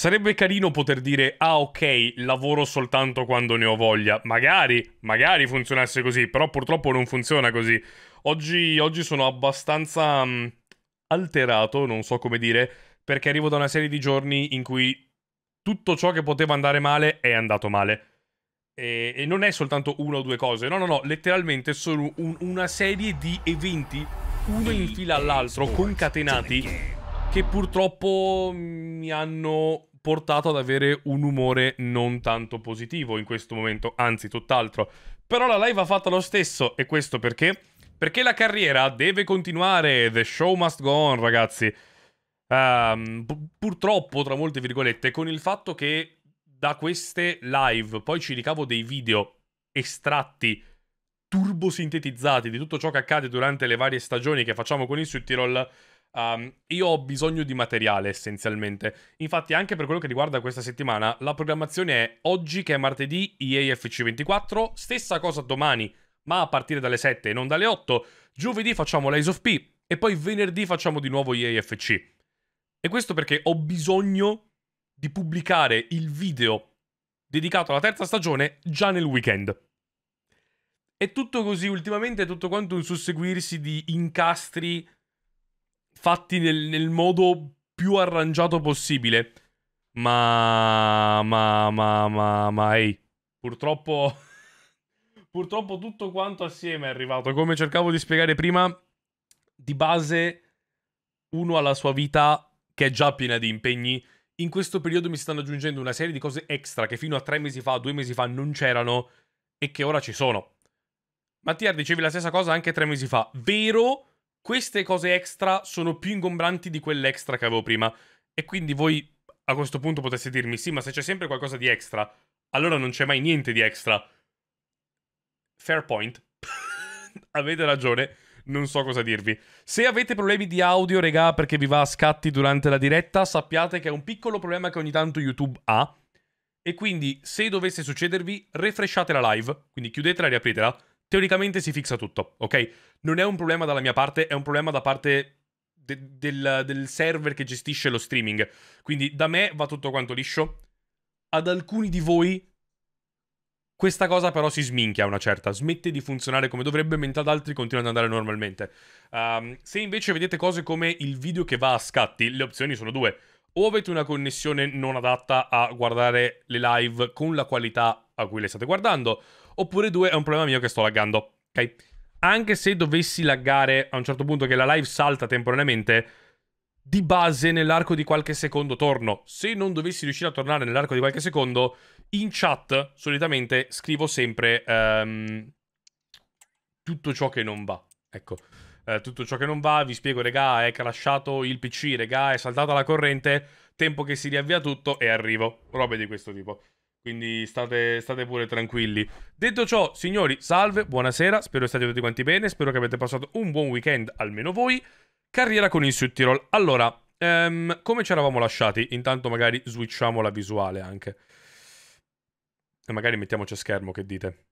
Sarebbe carino poter dire, ah ok, lavoro soltanto quando ne ho voglia. Magari, magari funzionasse così, però purtroppo non funziona così. Oggi, oggi sono abbastanza um, alterato, non so come dire, perché arrivo da una serie di giorni in cui tutto ciò che poteva andare male è andato male. E, e non è soltanto una o due cose, no, no, no, letteralmente sono un, una serie di eventi, uno in fila all'altro, concatenati, che purtroppo mm, mi hanno portato ad avere un umore non tanto positivo in questo momento, anzi tutt'altro. Però la live ha fatto lo stesso, e questo perché? Perché la carriera deve continuare, the show must go on ragazzi. Um, purtroppo, tra molte virgolette, con il fatto che da queste live poi ci ricavo dei video estratti, turbosintetizzati di tutto ciò che accade durante le varie stagioni che facciamo con il Tirol, Um, io ho bisogno di materiale essenzialmente. Infatti, anche per quello che riguarda questa settimana, la programmazione è oggi che è martedì, EAFC 24. Stessa cosa domani, ma a partire dalle 7 e non dalle 8. Giovedì facciamo l'Ace of P e poi venerdì facciamo di nuovo EAFC. E questo perché ho bisogno di pubblicare il video dedicato alla terza stagione già nel weekend. È tutto così, ultimamente è tutto quanto un susseguirsi di incastri fatti nel, nel modo più arrangiato possibile. Ma, ma, ma, ma, ma, ehi, purtroppo, purtroppo tutto quanto assieme è arrivato. Come cercavo di spiegare prima, di base uno ha la sua vita che è già piena di impegni. In questo periodo mi stanno aggiungendo una serie di cose extra che fino a tre mesi fa, due mesi fa non c'erano e che ora ci sono. Mattia, dicevi la stessa cosa anche tre mesi fa. Vero, queste cose extra sono più ingombranti di quelle extra che avevo prima. E quindi voi a questo punto potreste dirmi, sì, ma se c'è sempre qualcosa di extra, allora non c'è mai niente di extra. Fair point. avete ragione, non so cosa dirvi. Se avete problemi di audio, regà, perché vi va a scatti durante la diretta, sappiate che è un piccolo problema che ogni tanto YouTube ha. E quindi, se dovesse succedervi, refresciate la live, quindi chiudetela e riapritela teoricamente si fixa tutto, ok? Non è un problema dalla mia parte, è un problema da parte de- del, del server che gestisce lo streaming. Quindi da me va tutto quanto liscio. Ad alcuni di voi questa cosa però si sminchia una certa, smette di funzionare come dovrebbe, mentre ad altri continua ad andare normalmente. Um, se invece vedete cose come il video che va a scatti, le opzioni sono due. O avete una connessione non adatta a guardare le live con la qualità a cui le state guardando, Oppure due, è un problema mio che sto laggando. Ok? Anche se dovessi laggare a un certo punto che la live salta temporaneamente, di base nell'arco di qualche secondo torno. Se non dovessi riuscire a tornare nell'arco di qualche secondo, in chat solitamente scrivo sempre um, tutto ciò che non va. Ecco, eh, tutto ciò che non va, vi spiego, regà, è crashato il PC, regà, è saltata la corrente, tempo che si riavvia tutto e arrivo. Robe di questo tipo. Quindi state, state, pure tranquilli. Detto ciò, signori, salve, buonasera, spero che state tutti quanti bene, spero che avete passato un buon weekend, almeno voi. Carriera con il Sud Tirol. Allora, um, come ci eravamo lasciati? Intanto magari switchiamo la visuale anche. E magari mettiamoci a schermo, che dite?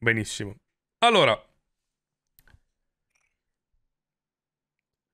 Benissimo. Allora,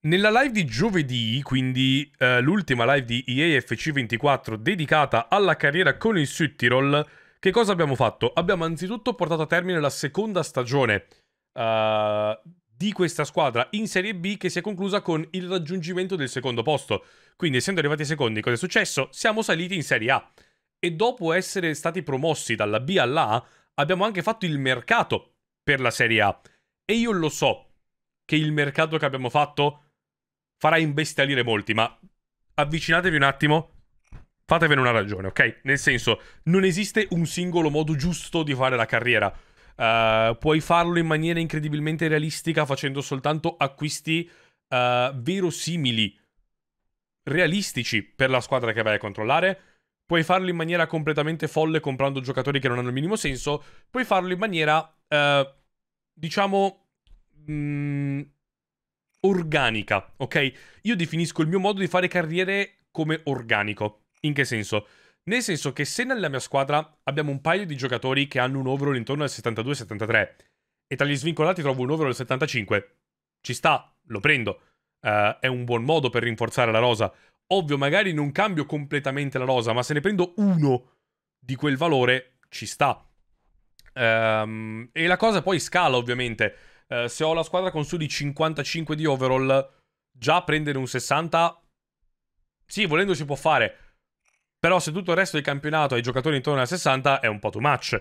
Nella live di giovedì, quindi eh, l'ultima live di EAFC24 dedicata alla carriera con il Südtirol, che cosa abbiamo fatto? Abbiamo anzitutto portato a termine la seconda stagione uh, di questa squadra in Serie B che si è conclusa con il raggiungimento del secondo posto. Quindi essendo arrivati ai secondi, cosa è successo? Siamo saliti in Serie A e dopo essere stati promossi dalla B alla A abbiamo anche fatto il mercato per la Serie A. E io lo so che il mercato che abbiamo fatto farà imbestialire molti, ma avvicinatevi un attimo, fatevene una ragione, ok? Nel senso, non esiste un singolo modo giusto di fare la carriera. Uh, puoi farlo in maniera incredibilmente realistica facendo soltanto acquisti uh, verosimili, realistici per la squadra che vai a controllare. Puoi farlo in maniera completamente folle comprando giocatori che non hanno il minimo senso. Puoi farlo in maniera, uh, diciamo, mh, mm, organica, ok? Io definisco il mio modo di fare carriere come organico. In che senso? Nel senso che se nella mia squadra abbiamo un paio di giocatori che hanno un overall intorno al 72-73 e tra gli svincolati trovo un overall al 75, ci sta, lo prendo. Uh, è un buon modo per rinforzare la rosa. Ovvio, magari non cambio completamente la rosa, ma se ne prendo uno di quel valore, ci sta. Um, e la cosa poi scala, ovviamente. Eh, se ho la squadra con su di 55 di overall, già prendere un 60... Sì, volendo si può fare. Però se tutto il resto del campionato ha i giocatori intorno al 60 è un po' too much.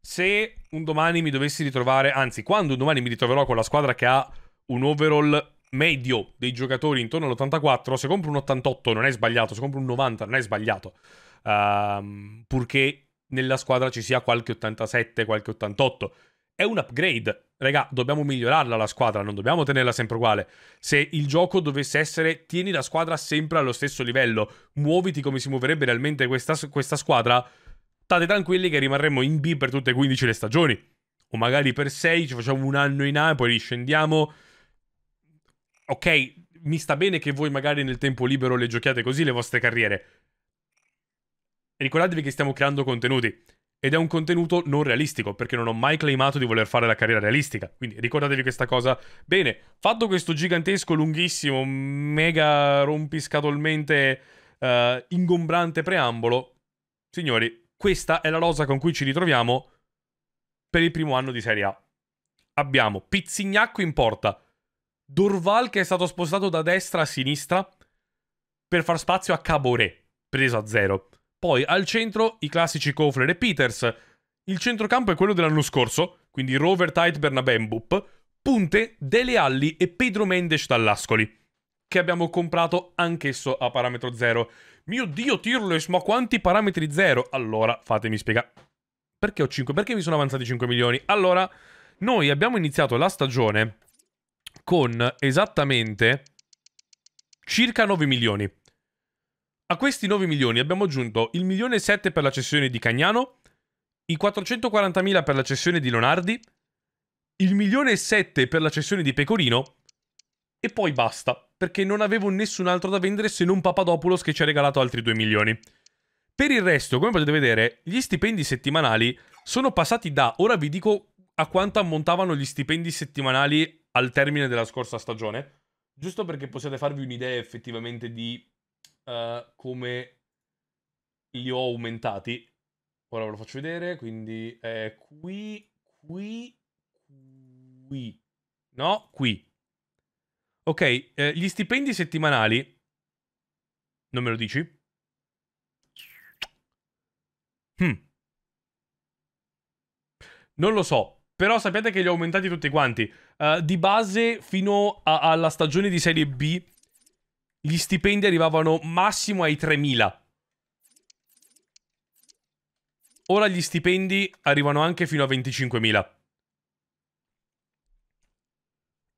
Se un domani mi dovessi ritrovare, anzi quando un domani mi ritroverò con la squadra che ha un overall medio dei giocatori intorno all'84, se compro un 88 non è sbagliato, se compro un 90 non è sbagliato, um, purché nella squadra ci sia qualche 87, qualche 88 è un upgrade. Raga, dobbiamo migliorarla la squadra, non dobbiamo tenerla sempre uguale. Se il gioco dovesse essere tieni la squadra sempre allo stesso livello, muoviti come si muoverebbe realmente questa, questa squadra, state tranquilli che rimarremo in B per tutte e 15 le stagioni. O magari per 6 ci facciamo un anno in A e poi riscendiamo. Ok, mi sta bene che voi magari nel tempo libero le giochiate così le vostre carriere. Ricordatevi che stiamo creando contenuti ed è un contenuto non realistico, perché non ho mai claimato di voler fare la carriera realistica. Quindi ricordatevi questa cosa. Bene, fatto questo gigantesco, lunghissimo, mega rompiscatolmente uh, ingombrante preambolo, signori, questa è la rosa con cui ci ritroviamo per il primo anno di Serie A. Abbiamo Pizzignacco in porta, Dorval che è stato spostato da destra a sinistra per far spazio a Caboret, preso a zero. Poi al centro i classici Kofler e Peters. Il centrocampo è quello dell'anno scorso, quindi Rover Tight Bernabembup, punte Dele Alli e Pedro Mendes dall'Ascoli, che abbiamo comprato anch'esso a parametro zero. Mio Dio, Tirles, ma quanti parametri zero? Allora, fatemi spiegare. Perché ho 5? Perché mi sono avanzati 5 milioni? Allora, noi abbiamo iniziato la stagione con esattamente circa 9 milioni. A questi 9 milioni abbiamo aggiunto il milione 7 per la cessione di Cagnano, i 440.000 per la cessione di Leonardi, il milione 7 per la cessione di Pecorino e poi basta, perché non avevo nessun altro da vendere se non Papadopoulos che ci ha regalato altri 2 milioni. Per il resto, come potete vedere, gli stipendi settimanali sono passati da, ora vi dico a quanto ammontavano gli stipendi settimanali al termine della scorsa stagione, giusto perché possiate farvi un'idea effettivamente di eh, come li ho aumentati. Ora ve lo faccio vedere, quindi eh, qui, qui, qui. No, qui. Ok, eh, gli stipendi settimanali. Non me lo dici? Hm. Non lo so. Però sappiate che li ho aumentati tutti quanti. Uh, di base, fino alla stagione di Serie B, gli stipendi arrivavano massimo ai 3.000. Ora gli stipendi arrivano anche fino a 25.000.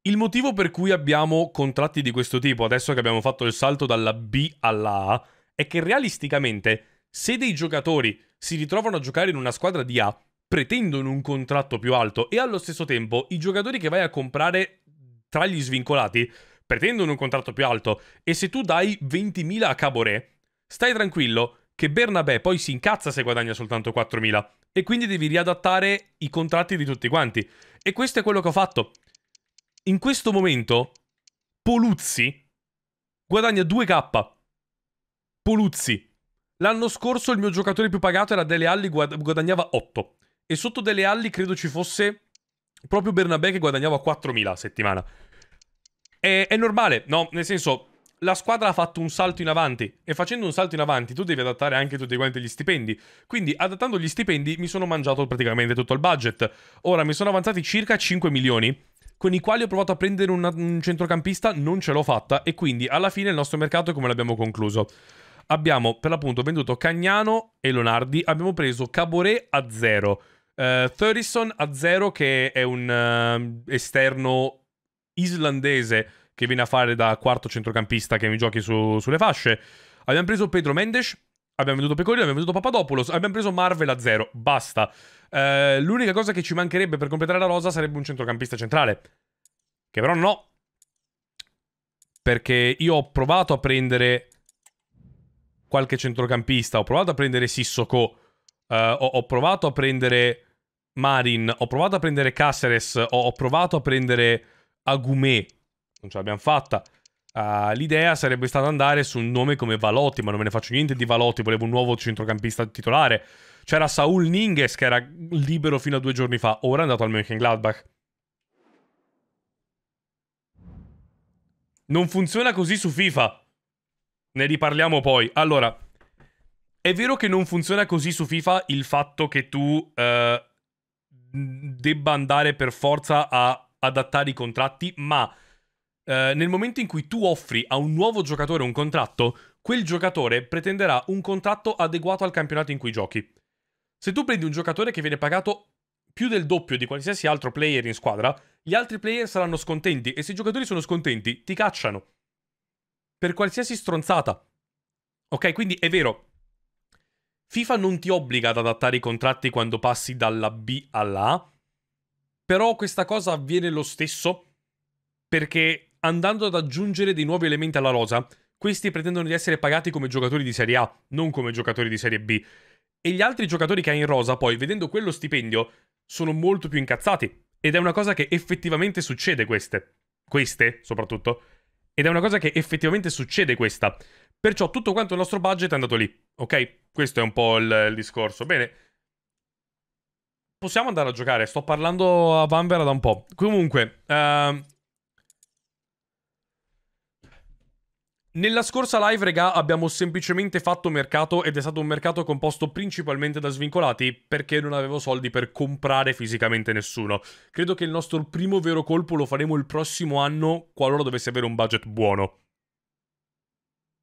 Il motivo per cui abbiamo contratti di questo tipo, adesso che abbiamo fatto il salto dalla B alla A, è che realisticamente, se dei giocatori si ritrovano a giocare in una squadra di A, pretendono un contratto più alto e allo stesso tempo i giocatori che vai a comprare tra gli svincolati pretendono un contratto più alto e se tu dai 20.000 a Caboret, stai tranquillo che Bernabé poi si incazza se guadagna soltanto 4.000 e quindi devi riadattare i contratti di tutti quanti. E questo è quello che ho fatto. In questo momento Poluzzi guadagna 2k. Poluzzi. L'anno scorso il mio giocatore più pagato era Dele Alli, guadagnava 8. E sotto Dele Alli credo ci fosse proprio Bernabé che guadagnava 4.000 a settimana è, è normale, no? Nel senso, la squadra ha fatto un salto in avanti e facendo un salto in avanti tu devi adattare anche tutti quanti gli stipendi. Quindi adattando gli stipendi mi sono mangiato praticamente tutto il budget. Ora mi sono avanzati circa 5 milioni con i quali ho provato a prendere una, un centrocampista, non ce l'ho fatta e quindi alla fine il nostro mercato come l'abbiamo concluso? Abbiamo per l'appunto venduto Cagnano e Leonardi, abbiamo preso Caboret a zero, uh, eh, Thurisson a zero che è un uh, esterno islandese che viene a fare da quarto centrocampista che mi giochi su, sulle fasce. Abbiamo preso Pedro Mendes, abbiamo venduto Pecorino, abbiamo venduto Papadopoulos, abbiamo preso Marvel a zero, basta. Eh, l'unica cosa che ci mancherebbe per completare la rosa sarebbe un centrocampista centrale. Che però no. Perché io ho provato a prendere qualche centrocampista, ho provato a prendere Sissoko, eh, ho, ho, provato a prendere Marin, ho provato a prendere Caceres, ho, ho provato a prendere Agumé. Non ce l'abbiamo fatta. Uh, l'idea sarebbe stata andare su un nome come Valotti, ma non me ne faccio niente di Valotti, volevo un nuovo centrocampista titolare. C'era Saul Ninges che era libero fino a due giorni fa, ora è andato al Mönchengladbach. Non funziona così su FIFA. Ne riparliamo poi. Allora, è vero che non funziona così su FIFA il fatto che tu uh, debba andare per forza a adattare i contratti, ma eh, nel momento in cui tu offri a un nuovo giocatore un contratto, quel giocatore pretenderà un contratto adeguato al campionato in cui giochi. Se tu prendi un giocatore che viene pagato più del doppio di qualsiasi altro player in squadra, gli altri player saranno scontenti e se i giocatori sono scontenti ti cacciano. Per qualsiasi stronzata. Ok, quindi è vero. FIFA non ti obbliga ad adattare i contratti quando passi dalla B alla A, però questa cosa avviene lo stesso perché andando ad aggiungere dei nuovi elementi alla rosa, questi pretendono di essere pagati come giocatori di Serie A, non come giocatori di Serie B. E gli altri giocatori che hai in rosa, poi, vedendo quello stipendio, sono molto più incazzati. Ed è una cosa che effettivamente succede queste. Queste, soprattutto. Ed è una cosa che effettivamente succede questa. Perciò tutto quanto il nostro budget è andato lì, ok? Questo è un po' il, il discorso. Bene, possiamo andare a giocare. Sto parlando a Vanvera da un po'. Comunque, uh... Nella scorsa live, regà, abbiamo semplicemente fatto mercato ed è stato un mercato composto principalmente da svincolati perché non avevo soldi per comprare fisicamente nessuno. Credo che il nostro primo vero colpo lo faremo il prossimo anno qualora dovesse avere un budget buono.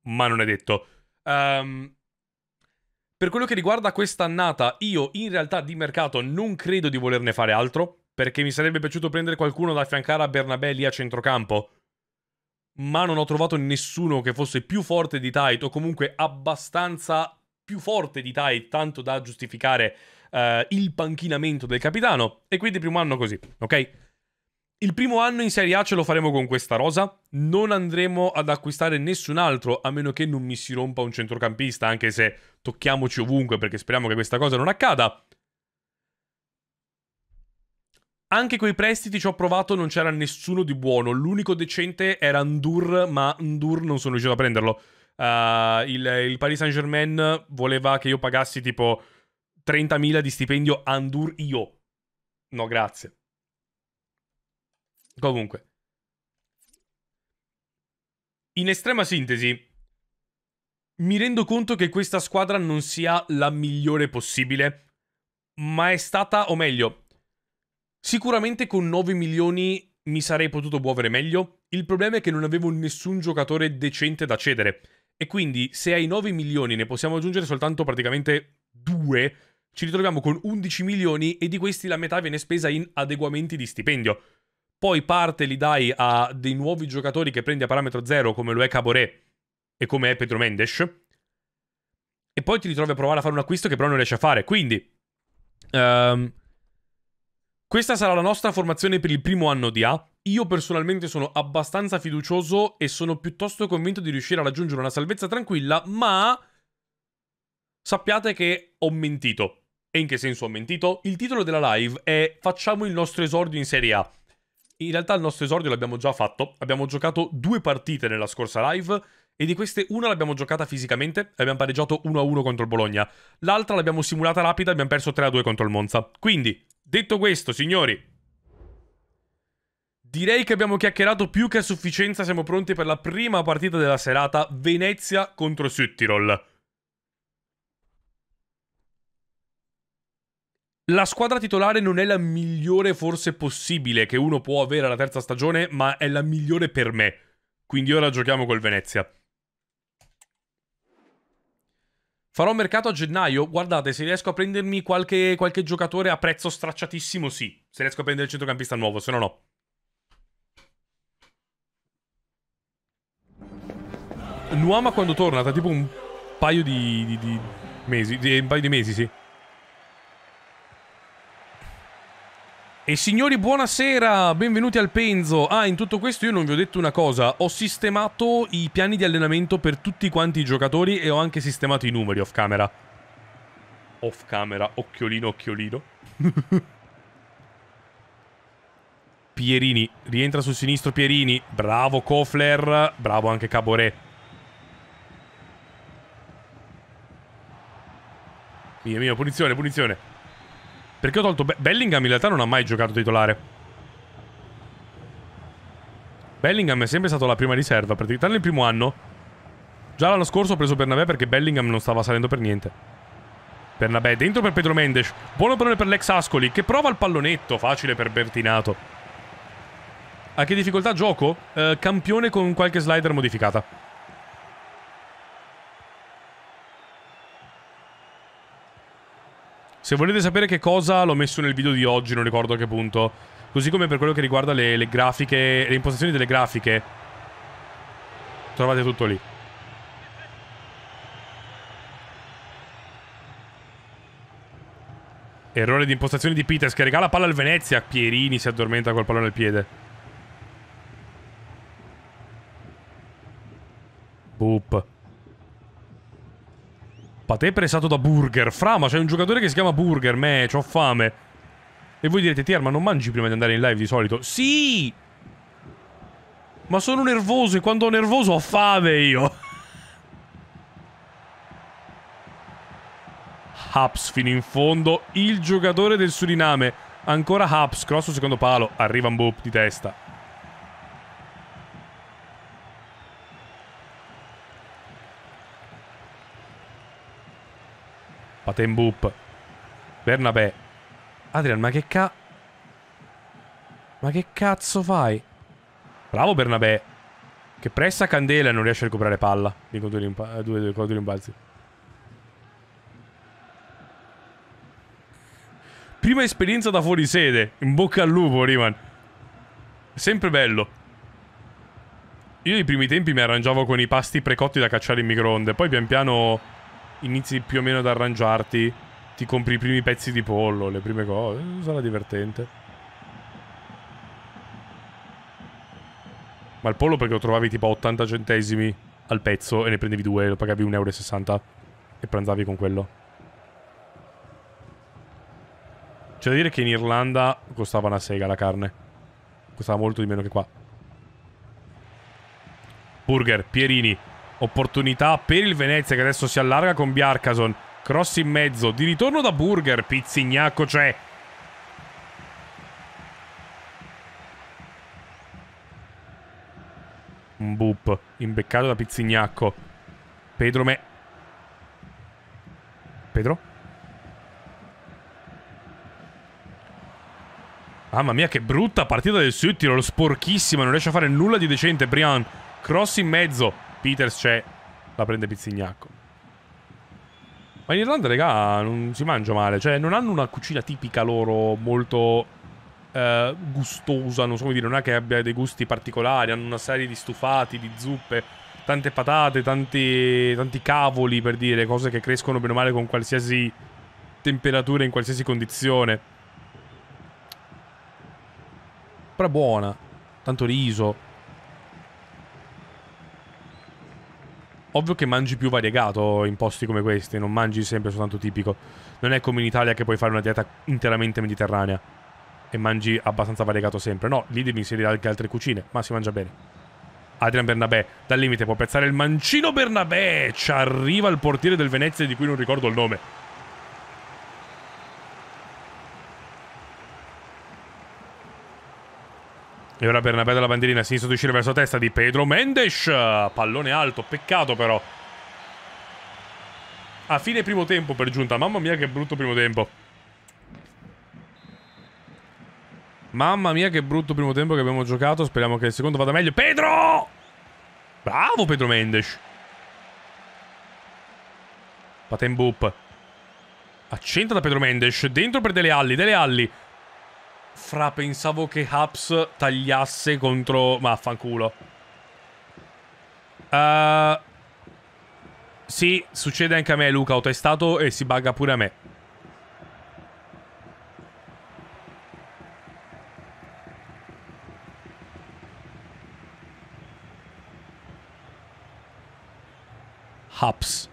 Ma non è detto. Um, per quello che riguarda quest'annata, io in realtà di mercato non credo di volerne fare altro, perché mi sarebbe piaciuto prendere qualcuno da affiancare a Bernabé lì a centrocampo, ma non ho trovato nessuno che fosse più forte di Tite o comunque abbastanza più forte di Tite, tanto da giustificare eh, il panchinamento del capitano, e quindi primo anno così, ok? Il primo anno in Serie A ce lo faremo con questa rosa. Non andremo ad acquistare nessun altro, a meno che non mi si rompa un centrocampista, anche se tocchiamoci ovunque perché speriamo che questa cosa non accada. Anche coi prestiti ci ho provato, non c'era nessuno di buono. L'unico decente era Ndur, ma Ndur non sono riuscito a prenderlo. Uh, il, il Paris Saint-Germain voleva che io pagassi tipo 30.000 di stipendio a Ndur io. No, grazie. Comunque. In estrema sintesi, mi rendo conto che questa squadra non sia la migliore possibile, ma è stata, o meglio, sicuramente con 9 milioni mi sarei potuto muovere meglio. Il problema è che non avevo nessun giocatore decente da cedere. E quindi se ai 9 milioni ne possiamo aggiungere soltanto praticamente 2, ci ritroviamo con 11 milioni e di questi la metà viene spesa in adeguamenti di stipendio poi parte li dai a dei nuovi giocatori che prendi a parametro zero, come lo è Caboret e come è Pedro Mendes, e poi ti ritrovi a provare a fare un acquisto che però non riesci a fare. Quindi, um, questa sarà la nostra formazione per il primo anno di A. Io personalmente sono abbastanza fiducioso e sono piuttosto convinto di riuscire a raggiungere una salvezza tranquilla, ma sappiate che ho mentito. E in che senso ho mentito? Il titolo della live è Facciamo il nostro esordio in Serie A. In realtà il nostro esordio l'abbiamo già fatto, abbiamo giocato due partite nella scorsa live e di queste una l'abbiamo giocata fisicamente, e abbiamo pareggiato 1-1 contro il Bologna, l'altra l'abbiamo simulata rapida e abbiamo perso 3-2 contro il Monza. Quindi, detto questo, signori, direi che abbiamo chiacchierato più che a sufficienza, siamo pronti per la prima partita della serata, Venezia contro Süttirol. La squadra titolare non è la migliore forse possibile che uno può avere alla terza stagione, ma è la migliore per me. Quindi ora giochiamo col Venezia. Farò mercato a gennaio? Guardate, se riesco a prendermi qualche, qualche giocatore a prezzo stracciatissimo, sì. Se riesco a prendere il centrocampista nuovo, se no no. Nuama quando torna? Da tipo un paio di, di, di mesi. Di, un paio di mesi, sì. E signori, buonasera, benvenuti al Penzo. Ah, in tutto questo io non vi ho detto una cosa, ho sistemato i piani di allenamento per tutti quanti i giocatori e ho anche sistemato i numeri off camera. Off camera, occhiolino, occhiolino. Pierini, rientra sul sinistro Pierini, bravo Kofler, bravo anche Caboret. Mio mio, punizione, punizione. Perché ho tolto Be Bellingham in realtà non ha mai giocato titolare. Bellingham è sempre stato la prima riserva, praticamente nel primo anno. Già l'anno scorso ho preso Bernabé perché Bellingham non stava salendo per niente. Bernabé dentro per Pedro Mendes. Buono pallone per l'ex Ascoli che prova il pallonetto, facile per Bertinato. A che difficoltà gioco? Eh, campione con qualche slider modificata. Se volete sapere che cosa, l'ho messo nel video di oggi, non ricordo a che punto. Così come per quello che riguarda le, le grafiche, le impostazioni delle grafiche. Trovate tutto lì. Errore di impostazione di Peters che regala palla al Venezia. Pierini si addormenta col pallone al piede. Boop. Patè pressato da Burger. Fra, ma c'è un giocatore che si chiama Burger. Me, ho fame. E voi direte, Tier, ma non mangi prima di andare in live di solito? Sì! Ma sono nervoso e quando ho nervoso ho fame io. Hubs fino in fondo. Il giocatore del Suriname. Ancora Hubs, cross secondo palo. Arriva un boop di testa. Patembup. Bernabé. Adrian, ma che ca... Ma che cazzo fai? Bravo Bernabé. Che pressa Candela e non riesce a recuperare palla. Di contro eh, due, due, due rimbalzi. Prima esperienza da fuori sede. In bocca al lupo, Riman. Sempre bello. Io i primi tempi mi arrangiavo con i pasti precotti da cacciare in microonde. Poi pian piano inizi più o meno ad arrangiarti, ti compri i primi pezzi di pollo, le prime cose, eh, sarà divertente. Ma il pollo perché lo trovavi tipo 80 centesimi al pezzo e ne prendevi due, lo pagavi 1,60 euro e pranzavi con quello. C'è da dire che in Irlanda costava una sega la carne. Costava molto di meno che qua. Burger, Pierini, Opportunità per il Venezia che adesso si allarga con Biarcason. Cross in mezzo, di ritorno da Burger, Pizzignacco c'è. Un boop, imbeccato da Pizzignacco. Pedro me... Pedro? Mamma mia che brutta partita del Suttilo, lo sporchissima, non riesce a fare nulla di decente Brian. Cross in mezzo, Peters c'è, la prende Pizzignacco. Ma in Irlanda, regà, non si mangia male. Cioè, non hanno una cucina tipica loro molto eh, gustosa, non so come dire. Non è che abbia dei gusti particolari. Hanno una serie di stufati, di zuppe, tante patate, tanti, tanti cavoli, per dire. Cose che crescono bene o male con qualsiasi temperatura, in qualsiasi condizione. Però è buona. Tanto riso. Ovvio che mangi più variegato in posti come questi, non mangi sempre soltanto tipico. Non è come in Italia che puoi fare una dieta interamente mediterranea e mangi abbastanza variegato sempre. No, lì devi inserire anche altre cucine, ma si mangia bene. Adrian Bernabé, dal limite può piazzare il mancino Bernabé, ci arriva il portiere del Venezia di cui non ricordo il nome. E ora per Bernabé dalla bandierina, sinistro di uscire verso testa di Pedro Mendes. Pallone alto, peccato però. A fine primo tempo per giunta. Mamma mia che brutto primo tempo. Mamma mia che brutto primo tempo che abbiamo giocato. Speriamo che il secondo vada meglio. Pedro! Bravo Pedro Mendes. Patembup. Accentra da Pedro Mendes. Dentro per delle Alli. delle Alli. Fra, pensavo che Haps tagliasse contro... Ma affanculo. Uh... Eh, sì, succede anche a me, Luca. Ho testato e si bugga pure a me. Haps.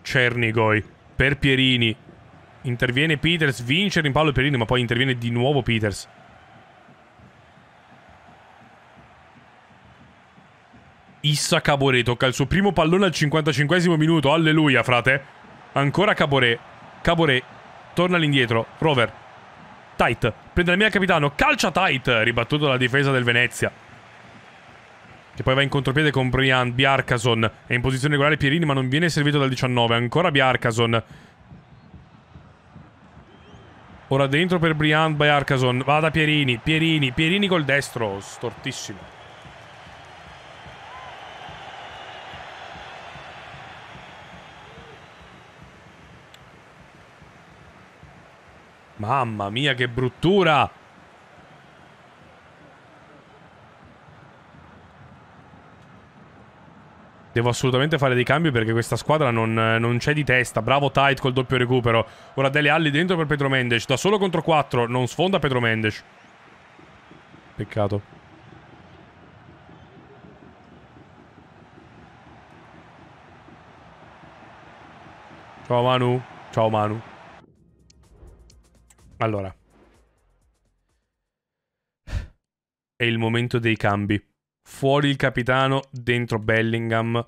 Cernigoi. Per Pierini. Interviene Peters, vince rimpallo Perini, ma poi interviene di nuovo Peters. Issa Caboret tocca il suo primo pallone al 55 minuto. Alleluia, frate. Ancora Caboret. Caboret torna all'indietro. Rover. Tight. Prende la mia capitano. Calcia tight. Ribattuto dalla difesa del Venezia. Che poi va in contropiede con Brian Biarcason. È in posizione regolare Pierini, ma non viene servito dal 19. Ancora Biarcason. Ora dentro per Briand by Arcason. Vada Pierini, Pierini, Pierini col destro, stortissimo. Mamma mia che bruttura! Devo assolutamente fare dei cambi perché questa squadra non, non c'è di testa. Bravo Tight col doppio recupero. Ora delle Alli dentro per Pedro Mendes. Da solo contro 4. Non sfonda Pedro Mendes. Peccato. Ciao Manu. Ciao Manu. Allora. È il momento dei cambi fuori il capitano, dentro Bellingham.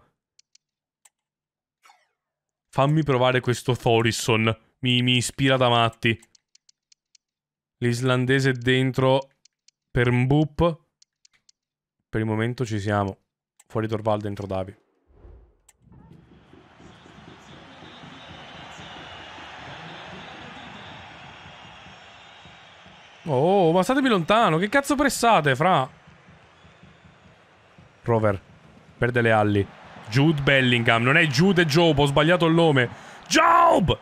Fammi provare questo Thorisson. Mi, mi ispira da matti. L'islandese dentro per Mboop. Per il momento ci siamo. Fuori Dorval, dentro Davi. Oh, ma statevi lontano. Che cazzo pressate, fra? Rover. Perde le alli. Jude Bellingham. Non è Jude e Job. Ho sbagliato il nome. Job!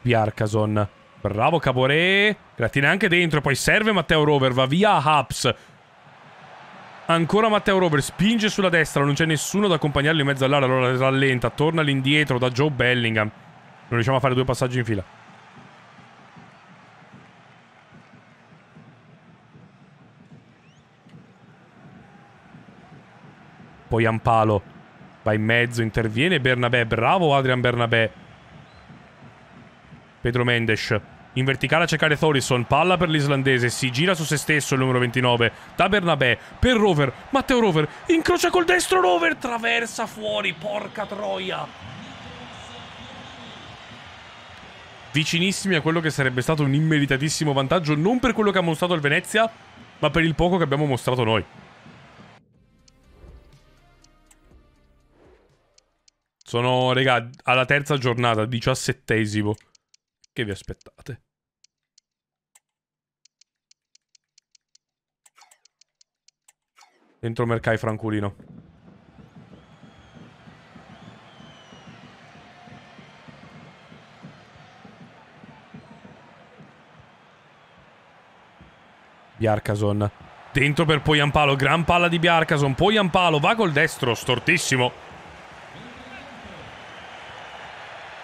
Piarcason. Bravo Caporé. Grattina anche dentro. Poi serve Matteo Rover. Va via Haps. Ancora Matteo Rover spinge sulla destra, non c'è nessuno da accompagnarlo in mezzo all'area, allora rallenta, torna all'indietro da Joe Bellingham. Non riusciamo a fare due passaggi in fila. Poi Ampalo va in mezzo, interviene Bernabé, bravo Adrian Bernabé. Pedro Mendes in verticale a cercare Thorison, palla per l'islandese, si gira su se stesso il numero 29, da Bernabé, per Rover, Matteo Rover, incrocia col destro Rover, traversa fuori, porca troia. Vicinissimi a quello che sarebbe stato un immeritatissimo vantaggio, non per quello che ha mostrato il Venezia, ma per il poco che abbiamo mostrato noi. Sono, regà, alla terza giornata, diciassettesimo. Che vi aspettate? Dentro Mercai Franculino. Biarcason. Dentro per Poiampalo, gran palla di Biarcason. Poiampalo va col destro, stortissimo.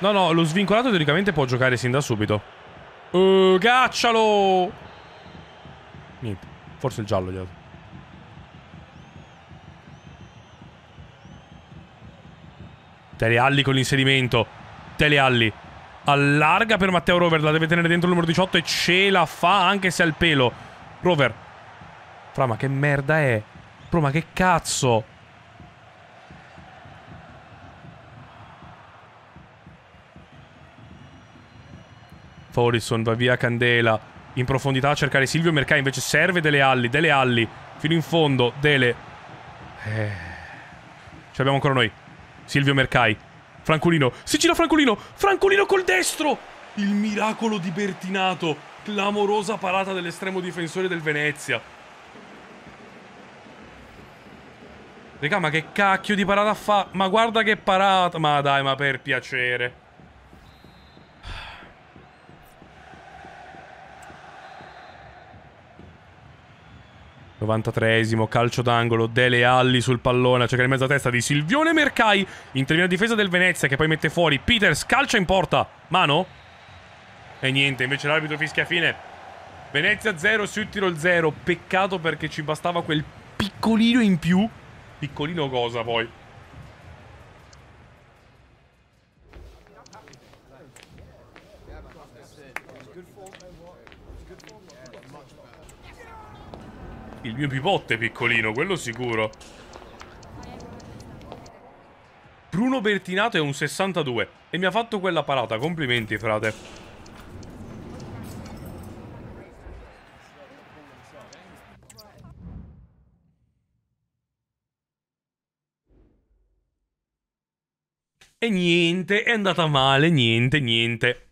No, no, lo svincolato teoricamente può giocare sin da subito. Uh, eh, caccialo! Niente, forse il giallo gli altri. Telealli con l'inserimento. Telealli allarga per Matteo Rover, la deve tenere dentro il numero 18 e ce la fa anche se al pelo. Rover. Fra, ma che merda è? Pro, ma che cazzo? Forison va via Candela in profondità a cercare Silvio Mercai invece serve delle alli, delle alli fino in fondo, dele eh. ce l'abbiamo ancora noi Silvio Mercai. Franculino. Si gira Franculino. Franculino col destro. Il miracolo di Bertinato. Clamorosa parata dell'estremo difensore del Venezia. Raga, ma che cacchio di parata fa? Ma guarda che parata. Ma dai, ma per piacere. 93esimo, calcio d'angolo, Dele Alli sul pallone, cerca in mezzo a testa di Silvione Mercai, interviene a difesa del Venezia che poi mette fuori, Peters calcia in porta, mano? E niente, invece l'arbitro fischia fine, Venezia 0, Sud Tirol 0, peccato perché ci bastava quel piccolino in più, piccolino cosa poi, Il mio pipotte piccolino, quello sicuro. Bruno Bertinato è un 62 e mi ha fatto quella parata, complimenti frate. E niente, è andata male, niente, niente.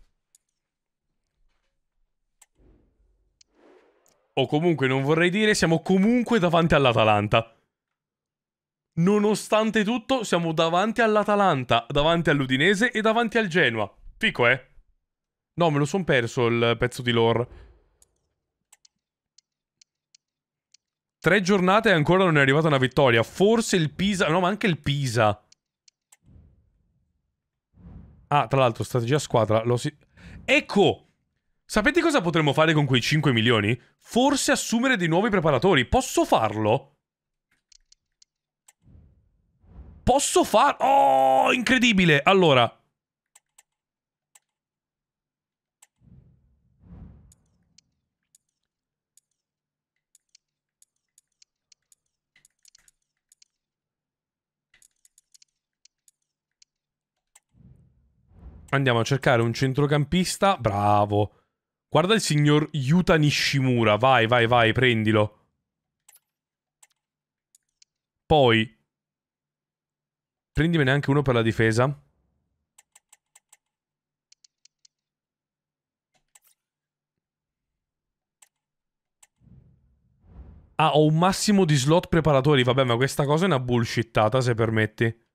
o comunque non vorrei dire, siamo comunque davanti all'Atalanta. Nonostante tutto, siamo davanti all'Atalanta, davanti all'Udinese e davanti al Genoa. Fico, eh? No, me lo son perso il pezzo di lore. Tre giornate e ancora non è arrivata una vittoria. Forse il Pisa... No, ma anche il Pisa. Ah, tra l'altro, strategia squadra. Lo si... Ecco! Sapete cosa potremmo fare con quei 5 milioni? Forse assumere dei nuovi preparatori. Posso farlo? Posso farlo? Oh, incredibile! Allora... Andiamo a cercare un centrocampista. Bravo. Guarda il signor Yuta Nishimura. Vai, vai, vai, prendilo. Poi... Prendimene anche uno per la difesa. Ah, ho un massimo di slot preparatori. Vabbè, ma questa cosa è una bullshittata, se permetti.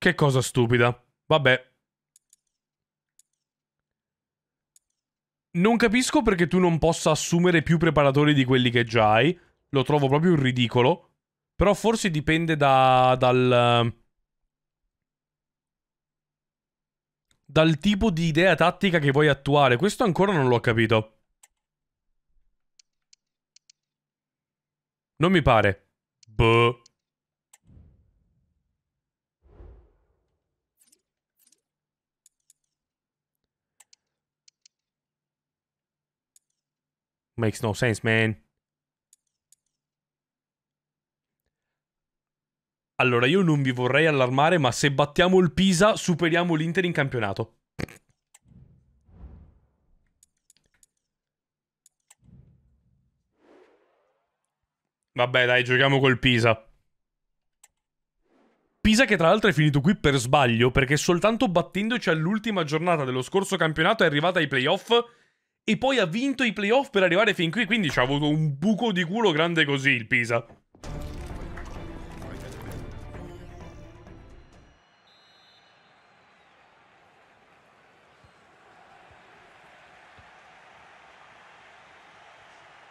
Che cosa stupida. Vabbè. Non capisco perché tu non possa assumere più preparatori di quelli che già hai. Lo trovo proprio ridicolo. Però forse dipende da, dal... Dal tipo di idea tattica che vuoi attuare. Questo ancora non l'ho capito. Non mi pare. Boh. Makes no sense, man. Allora, io non vi vorrei allarmare, ma se battiamo il Pisa, superiamo l'Inter in campionato. Vabbè, dai, giochiamo col Pisa. Pisa che tra l'altro è finito qui per sbaglio, perché soltanto battendoci all'ultima giornata dello scorso campionato è arrivata ai playoff e poi ha vinto i playoff per arrivare fin qui, quindi ci ha avuto un buco di culo grande così il Pisa.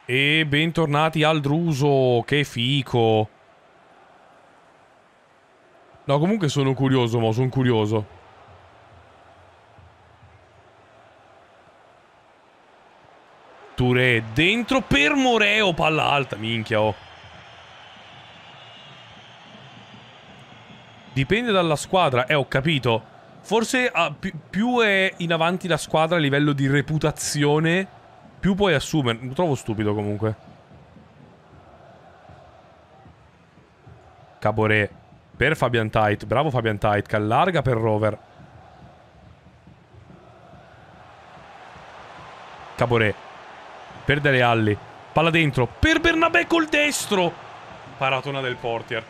E bentornati al Druso, che fico. No, comunque sono curioso, mo, sono curioso. Touré dentro per Moreo, palla alta, minchia oh. Dipende dalla squadra, eh ho capito. Forse ah, più, più è in avanti la squadra a livello di reputazione, più puoi assumere. Lo trovo stupido comunque. Caboret per Fabian Tite. Bravo Fabian Tite, che allarga per Rover. Caboret per Dele Alli. Palla dentro per Bernabé col destro. Paratona del portier.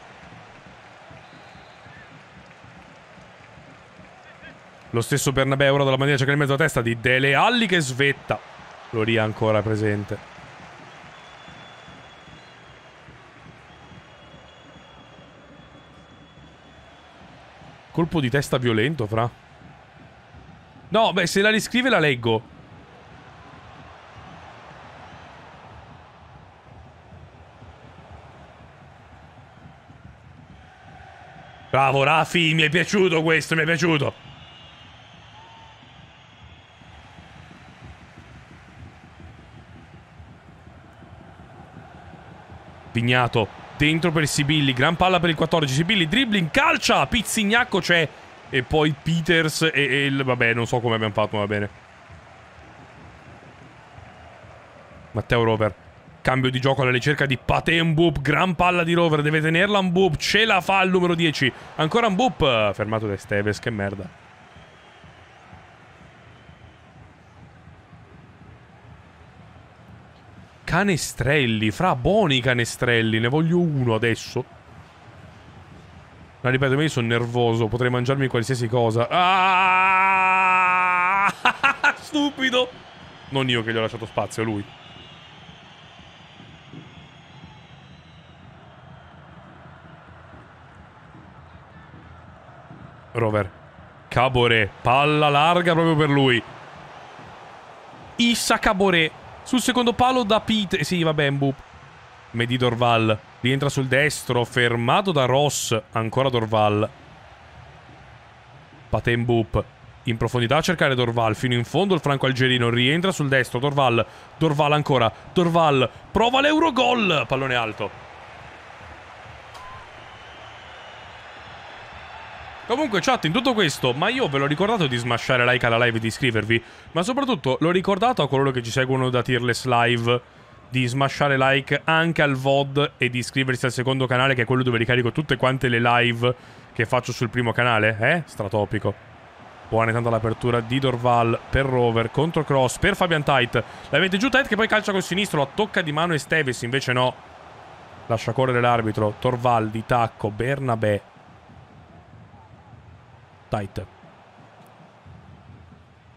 Lo stesso Bernabé ora dalla maniera cerca in mezzo alla testa di Dele Alli che svetta. Loria ancora presente. Colpo di testa violento, fra. No, beh, se la riscrive la leggo. Bravo Rafi, mi è piaciuto questo, mi è piaciuto. Pignato dentro per Sibilli, gran palla per il 14, Sibilli dribbling, calcia, Pizzignacco c'è e poi Peters e, e il... vabbè non so come abbiamo fatto ma va bene. Matteo Rover Cambio di gioco alla ricerca di Patem Boop, gran palla di Rover, deve tenerla Mboop, ce la fa il numero 10. Ancora Mboop, fermato da Esteves, che merda. Canestrelli, fra buoni canestrelli, ne voglio uno adesso. Ma ripeto, io sono nervoso, potrei mangiarmi qualsiasi cosa. Ah! Stupido! Non io che gli ho lasciato spazio, lui. Rover. Cabore, palla larga proprio per lui. Issa Cabore. Sul secondo palo da Pete. Eh sì, vabbè, Mbup. Medi Dorval. Rientra sul destro, fermato da Ross. Ancora Dorval. Paten Boop. In profondità a cercare Dorval, fino in fondo il franco algerino, rientra sul destro, Dorval, Dorval ancora, Dorval, prova l'Eurogol, pallone alto. Comunque chat, in tutto questo, ma io ve l'ho ricordato di smasciare like alla live e di iscrivervi, ma soprattutto l'ho ricordato a coloro che ci seguono da Tearless Live di smasciare like anche al VOD e di iscriversi al secondo canale che è quello dove ricarico tutte quante le live che faccio sul primo canale, eh? Stratopico. Buona intanto l'apertura di Dorval per Rover contro Cross per Fabian Tite. La mette giù Tite che poi calcia col sinistro, la tocca di mano e Steves invece no. Lascia correre l'arbitro, Torval di tacco, Bernabé Tight.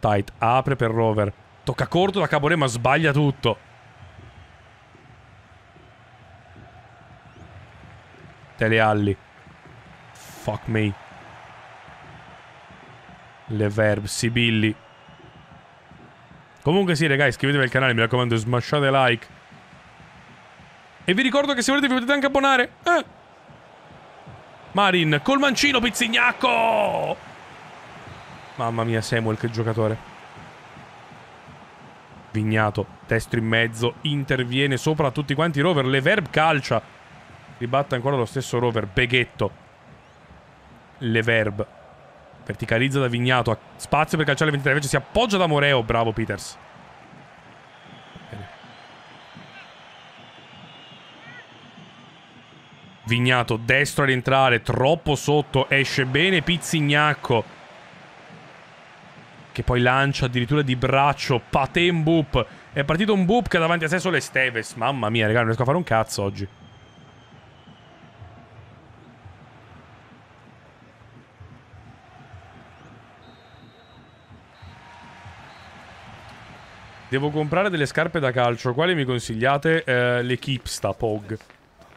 Tight apre per Rover. Tocca corto da Caboret ma sbaglia tutto. Telealli. Fuck me. Le verb, Sibilli. Comunque sì, ragazzi, iscrivetevi al canale, mi raccomando, smasciate like. E vi ricordo che se volete vi potete anche abbonare. Eh! Marin col mancino Pizzignacco. Mamma mia, Samuel, che giocatore. Vignato, destro in mezzo, interviene sopra tutti quanti i rover. Leverb calcia. Ribatta ancora lo stesso rover. Beghetto. Leverb. Verticalizza da Vignato. Spazio per calciare 23. Invece si appoggia da Moreo. Bravo, Peters. Vignato destro ad entrare, troppo sotto, esce bene Pizzignacco. Che poi lancia addirittura di braccio, Pate Boop. È partito un Boop che ha davanti a sé solo Esteves. Mamma mia, raga, non riesco a fare un cazzo oggi. Devo comprare delle scarpe da calcio. Quali mi consigliate? Eh, L'Equipsta Pog.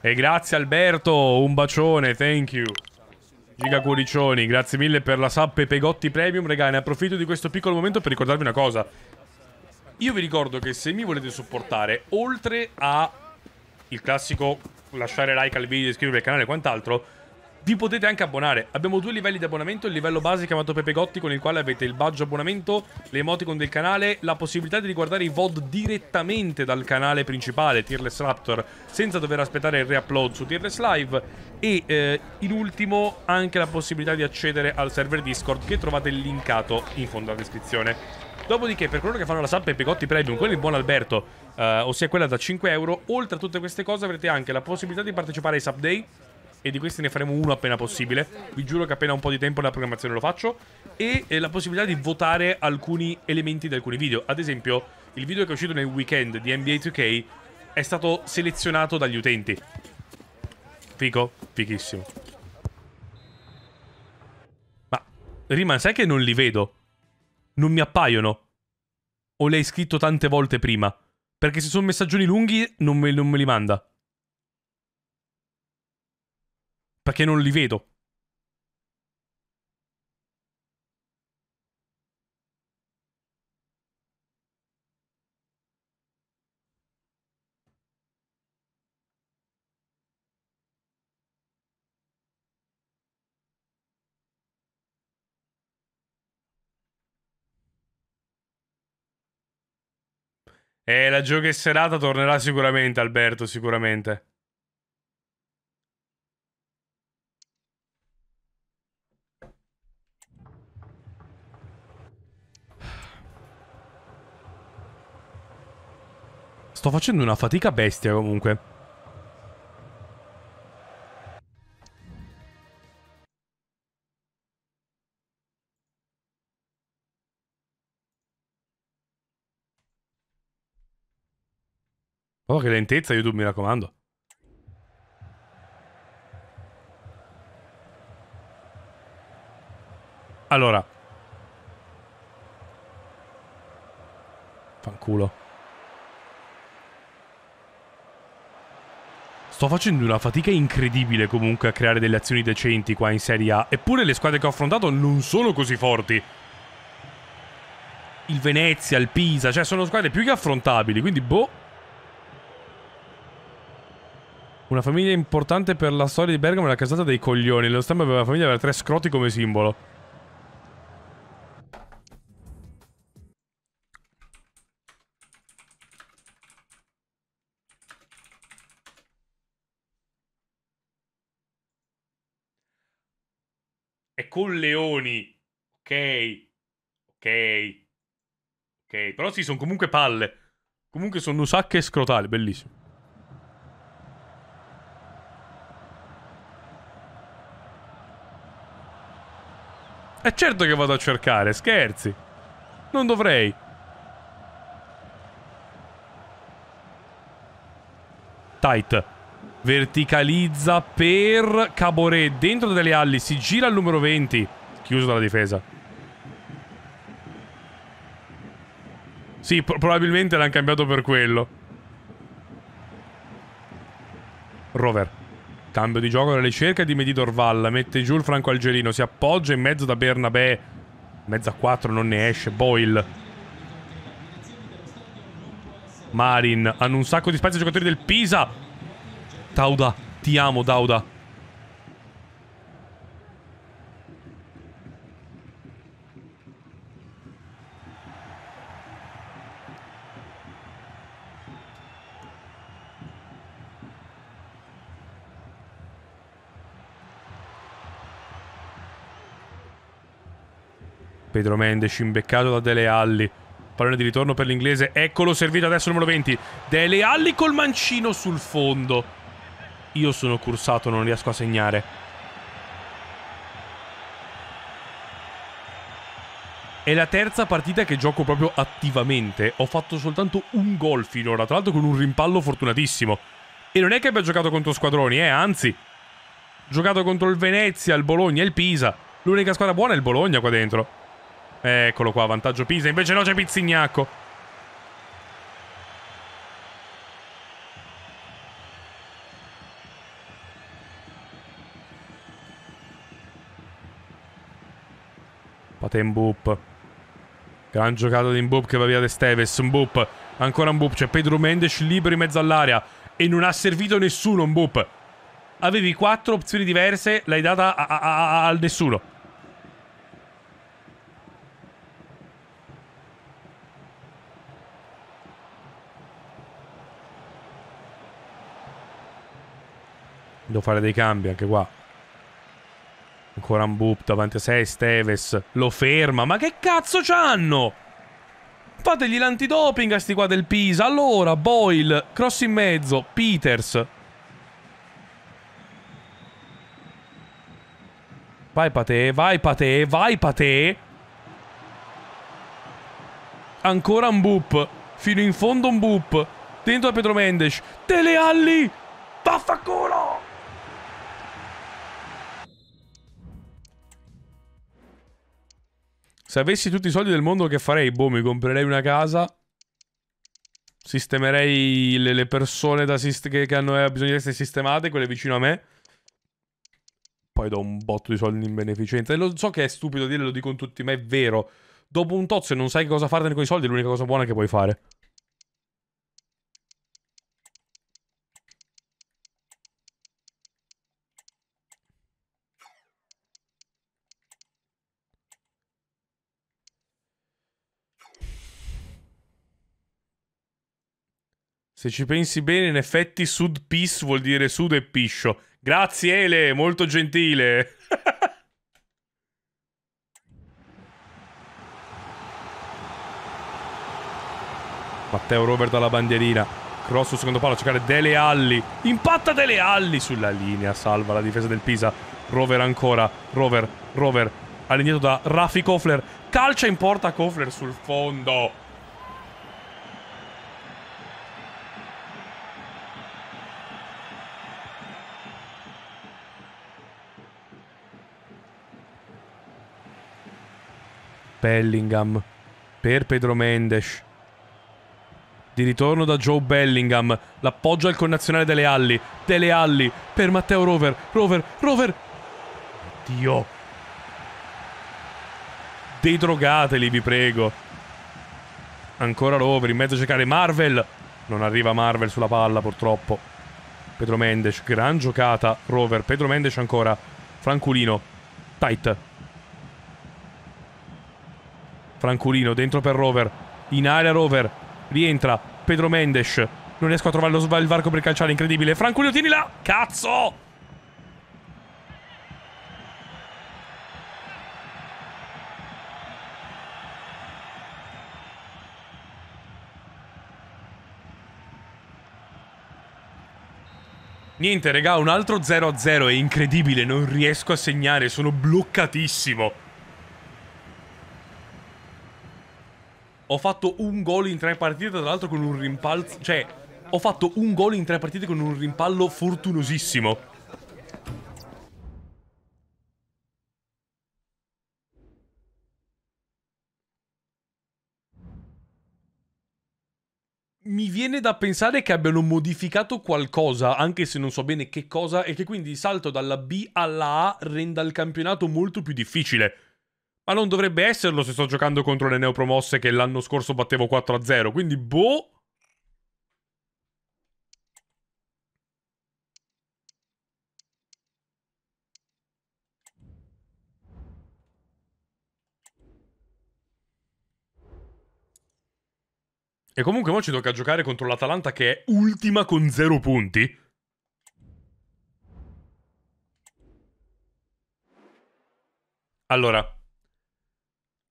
E grazie Alberto, un bacione, thank you. Giga Cuoricioni, grazie mille per la sub Pegotti Premium. Regà, ne approfitto di questo piccolo momento per ricordarvi una cosa. Io vi ricordo che se mi volete supportare, oltre a il classico lasciare like al video, iscrivervi al canale e quant'altro, vi potete anche abbonare. Abbiamo due livelli di abbonamento, il livello base chiamato Pepe Gotti con il quale avete il badge abbonamento, le emoticon del canale, la possibilità di riguardare i VOD direttamente dal canale principale Tearless Raptor senza dover aspettare il reupload su Tearless Live e eh, in ultimo anche la possibilità di accedere al server Discord che trovate linkato in fondo alla descrizione. Dopodiché, per coloro che fanno la sub Pepe Gotti Premium, quello il buon Alberto, eh, ossia quella da 5 euro, oltre a tutte queste cose avrete anche la possibilità di partecipare ai sub day, e di questi ne faremo uno appena possibile. Vi giuro che appena un po' di tempo nella programmazione lo faccio. E eh, la possibilità di votare alcuni elementi di alcuni video. Ad esempio, il video che è uscito nel weekend di NBA 2K è stato selezionato dagli utenti. Fico? Fichissimo. Ma, Riman, sai che non li vedo? Non mi appaiono. O l'hai scritto tante volte prima? Perché se sono messaggioni lunghi non me, non me li manda. Perché non li vedo. Eh, la gioca serata tornerà sicuramente, Alberto, sicuramente. Sto facendo una fatica bestia comunque. Oh, che lentezza YouTube, mi raccomando. Allora. Fanculo. Sto facendo una fatica incredibile comunque a creare delle azioni decenti qua in Serie A. Eppure le squadre che ho affrontato non sono così forti. Il Venezia, il Pisa, cioè sono squadre più che affrontabili, quindi boh. Una famiglia importante per la storia di Bergamo è la casata dei coglioni. Lo stemma aveva una famiglia aveva tre scroti come simbolo. con Leoni. Ok. Ok. Ok. Però sì, sono comunque palle. Comunque sono sacche scrotali, bellissimo. È certo che vado a cercare, scherzi. Non dovrei. Tight. Verticalizza per Caboret. Dentro delle ali. Si gira al numero 20. Chiuso dalla difesa. Sì, pro probabilmente l'hanno cambiato per quello. Rover. Cambio di gioco alla ricerca di Medidorval. Mette giù il franco algerino. Si appoggia in mezzo da Bernabé. Mezza 4 non ne esce. Boyle. Marin hanno un sacco di spazio i giocatori del Pisa Dauda, ti amo Dauda. Pedro Mendes imbeccato da Dele Alli. Pallone di ritorno per l'inglese. Eccolo servito adesso numero 20. Dele Alli col mancino sul fondo. Io sono cursato, non riesco a segnare. È la terza partita che gioco proprio attivamente. Ho fatto soltanto un gol finora, tra l'altro con un rimpallo fortunatissimo. E non è che abbia giocato contro squadroni, eh, anzi. Giocato contro il Venezia, il Bologna e il Pisa. L'unica squadra buona è il Bologna qua dentro. Eccolo qua, vantaggio Pisa. Invece no, c'è Pizzignacco. Fate in boop. Gran giocato di Mboop che va via De Steves. Mboop. Ancora Mboop. C'è Pedro Mendes libero in mezzo all'area. E non ha servito nessuno Mboop. Avevi quattro opzioni diverse. L'hai data a, a, a, al nessuno. Devo fare dei cambi anche qua. Ancora un boop davanti a sé, Steves. Lo ferma. Ma che cazzo c'hanno? Fategli l'antidoping a sti qua del Pisa. Allora, Boyle, cross in mezzo, Peters. Vai Pate, vai Pate, vai Pate. Ancora un boop. Fino in fondo un boop. Dentro a Petro Mendes. Telealli! Vaffanculo! Se avessi tutti i soldi del mondo che farei? Boh, mi comprerei una casa. Sistemerei le, le persone che, che, hanno eh, bisogno di essere sistemate, quelle vicino a me. Poi do un botto di soldi in beneficenza. E lo so che è stupido dirlo, lo dico in tutti, ma è vero. Dopo un tozzo e non sai che cosa fartene con i soldi, è l'unica cosa buona che puoi fare. Se ci pensi bene, in effetti Sud Pis vuol dire Sud e Piscio. Grazie Ele, molto gentile. Matteo Robert dalla bandierina. Cross sul secondo palo a cercare Dele Alli. Impatta Dele Alli sulla linea, salva la difesa del Pisa. Rover ancora, Rover, Rover. All'indietro da Rafi Kofler. Calcia in porta Kofler sul fondo. Bellingham per Pedro Mendes. Di ritorno da Joe Bellingham. L'appoggio al connazionale delle Alli. Delle Alli per Matteo Rover. Rover, Rover. Dio. Dedrogateli, vi prego. Ancora Rover, in mezzo a cercare Marvel. Non arriva Marvel sulla palla, purtroppo. Pedro Mendes, gran giocata. Rover, Pedro Mendes ancora. Franculino, tight. Franculino dentro per Rover. In area Rover. Rientra Pedro Mendes. Non riesco a trovare lo il varco per calciare, incredibile. Franculino, tieni là! Cazzo! Niente, regà, un altro 0-0 è incredibile, non riesco a segnare, sono bloccatissimo. Ho fatto un gol in tre partite, tra l'altro con un rimpallo... Cioè, ho fatto un gol in tre partite con un rimpallo fortunosissimo. Mi viene da pensare che abbiano modificato qualcosa, anche se non so bene che cosa, e che quindi il salto dalla B alla A renda il campionato molto più difficile. Ma non dovrebbe esserlo se sto giocando contro le neopromosse che l'anno scorso battevo 4-0, quindi boh... E comunque ora ci tocca giocare contro l'Atalanta che è ultima con 0 punti. Allora,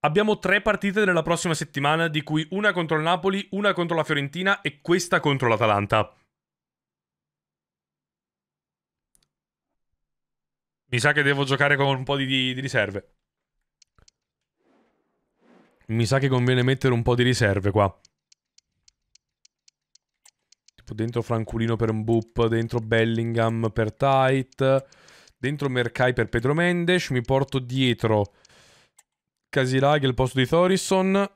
Abbiamo tre partite nella prossima settimana, di cui una contro il Napoli, una contro la Fiorentina e questa contro l'Atalanta. Mi sa che devo giocare con un po' di, di, riserve. Mi sa che conviene mettere un po' di riserve qua. Tipo dentro Franculino per un boop, dentro Bellingham per tight, dentro Mercai per Pedro Mendes, mi porto dietro... Casilaghi al posto di Thorison.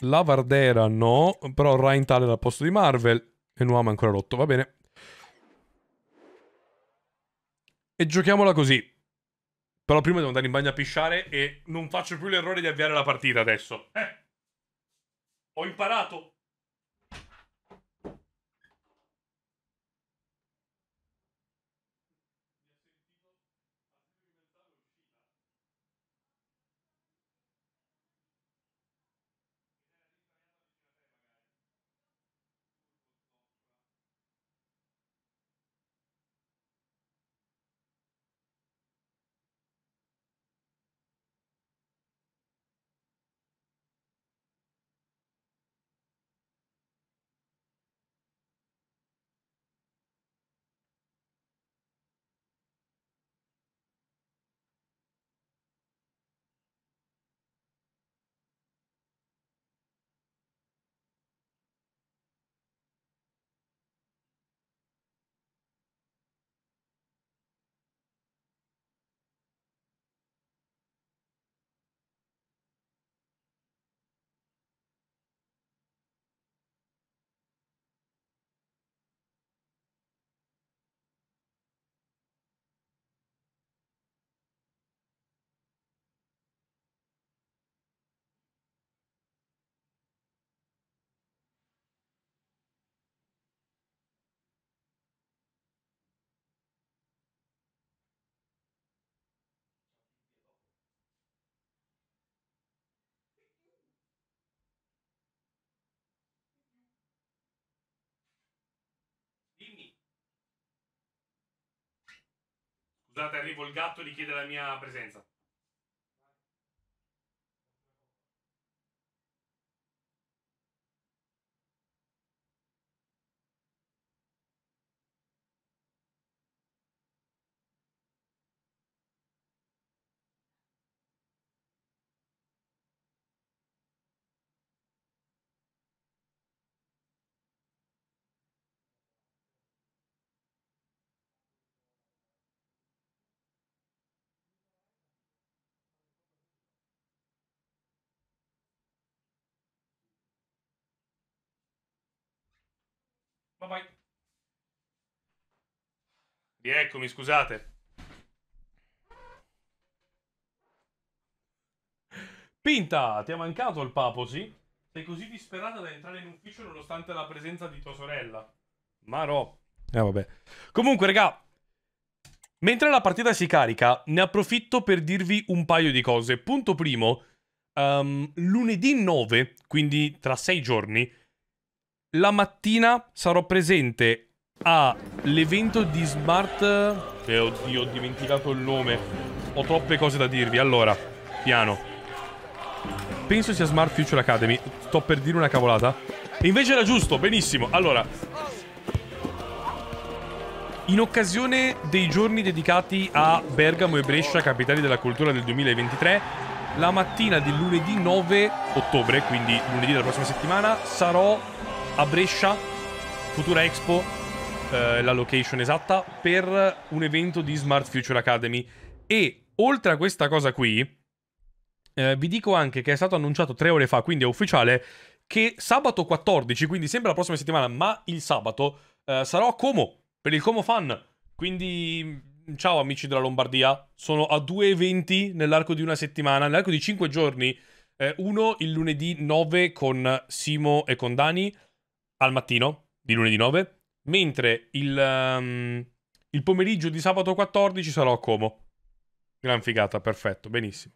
La Vardera no, però Ryan Rheintal al posto di Marvel. E Nuama ancora rotto, va bene. E giochiamola così. Però prima devo andare in bagno a pisciare e non faccio più l'errore di avviare la partita adesso. Eh. Ho imparato. Scusate, arrivo il gatto e gli la mia presenza. Bye bye. Rieccomi, scusate. Pinta, ti è mancato il papo, sì? Sei così disperata da entrare in ufficio nonostante la presenza di tua sorella. Ma no. Eh vabbè. Comunque, raga, mentre la partita si carica, ne approfitto per dirvi un paio di cose. Punto primo, um, lunedì 9, quindi tra sei giorni, la mattina sarò presente all'evento di Smart... Eh, oddio, ho dimenticato il nome. Ho troppe cose da dirvi. Allora, piano. Penso sia Smart Future Academy. Sto per dire una cavolata. E invece era giusto, benissimo. Allora... In occasione dei giorni dedicati a Bergamo e Brescia, capitali della cultura del 2023, la mattina di lunedì 9 ottobre, quindi lunedì della prossima settimana, sarò a Brescia, Futura Expo, eh, la location esatta, per un evento di Smart Future Academy. E oltre a questa cosa qui, eh, vi dico anche che è stato annunciato tre ore fa, quindi è ufficiale, che sabato 14, quindi sempre la prossima settimana, ma il sabato, eh, sarò a Como, per il Como Fan. Quindi mm, ciao amici della Lombardia, sono a due eventi nell'arco di una settimana, nell'arco di cinque giorni. Eh, uno il lunedì 9 con Simo e con Dani, al mattino di lunedì 9, mentre il, um, il pomeriggio di sabato 14 sarò a Como. Gran figata, perfetto, benissimo.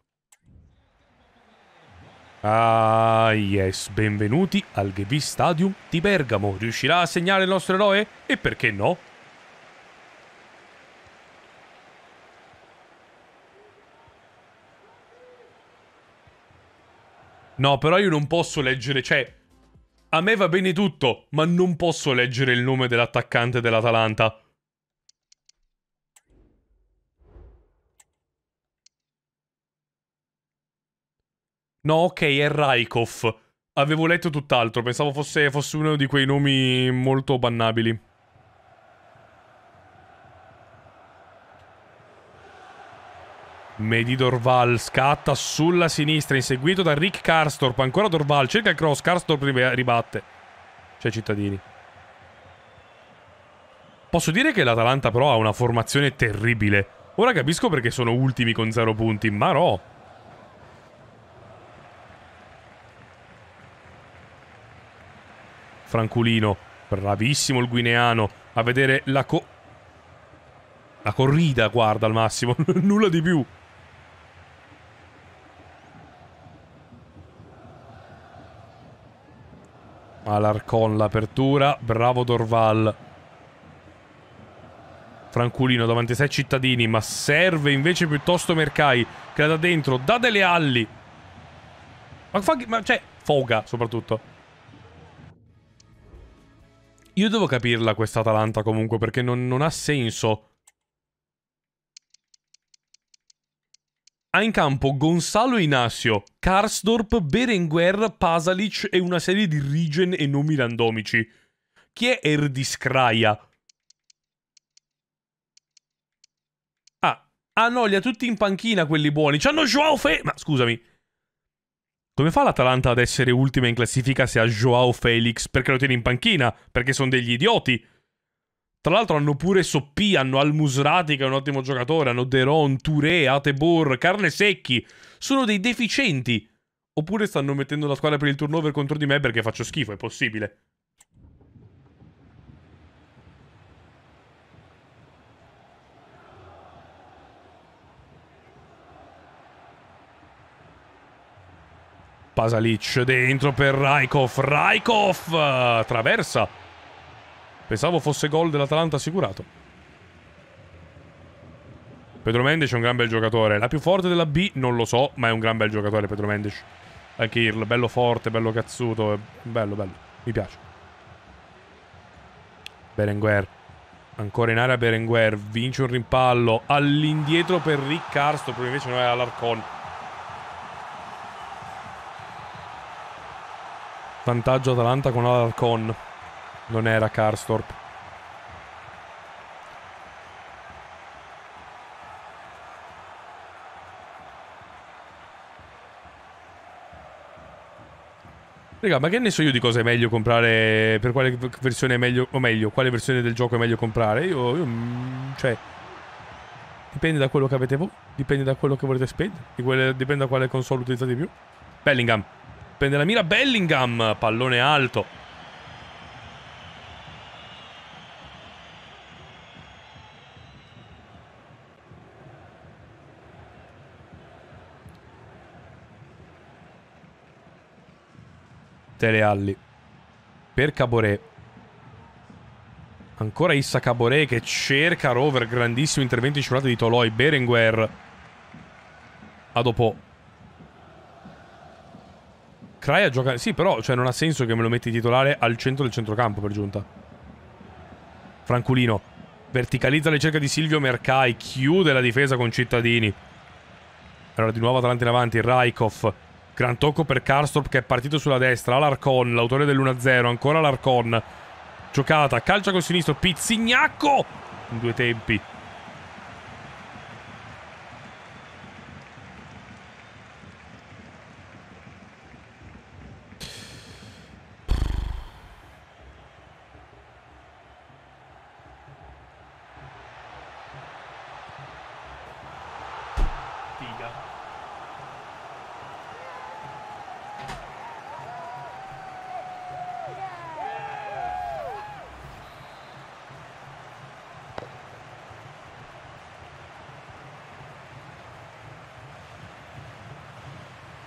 Ah, yes, benvenuti al Gevi Stadium di Bergamo. Riuscirà a segnare il nostro eroe? E perché no? No, però io non posso leggere, cioè, a me va bene tutto, ma non posso leggere il nome dell'attaccante dell'Atalanta. No, ok, è Raikov. Avevo letto tutt'altro, pensavo fosse, fosse uno di quei nomi molto bannabili. Medi Dorval scatta sulla sinistra, inseguito da Rick Karstorp. Ancora Dorval, cerca il cross, Karstorp ribatte. C'è cittadini. Posso dire che l'Atalanta però ha una formazione terribile. Ora capisco perché sono ultimi con zero punti, ma no. Franculino, bravissimo il guineano, a vedere la co... La corrida, guarda, al massimo, nulla di più. Alarcon l'apertura, bravo Dorval. Franculino davanti a sei cittadini, ma serve invece piuttosto Mercai, che la da dentro, da delle alli. Ma, fa, ma cioè, foga soprattutto. Io devo capirla questa Atalanta comunque, perché non, non ha senso ha in campo Gonzalo Inasio, Karsdorp, Berenguer, Pasalic e una serie di Rigen e nomi randomici. Chi è Erdiscraia? Ah, ah no, li ha tutti in panchina quelli buoni. C'hanno Joao Fe... Ma scusami. Come fa l'Atalanta ad essere ultima in classifica se ha Joao Felix? Perché lo tiene in panchina? Perché sono degli idioti? Tra l'altro hanno pure Soppi, hanno Al-Musrati che è un ottimo giocatore, hanno Deron, Touré, Atebor, Carne Secchi. Sono dei deficienti. Oppure stanno mettendo la squadra per il turnover contro di me perché faccio schifo, è possibile. Pasalic dentro per Raikov, Raikov traversa. Pensavo fosse gol dell'Atalanta assicurato. Pedro Mendes è un gran bel giocatore. La più forte della B non lo so, ma è un gran bel giocatore Pedro Mendes. Anche Irl, bello forte, bello cazzuto. Bello, bello. Mi piace. Berenguer. Ancora in area Berenguer. Vince un rimpallo. All'indietro per Rick Arstop, invece non è all'Arcon. Vantaggio Atalanta con Alarcon. Non era Karstorp. Raga, ma che ne so io di cosa è meglio comprare? Per quale versione è meglio, o meglio, quale versione del gioco è meglio comprare? Io, io mm, cioè, dipende da quello che avete voi, dipende da quello che volete spendere, dipende da quale console utilizzate di più. Bellingham, prende la mira Bellingham, pallone alto. Tele Alli per Caboret. Ancora Issa Caboret che cerca Rover, grandissimo intervento in circolata di Toloi, Berenguer. A dopo. Kraia gioca... Sì, però cioè, non ha senso che me lo metti titolare al centro del centrocampo per giunta. Franculino. Verticalizza la ricerca di Silvio Mercai. Chiude la difesa con Cittadini. Allora di nuovo Atalanta in avanti. Raikov. Gran tocco per Karstorp che è partito sulla destra. Alarcon, l'autore dell'1-0. Ancora Alarcon. Giocata, calcia col sinistro. Pizzignacco! In due tempi.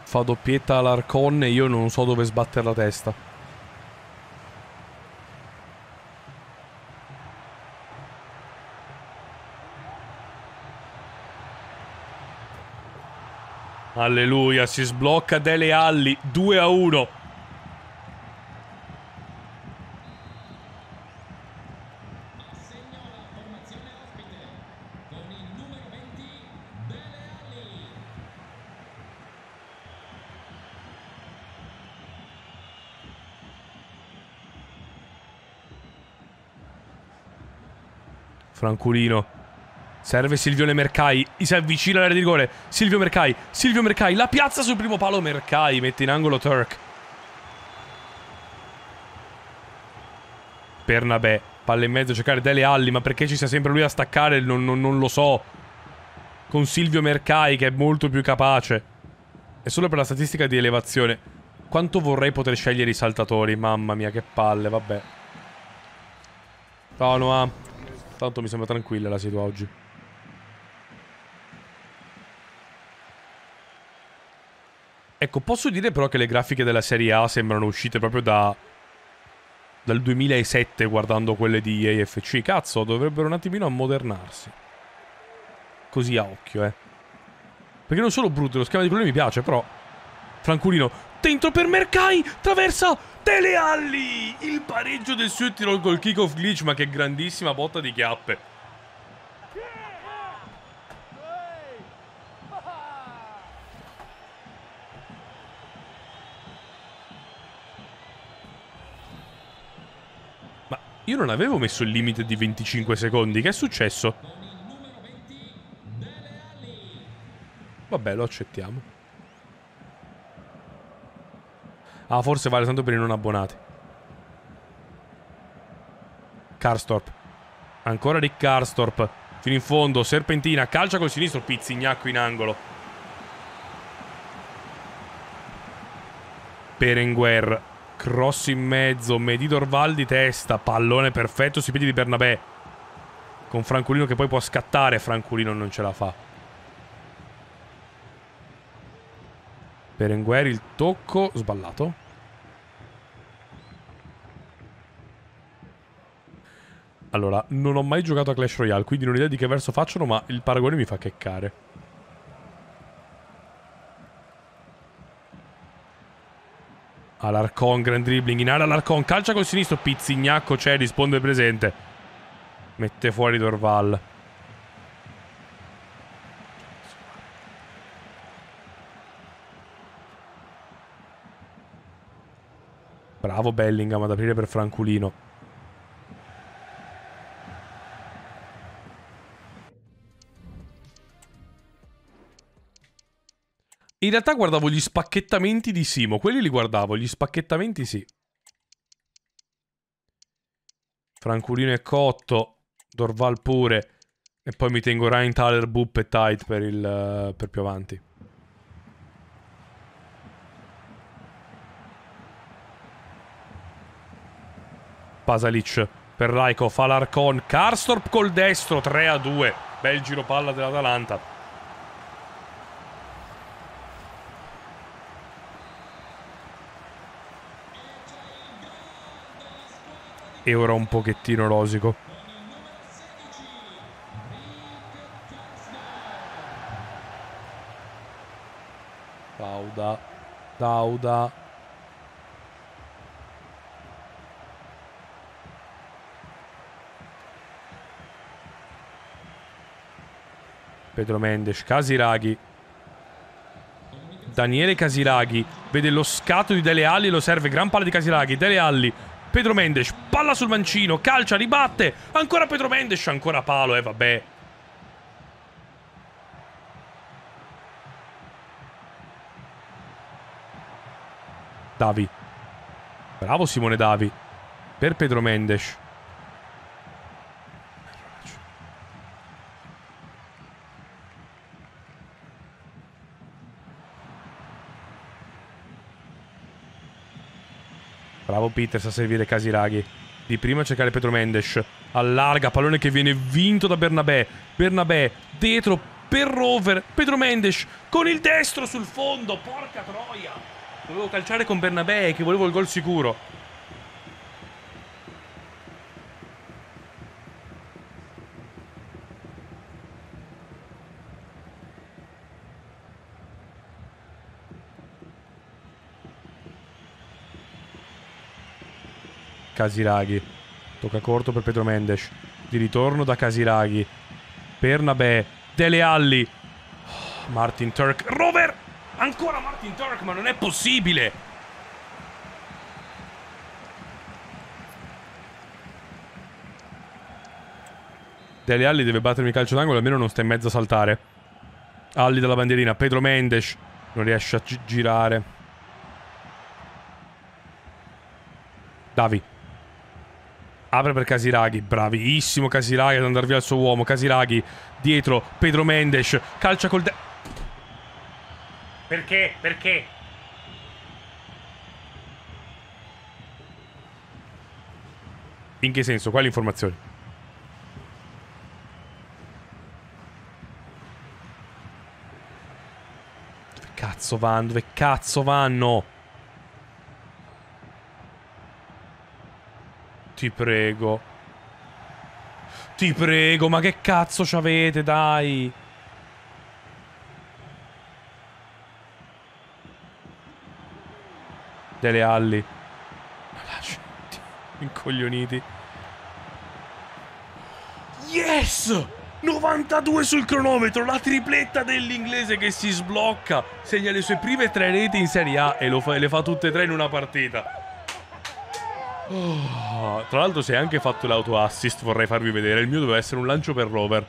Fa doppietta all'Arcon e io non so dove sbattere la testa. Alleluia, si sblocca Dele Alli, 2 a 1. Franculino. Serve Silvione Mercai. Si avvicina all'area di rigore. Silvio Mercai. Silvio Mercai. La piazza sul primo palo. Mercai mette in angolo Turk. Pernabè. Palla in mezzo, cercare Dele Alli, ma perché ci sia sempre lui a staccare non, non, non, lo so. Con Silvio Mercai che è molto più capace. È solo per la statistica di elevazione. Quanto vorrei poter scegliere i saltatori, mamma mia che palle, vabbè. Ciao Noah. Tanto mi sembra tranquilla la situa oggi. Ecco, posso dire però che le grafiche della Serie A sembrano uscite proprio da... dal 2007 guardando quelle di AFC. Cazzo, dovrebbero un attimino ammodernarsi. Così a occhio, eh. Perché non sono brutte, lo schema di problemi mi piace, però... Franculino, dentro per Mercai, traversa, Alli! Il pareggio del suo Süttirol col kick-off glitch, ma che grandissima botta di chiappe. Ma io non avevo messo il limite di 25 secondi, che è successo? Vabbè, lo accettiamo. Ah, forse vale tanto per i non abbonati. Carstorp. Ancora Rick Carstorp. Fino in fondo, Serpentina, calcia col sinistro, Pizzignacco in angolo. Perenguer, cross in mezzo, Medidor Val di testa, pallone perfetto sui piedi di Bernabé. Con Franculino che poi può scattare, Franculino non ce la fa. Berenguer il tocco sballato. Allora, non ho mai giocato a Clash Royale, quindi non ho idea di che verso facciano, ma il paragone mi fa checcare. Alarcon, grand dribbling, in ala Alarcon, calcia col sinistro, pizzignacco c'è, risponde presente. Mette fuori Dorval. Bravo Bellingham ad aprire per Franculino. In realtà guardavo gli spacchettamenti di Simo, quelli li guardavo, gli spacchettamenti sì. Franculino è cotto, Dorval pure, e poi mi tengo Ryan, Thaler, Boop e Tite per, il, per più avanti. Pasalic per Raiko, Falarcon, Karstorp col destro, 3 a 2, bel giro palla dell'Atalanta. E ora un pochettino rosico. Dauda, Dauda, Pedro Mendes, Casiraghi. Daniele Casiraghi vede lo scatto di Dele Alli, lo serve, gran palla di Casiraghi, Dele Alli, Pedro Mendes, palla sul mancino, calcia, ribatte, ancora Pedro Mendes, ancora palo, eh vabbè. Davi. Bravo Simone Davi. Per Pedro Mendes. Bravo Peters a servire Casiraghi. Di prima cercare Pedro Mendes. Allarga, pallone che viene vinto da Bernabé. Bernabé dietro per Rover. Pedro Mendes con il destro sul fondo. Porca troia. Dovevo calciare con Bernabé che volevo il gol sicuro. Casiraghi. Tocca corto per Pedro Mendes. Di ritorno da Casiraghi. Pernabè. Dele Alli. Oh, Martin Turk. Rover! Ancora Martin Turk, ma non è possibile! Dele Alli deve battermi calcio d'angolo, almeno non sta in mezzo a saltare. Alli dalla bandierina, Pedro Mendes non riesce a girare. Davi apre per Casiraghi, bravissimo Casiraghi ad andare via il suo uomo, Casiraghi dietro Pedro Mendes, calcia col... Perché? Perché? In che senso? Quali informazioni? Dove cazzo vanno? Dove cazzo vanno? Ti prego. Ti prego, ma che cazzo ci avete, dai? Dele Alli. Ma lasciati. Incoglioniti. Yes! 92 sul cronometro, la tripletta dell'inglese che si sblocca, segna le sue prime tre reti in Serie A e fa, le fa tutte e tre in una partita. Oh, tra l'altro si è anche fatto l'auto assist, vorrei farvi vedere. Il mio doveva essere un lancio per rover.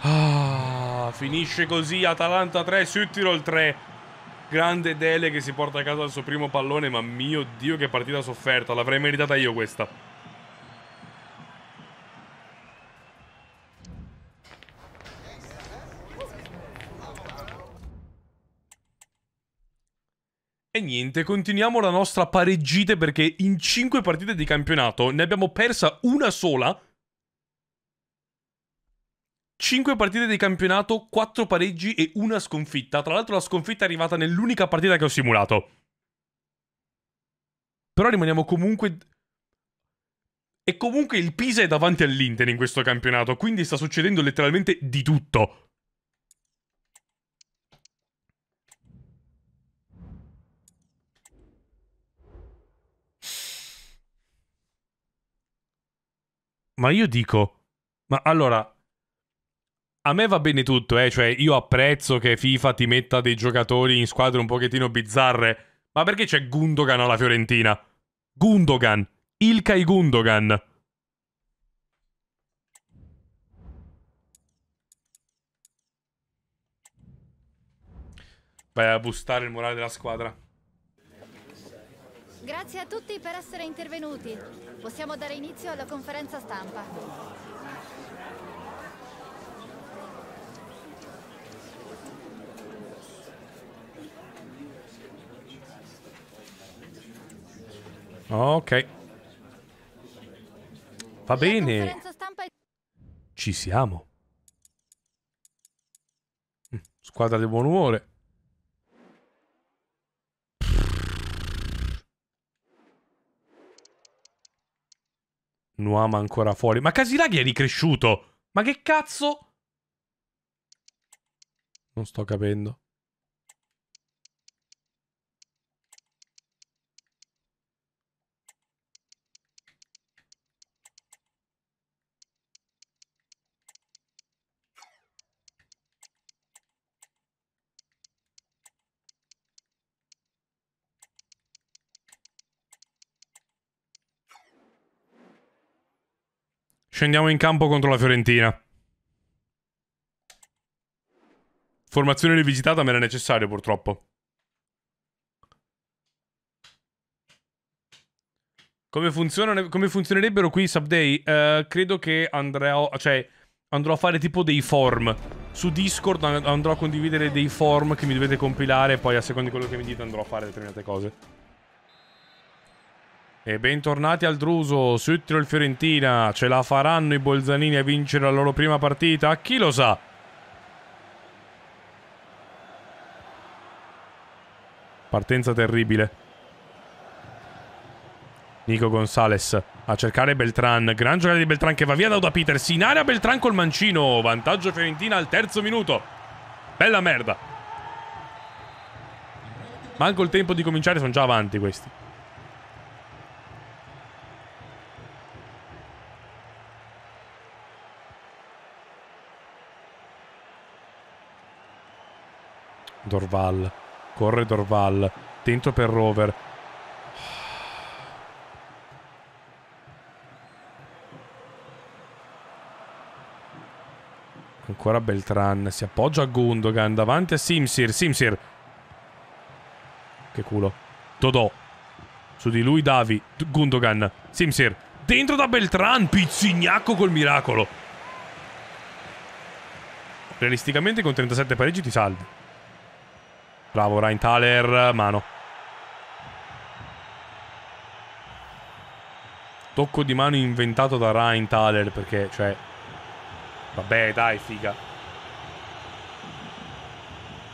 Ah, finisce così Atalanta 3, Süttirol 3. Grande Dele che si porta a casa il suo primo pallone, ma mio Dio che partita sofferta. L'avrei meritata io questa. E niente, continuiamo la nostra pareggita perché in 5 partite di campionato ne abbiamo persa una sola. 5 partite di campionato, 4 pareggi e una sconfitta. Tra l'altro la sconfitta è arrivata nell'unica partita che ho simulato. Però rimaniamo comunque... E comunque il Pisa è davanti all'Inter in questo campionato, quindi sta succedendo letteralmente di tutto. Ma io dico, ma allora, a me va bene tutto, eh, cioè io apprezzo che FIFA ti metta dei giocatori in squadre un pochettino bizzarre, ma perché c'è Gundogan alla Fiorentina? Gundogan, Ilkay Gundogan. Vai a bustare il morale della squadra. Grazie a tutti per essere intervenuti. Possiamo dare inizio alla conferenza stampa. Ok. Va bene. Ci siamo. Mm, squadra di buon umore. Nuama ancora fuori. Ma Casilaghi è ricresciuto. Ma che cazzo? Non sto capendo. Scendiamo in campo contro la Fiorentina. Formazione rivisitata me era necessario purtroppo. Come, come funzionerebbero qui i subday? Uh, credo che andrò, cioè, andrò a fare tipo dei form. Su Discord andrò a condividere dei form che mi dovete compilare e poi a seconda di quello che mi dite andrò a fare determinate cose. E bentornati al Druso, Suttriol Fiorentina, ce la faranno i Bolzanini a vincere la loro prima partita? Chi lo sa? Partenza terribile. Nico Gonzales a cercare Beltran. Gran giocata di Beltran che va via da Uda Peters. In area Beltran col mancino. Vantaggio Fiorentina al terzo minuto. Bella merda. Manco il tempo di cominciare, sono già avanti questi. Dorval. Corre Dorval. Dentro per Rover. Ancora Beltran. Si appoggia a Gundogan. Davanti a Simsir. Simsir. Che culo. Dodò. Su di lui Davi. Gundogan. Simsir. Dentro da Beltran. Pizzignacco col miracolo. Realisticamente con 37 pareggi ti salvi. Bravo Ryan Thaler, mano. Tocco di mano inventato da Ryan Thaler perché, cioè... Vabbè, dai, figa.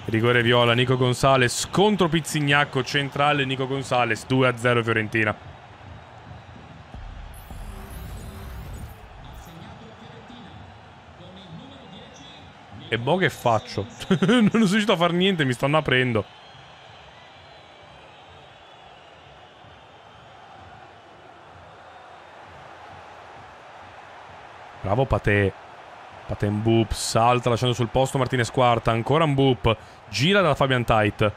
Rigore viola, Nico Gonzalez. Contro Pizzignacco, centrale Nico Gonzalez. 2-0 Fiorentina. E boh che faccio? non sono riuscito a fare niente, mi stanno aprendo. Bravo Pate. Pate in boop, salta lasciando sul posto Martinez quarta, ancora un boop. Gira da Fabian Tight.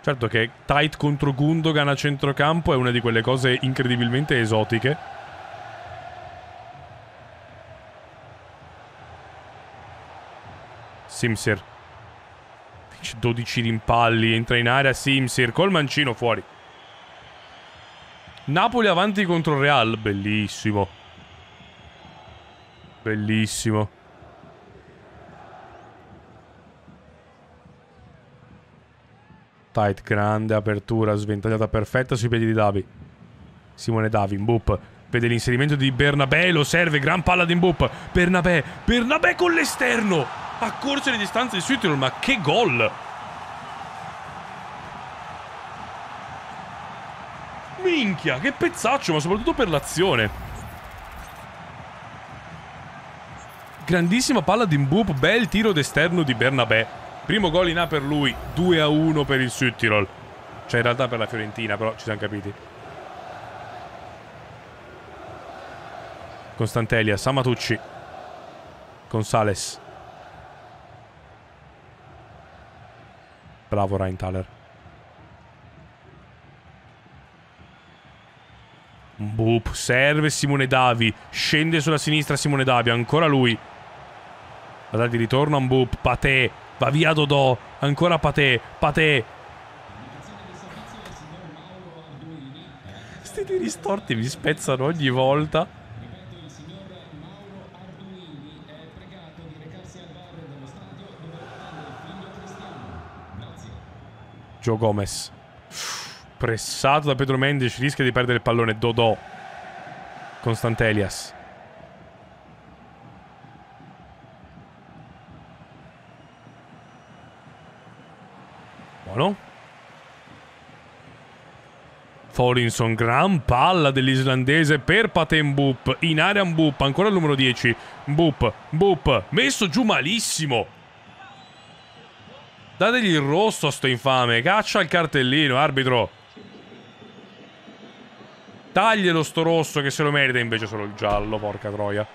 Certo che Tight contro Gundogan a centrocampo è una di quelle cose incredibilmente esotiche. Simsir. 12 rimpalli, entra in area Simsir col mancino fuori. Napoli avanti contro Real, bellissimo. Bellissimo. Tight, grande apertura, sventagliata perfetta sui piedi di Davi. Simone Davi, in boop. Vede l'inserimento di Bernabé, lo serve, gran palla di Mbup. Bernabé, Bernabé con l'esterno accorcia le distanze di Sutton, ma che gol! Minchia, che pezzaccio, ma soprattutto per l'azione. Grandissima palla di Mbup, bel tiro d'esterno di Bernabé. Primo gol in A per lui, 2 a 1 per il Südtirol. Cioè in realtà per la Fiorentina, però ci siamo capiti. Constantelia, Samatucci. Gonzales. Bravo Rheintaler. Boop, serve Simone Davi. Scende sulla sinistra Simone Davi, ancora lui. Guardate di ritorno a Boop, Pate. va via Dodò, ancora Pate, Pate. Sti tiri mi spezzano ogni volta. Joe Gomez. Pressato da Pedro Mendes, rischia di perdere il pallone. Dodò. Constantelias. Buono. Forinson, gran palla dell'islandese per Patenbup in area Mbup, ancora il numero 10. Mbup, Mbup, messo giù malissimo. Dategli il rosso a sto infame. Caccia il cartellino, arbitro. Taglielo sto rosso che se lo merita invece solo il giallo, porca troia.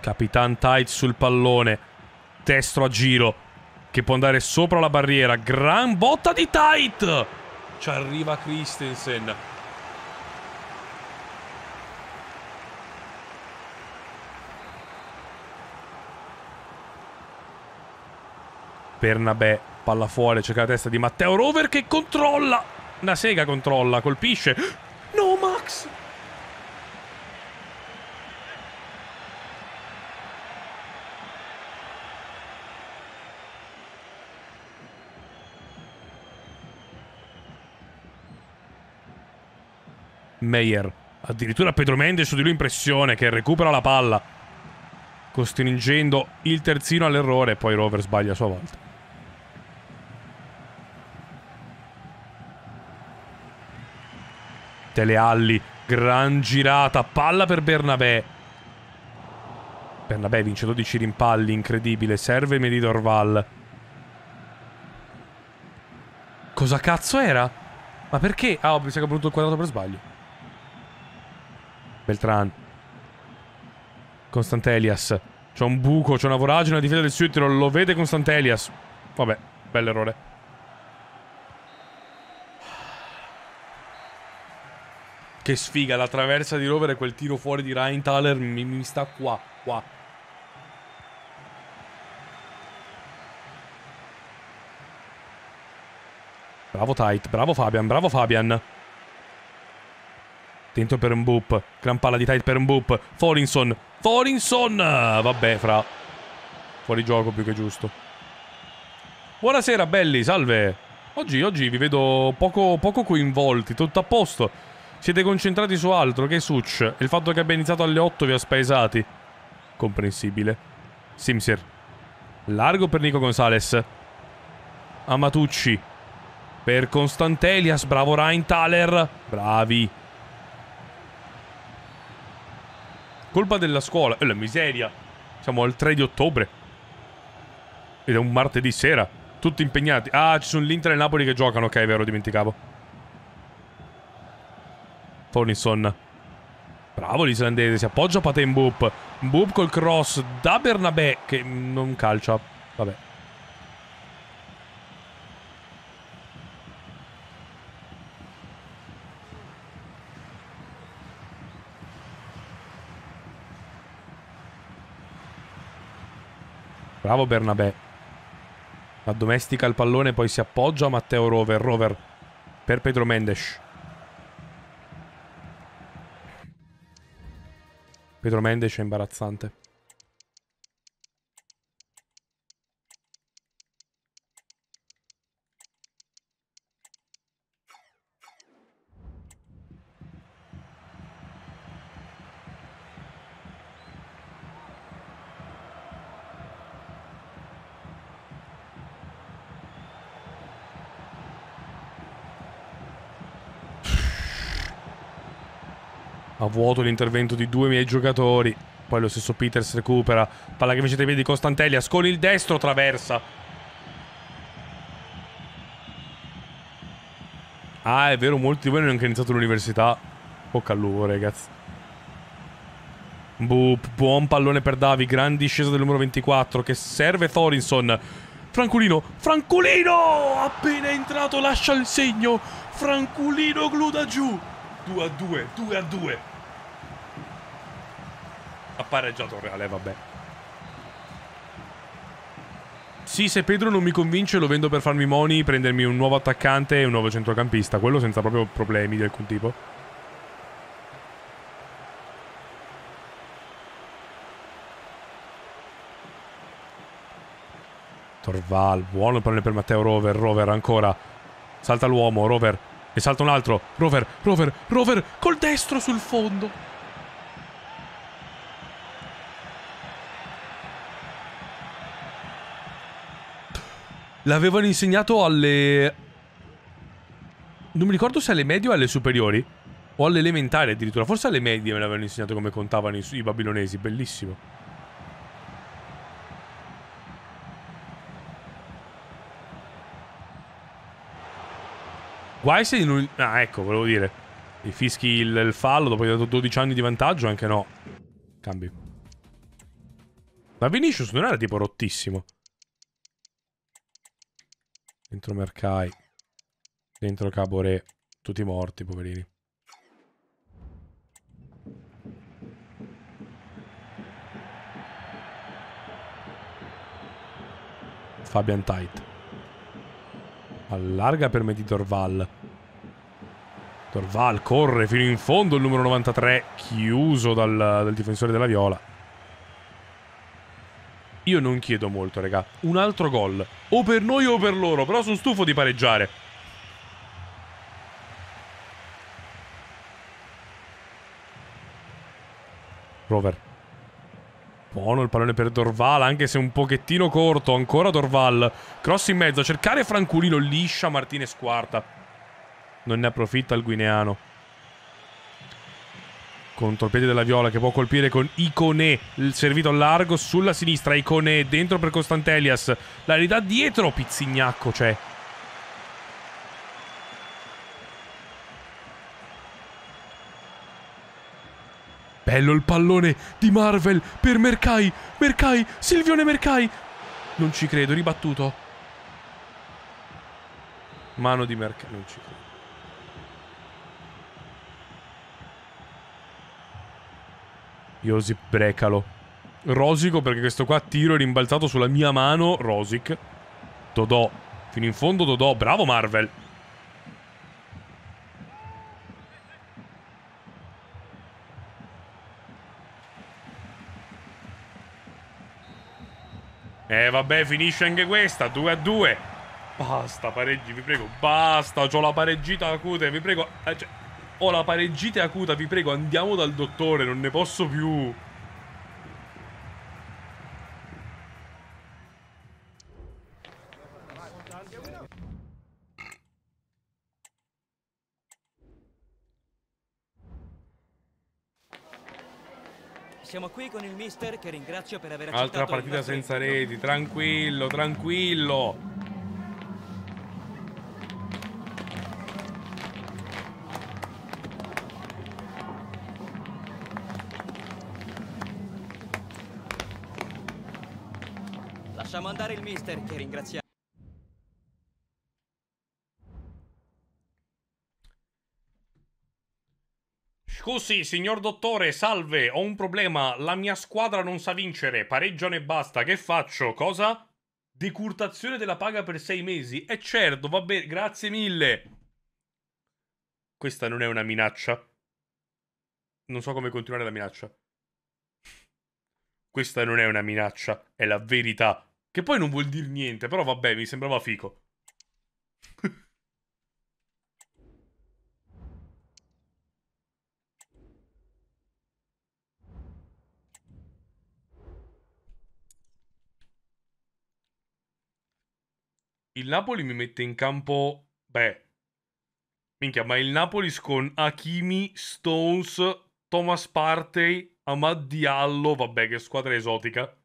Capitan Tight sul pallone. Destro a giro. Che può andare sopra la barriera. Gran botta di Tight. Ci arriva Christensen. Bernabé, palla fuori, cerca la testa di Matteo Rover che controlla. Una sega controlla, colpisce. No, Max! Meyer. Addirittura Pedro Mendes su di lui in pressione che recupera la palla, costringendo il terzino all'errore. Poi Rover sbaglia a sua volta. Telealli, gran girata, palla per Bernabé. Bernabé vince 12 rimpalli, incredibile, serve Meridor Cosa cazzo era? Ma perché? Ah, mi sa che ho voluto il quadrato per sbaglio. Beltran. Constantelias. C'è un buco, c'è una voragine, la difesa del Suitero, lo vede Constantelias. Vabbè, bell'errore. Che sfiga, la traversa di Rover e quel tiro fuori di Ryan Thaler mi, mi sta qua, qua. Bravo Tight, bravo Fabian, bravo Fabian. Tento per un boop. Gran palla di Tight per un boop. Forinson. Forinson! Vabbè, fra. Fuori gioco più che giusto. Buonasera, belli, salve. Oggi, oggi vi vedo poco, poco coinvolti. Tutto a posto. Siete concentrati su altro che Such. il fatto che abbia iniziato alle 8 vi ha spaesati. Comprensibile. Simsir. Largo per Nico Gonzales. Amatucci. Per Constantelias. Bravo Rheintaler. Bravi. Colpa della scuola. E eh, la miseria. Siamo al 3 di ottobre. Ed è un martedì sera. Tutti impegnati. Ah, ci sono l'Inter e il Napoli che giocano. Ok, è vero, dimenticavo. Tonison. Bravo l'islandese, si appoggia Paten Boop. Boop col cross da Bernabé che non calcia. Vabbè. Bravo Bernabé. Addomestica il pallone, poi si appoggia a Matteo Rover. Rover per Pedro Mendes. Pietro Mendes è imbarazzante. vuoto l'intervento di due miei giocatori. Poi lo stesso Peters recupera. Palla che invece tra i piedi di Costantellias con il destro traversa. Ah, è vero, molti di voi non hanno iniziato l'università. Poca a ragazzi. Boop, buon pallone per Davi. Gran discesa del numero 24 che serve Thorinson. Franculino, Franculino! Appena entrato lascia il segno. Franculino gluda giù. 2 a 2, 2 a 2. Ha pareggiato Reale, eh, vabbè. Sì, se Pedro non mi convince lo vendo per farmi money, prendermi un nuovo attaccante e un nuovo centrocampista. Quello senza proprio problemi di alcun tipo. Torval, buono il pallone per Matteo Rover, Rover ancora. Salta l'uomo, Rover. E salta un altro. Rover, Rover, Rover, col destro sul fondo. L'avevano insegnato alle... Non mi ricordo se alle medie o alle superiori. O alle elementari addirittura. Forse alle medie me l'avevano insegnato come contavano i, i babilonesi. Bellissimo. Guai se... Non... Ah, ecco, volevo dire. I fischi il, il fallo dopo gli ha dato 12 anni di vantaggio, anche no. Cambi. Ma Vinicius non era tipo rottissimo. Dentro Mercai. Dentro Cabore. Tutti morti, poverini. Fabian Tite. Allarga per me di Dorval. Dorval corre fino in fondo il numero 93, chiuso dal, dal difensore della Viola. Io non chiedo molto, raga. Un altro gol. O per noi o per loro. Però sono stufo di pareggiare. Rover. Buono il pallone per Dorval, anche se un pochettino corto. Ancora Dorval. Cross in mezzo. A cercare Franculino. Liscia Martinez quarta. Non ne approfitta il guineano. Contropiede della Viola che può colpire con Icone, il servito al largo sulla sinistra, Icone dentro per Costantelias, la ridà dietro, Pizzignacco c'è. Bello il pallone di Marvel per Mercai, Mercai, Silvione Mercai. Non ci credo, ribattuto. Mano di Mercai, non ci credo. Josip Brecalo. Rosico perché questo qua tiro è rimbalzato sulla mia mano. Rosic. Dodò. Fino in fondo Dodò. Bravo Marvel. E eh, vabbè, finisce anche questa. 2 a 2. Basta, pareggi, vi prego. Basta, ho la pareggita acute, vi prego. Eh, cioè... Ho la pareggite acuta, vi prego, andiamo dal dottore, non ne posso più. Siamo qui con il mister che ringrazio per aver accettato Altra partita senza reti, tranquillo, tranquillo. mandare il mister che ringraziamo. Scusi, signor dottore, salve, ho un problema. La mia squadra non sa vincere, pareggiano e basta. Che faccio? Cosa? Decurtazione della paga per sei mesi? E eh certo, va bene, grazie mille. Questa non è una minaccia. Non so come continuare la minaccia. Questa non è una minaccia, è la verità. Che poi non vuol dire niente, però vabbè, mi sembrava fico. il Napoli mi mette in campo. Beh, minchia, ma il Napoli con Hakimi, Stones, Thomas Partey, Amad Diallo. Vabbè, che squadra esotica.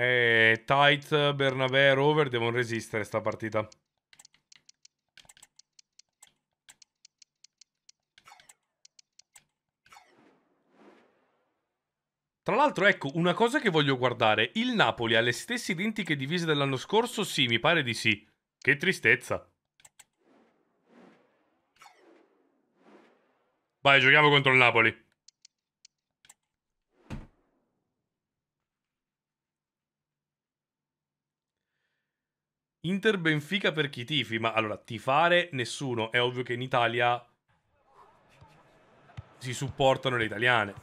Eh, tight, Bernabé, Rover devono resistere sta partita. Tra l'altro, ecco, una cosa che voglio guardare. Il Napoli ha le stesse identiche divise dell'anno scorso? Sì, mi pare di sì. Che tristezza. Vai, giochiamo contro il Napoli. Inter Benfica per chi tifi, ma allora tifare nessuno, è ovvio che in Italia si supportano le italiane.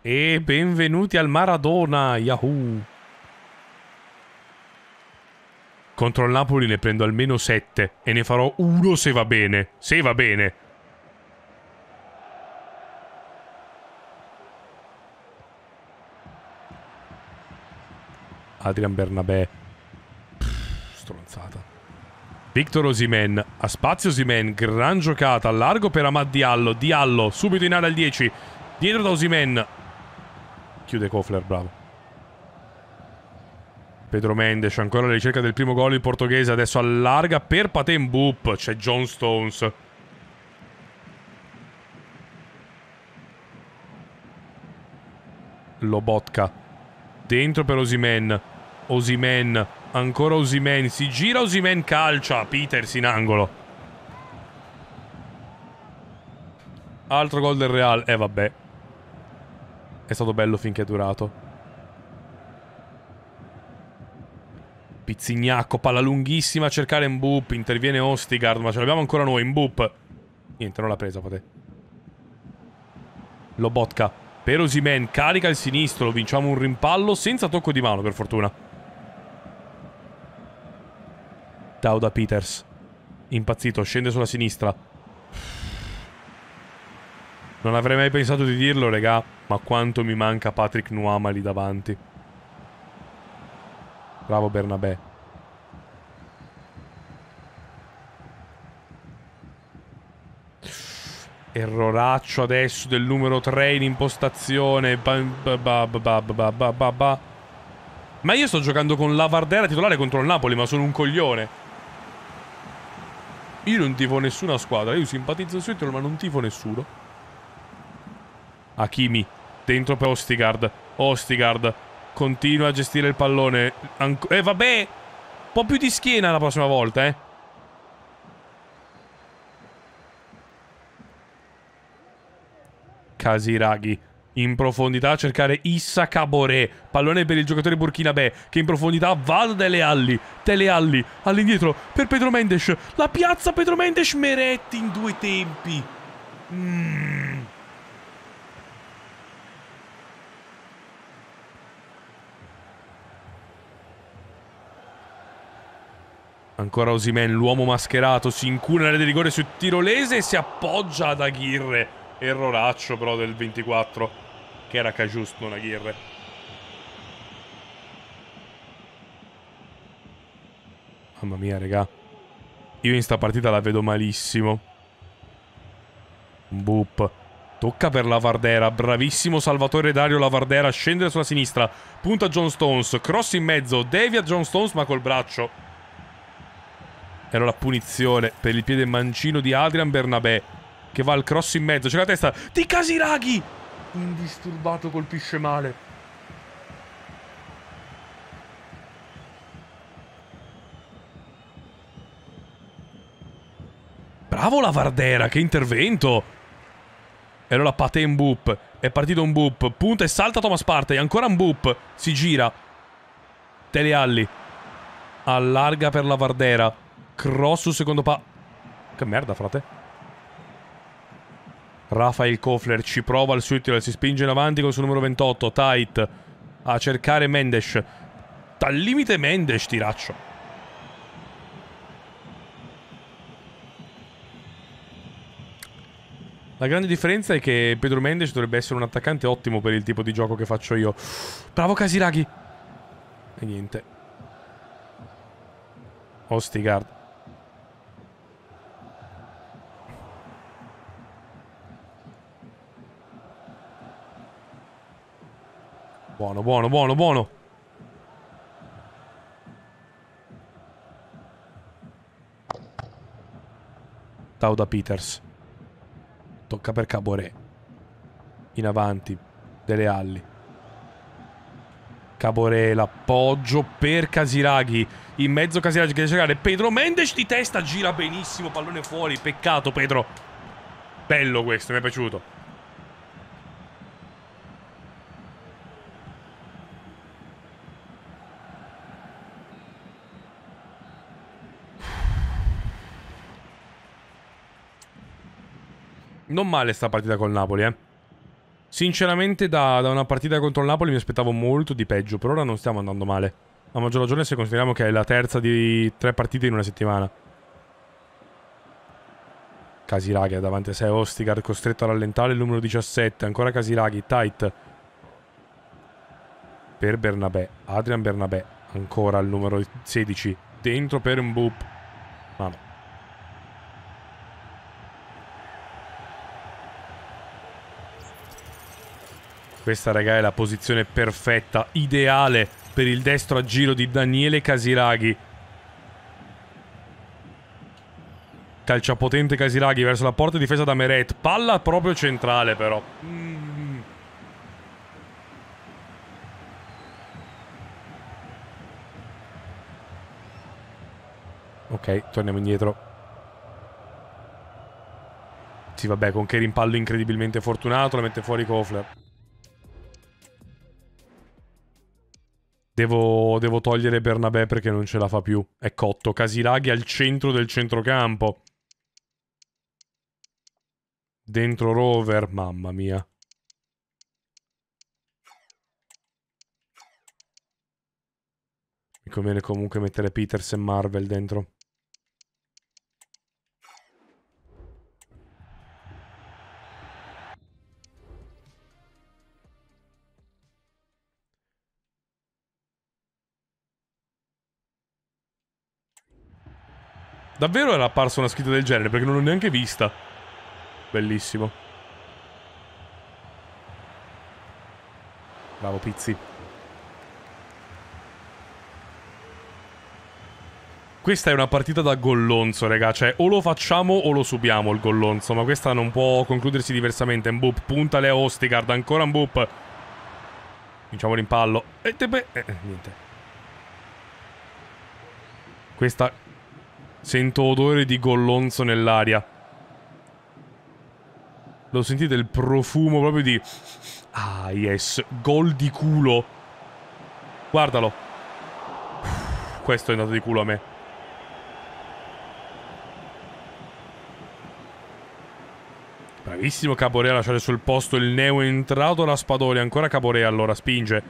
E benvenuti al Maradona, Yahoo! Contro il Napoli ne prendo almeno 7 e ne farò uno se va bene. Se va bene. Adrian Bernabé. stronzata. Victor Osimen, a spazio Osimen, gran giocata, largo per Amad Diallo, Diallo subito in area al 10, dietro da Osimen, chiude Kofler, bravo. Pedro Mendes, ancora alla ricerca del primo gol il portoghese, adesso allarga per Paten Boop, c'è John Stones. Lobotka, dentro per Osimen, Osimen. Ancora Osimen. Si gira Osimen calcia. Peters in angolo. Altro gol del Real. E eh, vabbè. È stato bello finché è durato. Pizzignacco, palla lunghissima a cercare Mbup, interviene Ostigard, ma ce l'abbiamo ancora noi, Mbup. Niente, non l'ha presa, potete. Lobotka, per Osimen, carica il sinistro, vinciamo un rimpallo senza tocco di mano per fortuna. Militao da Peters. Impazzito, scende sulla sinistra. Non avrei mai pensato di dirlo, regà, ma quanto mi manca Patrick Nuama lì davanti. Bravo Bernabé. Erroraccio adesso del numero 3 in impostazione. Ma io sto giocando con la Vardera titolare contro il Napoli, ma sono un coglione. Io non tifo nessuna squadra, io simpatizzo su Inter ma non tifo nessuno. Hakimi, dentro per Ostigard. Ostigard continua a gestire il pallone. Anc eh vabbè, un po' più di schiena la prossima volta, eh. Casiraghi in profondità a cercare Issa Caboré. Pallone per il giocatore burkinabè che in profondità va da Dele Alli. Dele Alli all'indietro per Pedro Mendes. La piazza Pedro Mendes Meretti in due tempi. Mm. Ancora Osimen, l'uomo mascherato, si incuna nell'area di rigore su tirolese e si appoggia ad Aguirre. Erroraccio però del 24 che era Cajus con Aguirre. Mamma mia, regà. Io in sta partita la vedo malissimo. Boop. Tocca per Lavardera. Bravissimo Salvatore Dario Lavardera. Scende sulla sinistra. Punta John Stones. Cross in mezzo. Devia John Stones ma col braccio. Era la punizione per il piede mancino di Adrian Bernabé. Che va al cross in mezzo. C'è la testa di Casiraghi indisturbato colpisce male. Bravo la Vardera, che intervento! E allora Pate un boop. È partito un boop. Punta e salta Thomas Partey. Ancora un boop. Si gira. Telealli. Allarga per la Vardera. Cross sul secondo pa... Che merda, frate. Rafael Kofler ci prova il suo tiro, si spinge in avanti con il suo numero 28, Tight, a cercare Mendes. Dal limite Mendes, tiraccio. La grande differenza è che Pedro Mendes dovrebbe essere un attaccante ottimo per il tipo di gioco che faccio io. Bravo Casiraghi! E niente. Ostigard. Buono, buono, buono, buono. Tauda Peters. Tocca per Caboret. In avanti. Delle Alli. Caboret, l'appoggio per Casiraghi. In mezzo Casiraghi che deve giocare. Pedro Mendes di testa, gira benissimo, pallone fuori, peccato Pedro. Bello questo, mi è piaciuto. Non male sta partita col Napoli, eh. Sinceramente da, da, una partita contro il Napoli mi aspettavo molto di peggio, per ora non stiamo andando male. A maggior ragione se consideriamo che è la terza di tre partite in una settimana. Casiraghi davanti a sé, Ostigar costretto a rallentare il numero 17, ancora Casiraghi, tight. Per Bernabé, Adrian Bernabé, ancora il numero 16, dentro per un boop. Ma no. Questa, raga, è la posizione perfetta, ideale per il destro a giro di Daniele Casiraghi. Calcia potente Casiraghi verso la porta difesa da Meret. Palla proprio centrale, però. Mm. Ok, torniamo indietro. Sì, vabbè, con che rimpallo incredibilmente fortunato la mette fuori Kofler. Devo, devo, togliere Bernabé perché non ce la fa più. È cotto. Casilaghi al centro del centrocampo. Dentro Rover. Mamma mia. Mi conviene comunque mettere Peters e Marvel dentro. Davvero era apparsa una scritta del genere? Perché non l'ho neanche vista. Bellissimo. Bravo Pizzi. Questa è una partita da gollonzo, raga. Cioè, o lo facciamo o lo subiamo il gollonzo. Ma questa non può concludersi diversamente. Mboop, puntale a Ostigard. Ancora Mboop. Vinciamo l'impallo. E te eh, eh, niente. Questa Sento odore di gollonzo nell'aria. Lo sentite il profumo proprio di... Ah, yes. Gol di culo. Guardalo. Questo è andato di culo a me. Bravissimo Caborea a lasciare sul posto il neo è entrato Raspadori. Ancora Caborea allora, spinge.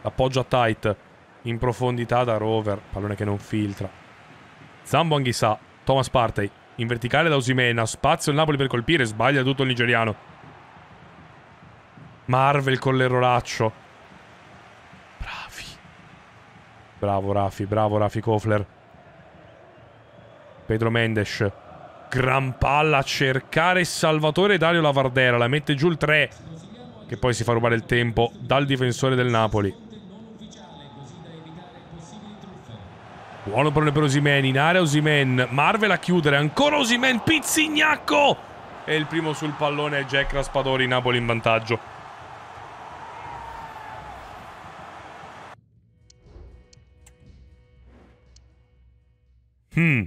Appoggia tight. In profondità da rover. Pallone che non filtra. Zambo Anghissà, Thomas Partey, in verticale da Osimena, spazio il Napoli per colpire, sbaglia tutto il nigeriano. Marvel con l'erroraccio. Bravi. Bravo Rafi, bravo Rafi Kofler. Pedro Mendes. Gran palla a cercare Salvatore Dario Lavardera, la mette giù il 3 che poi si fa rubare il tempo dal difensore del Napoli. Buono pallone per Osimen, in area Osimen, Marvel a chiudere, ancora Osimen, pizzignacco! E il primo sul pallone è Jack Raspadori, Napoli in vantaggio. Hmm.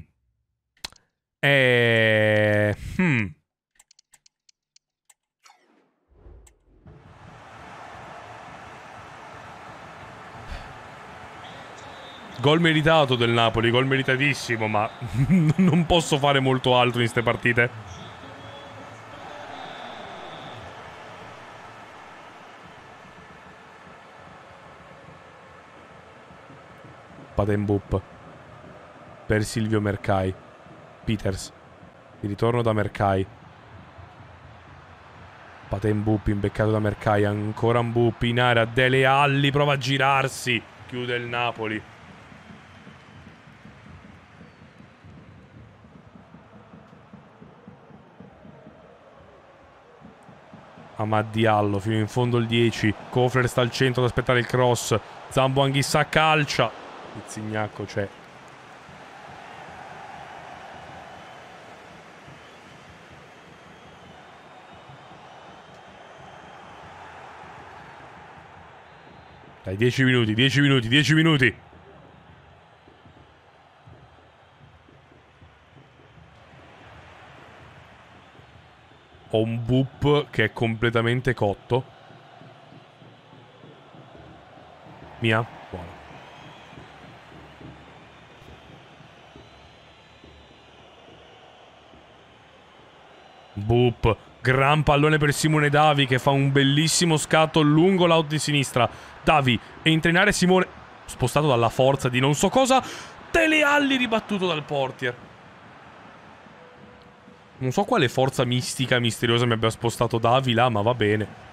Eh... Hmm. Gol meritato del Napoli, gol meritatissimo, ma non posso fare molto altro in queste partite. Padenbup per Silvio Mercai. Peters di ritorno da Mercai. Patenbup imbeccato da Mercai, ancora un bup in area, Dele Alli prova a girarsi, chiude il Napoli. Amad Diallo fino in fondo il 10 Kofler sta al centro ad aspettare il cross Zambo Anghissa calcia Pizzignacco c'è Dai, 10 minuti, 10 minuti, 10 minuti. Ho un boop che è completamente cotto. Mia. Buona. Boop. Gran pallone per Simone Davi che fa un bellissimo scatto lungo l'out di sinistra. Davi entra in area Simone spostato dalla forza di non so cosa. Telealli ribattuto dal portier. Non so quale forza mistica misteriosa mi abbia spostato Davi là, ma va bene.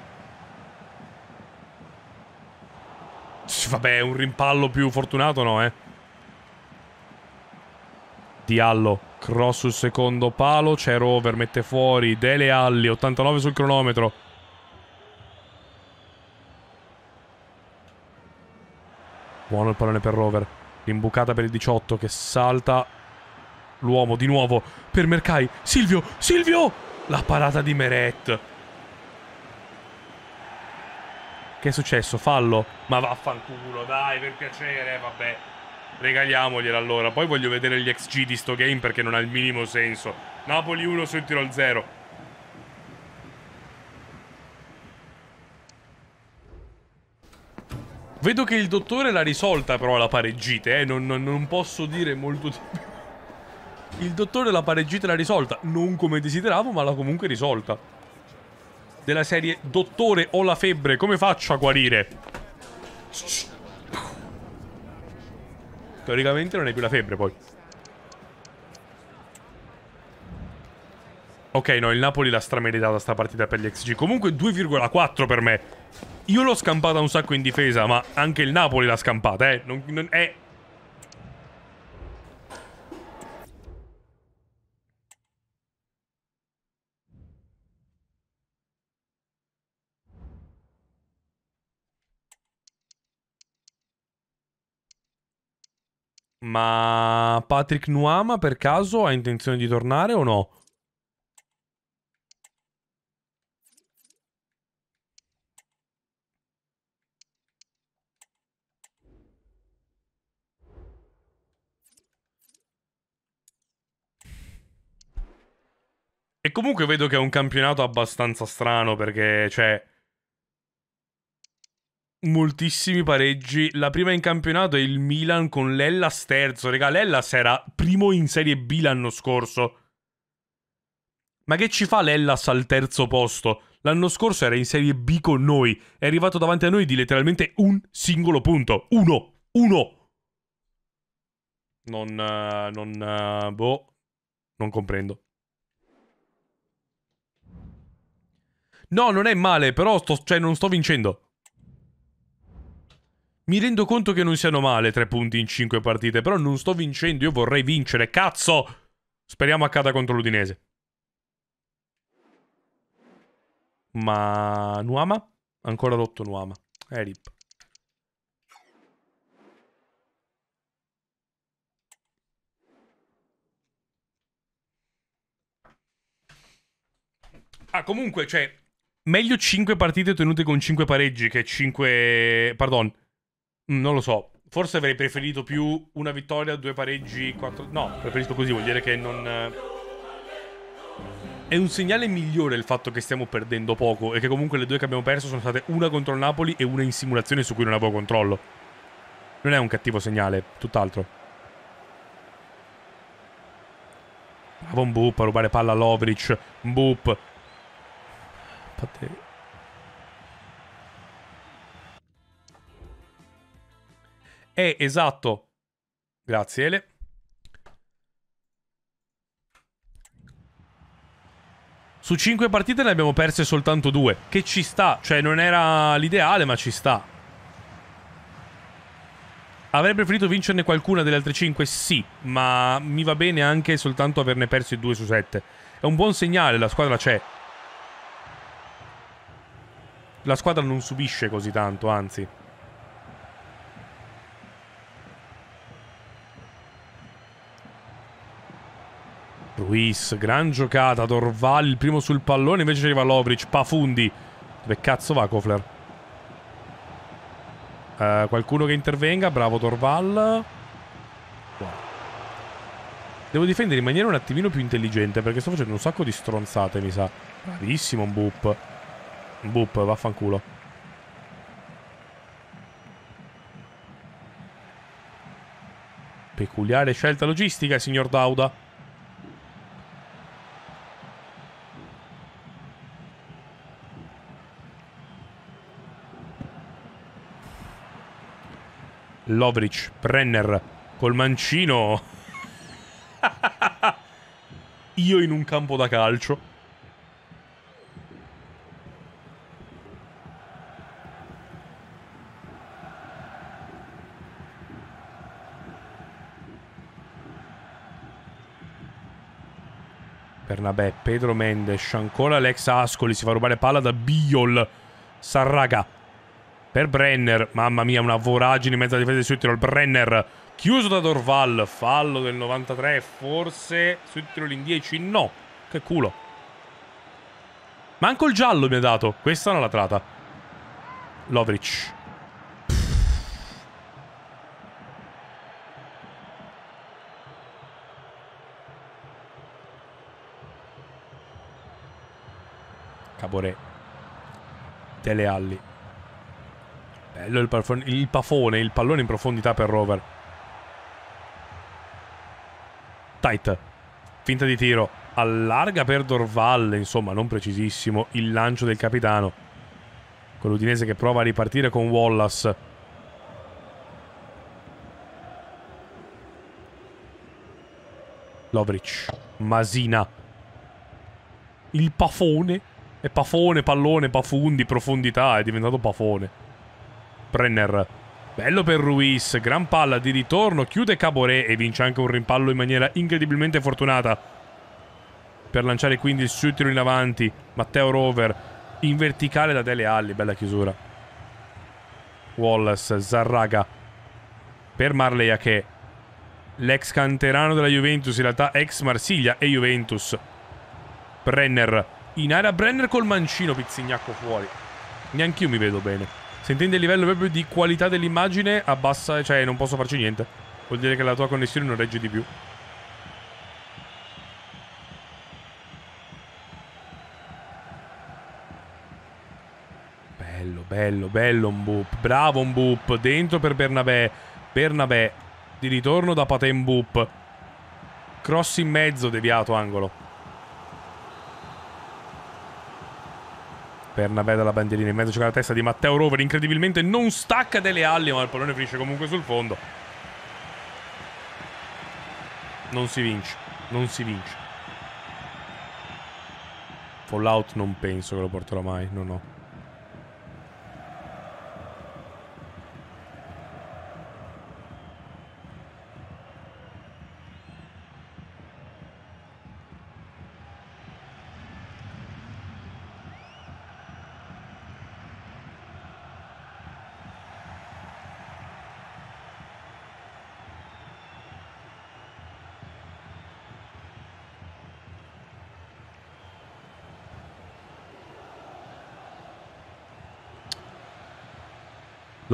Vabbè, un rimpallo più fortunato no, eh. Diallo, cross sul secondo palo, c'è Rover, mette fuori, Dele Alli, 89 sul cronometro. Buono il pallone per Rover. Rimbucata per il 18 che salta L'uomo di nuovo per Mercai. Silvio, Silvio! La parata di Meret. Che è successo? Fallo. Ma vaffanculo, dai, per piacere, eh, vabbè. Regaliamogliela allora. Poi voglio vedere gli XG di sto game perché non ha il minimo senso. Napoli 1 sul tiro al 0. Vedo che il dottore l'ha risolta però la pareggite, eh? non, non, non posso dire molto di più. Il dottore la pareggita l'ha risolta. Non come desideravo, ma l'ha comunque risolta. Della serie Dottore ho la febbre, come faccio a guarire? Teoricamente non è più la febbre poi. Ok, no, il Napoli l'ha strameritata sta partita per gli XG. Comunque 2,4 per me. Io l'ho scampata un sacco in difesa, ma anche il Napoli l'ha scampata, eh. Non, non, eh. Ma Patrick Nuama per caso ha intenzione di tornare o no? E comunque vedo che è un campionato abbastanza strano perché, cioè, moltissimi pareggi. La prima in campionato è il Milan con l'Ellas terzo. Regà, l'Ellas era primo in Serie B l'anno scorso. Ma che ci fa l'Ellas al terzo posto? L'anno scorso era in Serie B con noi. È arrivato davanti a noi di letteralmente un singolo punto. Uno. Uno. Non... Uh, non... Uh, boh. Non comprendo. No, non è male, però sto, cioè, non sto vincendo. Mi rendo conto che non siano male tre punti in cinque partite, però non sto vincendo, io vorrei vincere, cazzo! Speriamo accada contro l'Udinese. Ma... Nuama? Ancora rotto Nuama. Eh, rip. Ah, comunque, cioè, meglio 5 partite tenute con 5 pareggi che 5... Pardon, Mm, non lo so. Forse avrei preferito più una vittoria, due pareggi, quattro... No, preferisco così, vuol dire che non... Eh, è un segnale migliore il fatto che stiamo perdendo poco e che comunque le due che abbiamo perso sono state una contro il Napoli e una in simulazione su cui non avevo controllo. Non è un cattivo segnale, tutt'altro. Bravo Mboop a rubare palla a Lovric. Mboop. Fate... è eh, esatto. Grazie Ele. Su cinque partite ne abbiamo perse soltanto due. che ci sta, cioè non era l'ideale ma ci sta. Avrei preferito vincerne qualcuna delle altre cinque? Sì, ma mi va bene anche soltanto averne persi due su sette. È un buon segnale, la squadra c'è. La squadra non subisce così tanto, anzi. Ruiz, gran giocata, Dorval, il primo sul pallone, invece ci arriva Lovric, Pafundi. Dove cazzo va Kofler? Uh, qualcuno che intervenga, bravo Dorval. Wow. Devo difendere in maniera un attimino più intelligente perché sto facendo un sacco di stronzate, mi sa. Bravissimo un boop. Un boop, vaffanculo. Peculiare scelta logistica, signor Dauda. Lovric, Brenner col mancino. Io in un campo da calcio. Bernabé, Pedro Mendes, ancora Alex Ascoli, si fa rubare palla da Biol, Sarraga, per Brenner. Mamma mia, una voragine in mezzo alla difesa di Switzerland. Brenner chiuso da Dorval. Fallo del 93. Forse Switzerland in 10. No. Che culo. Manco il giallo mi ha dato. Questa è una latrata. Lovric. Tele Alli. Bello il, il pafone, il pallone in profondità per Rover. Tight. Finta di tiro. Allarga per Dorvalle, insomma, non precisissimo, il lancio del capitano. Quell'Udinese che prova a ripartire con Wallace. Lovric. Masina. Il pafone. È pafone, pallone, pafundi, profondità. È diventato pafone. Brenner. Bello per Ruiz, gran palla di ritorno, chiude Caboret e vince anche un rimpallo in maniera incredibilmente fortunata. Per lanciare quindi il suo tiro in avanti, Matteo Rover in verticale da Dele Alli, bella chiusura. Wallace, Zarraga per Marleia che l'ex canterano della Juventus, in realtà ex Marsiglia e Juventus. Brenner, in area Brenner col mancino Pizzignacco fuori. Neanch'io mi vedo bene. Se intendi il livello proprio di qualità dell'immagine, abbassa, cioè non posso farci niente. Vuol dire che la tua connessione non regge di più. Bello, bello, bello un boop. Bravo un boop. Dentro per Bernabé. Bernabé. Di ritorno da Patenboop. Cross in mezzo, deviato angolo. Bernabé dalla bandierina in mezzo c'è la testa di Matteo Rover incredibilmente non stacca delle ali ma il pallone finisce comunque sul fondo non si vince non si vince Fallout non penso che lo porterò mai no no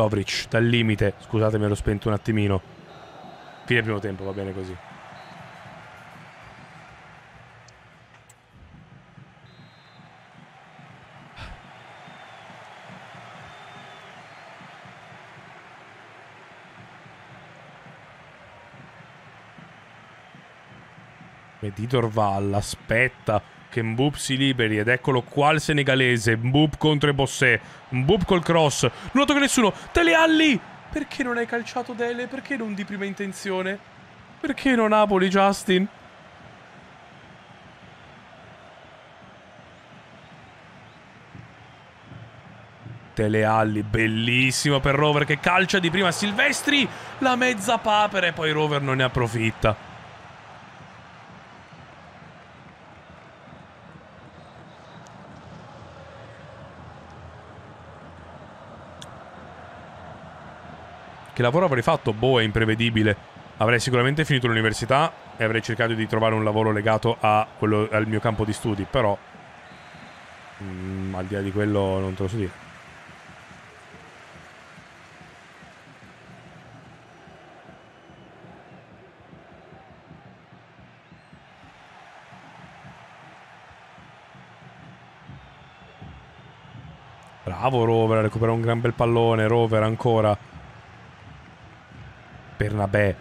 Lovric dal limite. Scusate, Scusatemi, l'ho spento un attimino. Fine primo tempo, va bene così. Editor Valla aspetta che Mbup si liberi ed eccolo qua il senegalese, Mbup contro Bossé, Mbup col cross, non tocca nessuno, Dele Alli! Perché non hai calciato Dele? Perché non di prima intenzione? Perché non Napoli, Justin? Dele Alli, bellissimo per Rover che calcia di prima Silvestri, la mezza papera e poi Rover non ne approfitta. Che lavoro avrei fatto? Boh, è imprevedibile. Avrei sicuramente finito l'università e avrei cercato di trovare un lavoro legato quello, al mio campo di studi, però... Mm, al di là di quello non te lo so dire. Bravo Rover, recupera un gran bel pallone, Rover ancora. Bernabé.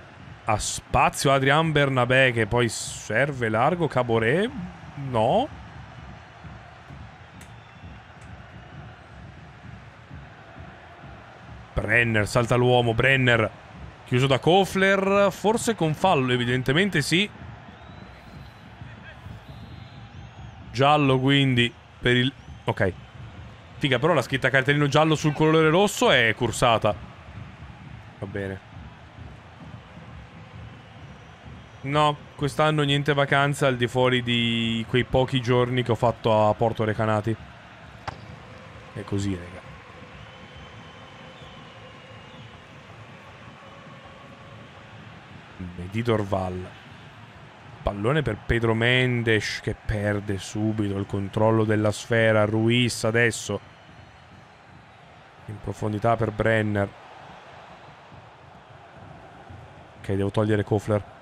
Ha spazio Adrian Bernabé che poi serve largo Caboret? No. Brenner, salta l'uomo, Brenner chiuso da Kofler, forse con fallo, evidentemente sì. Giallo quindi per il... ok. Figa, però la scritta cartellino giallo sul colore rosso è cursata. Va bene. No, quest'anno niente vacanza al di fuori di quei pochi giorni che ho fatto a Porto Recanati. È così, raga. Medidorval. Mm, Pallone per Pedro Mendes che perde subito il controllo della sfera. Ruiz adesso. In profondità per Brenner. Ok, devo togliere Kofler.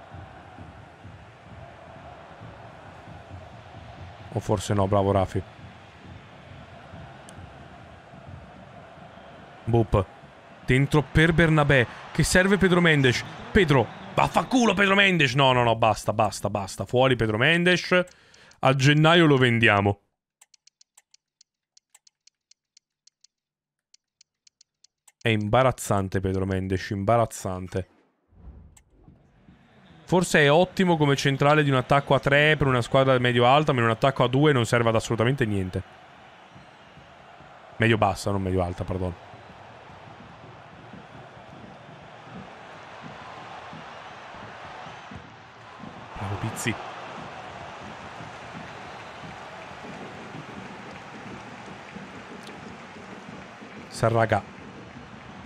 O forse no, bravo Rafi. Boop. Dentro per Bernabé, che serve Pedro Mendes. Pedro, vaffanculo Pedro Mendes. No, no, no, basta, basta, basta. Fuori Pedro Mendes. A gennaio lo vendiamo. È imbarazzante Pedro Mendes, imbarazzante. Forse è ottimo come centrale di un attacco a 3 per una squadra medio-alta, ma in un attacco a 2 non serve ad assolutamente niente. Medio-bassa, non medio-alta, perdono. Bravo Pizzi. Sarraga.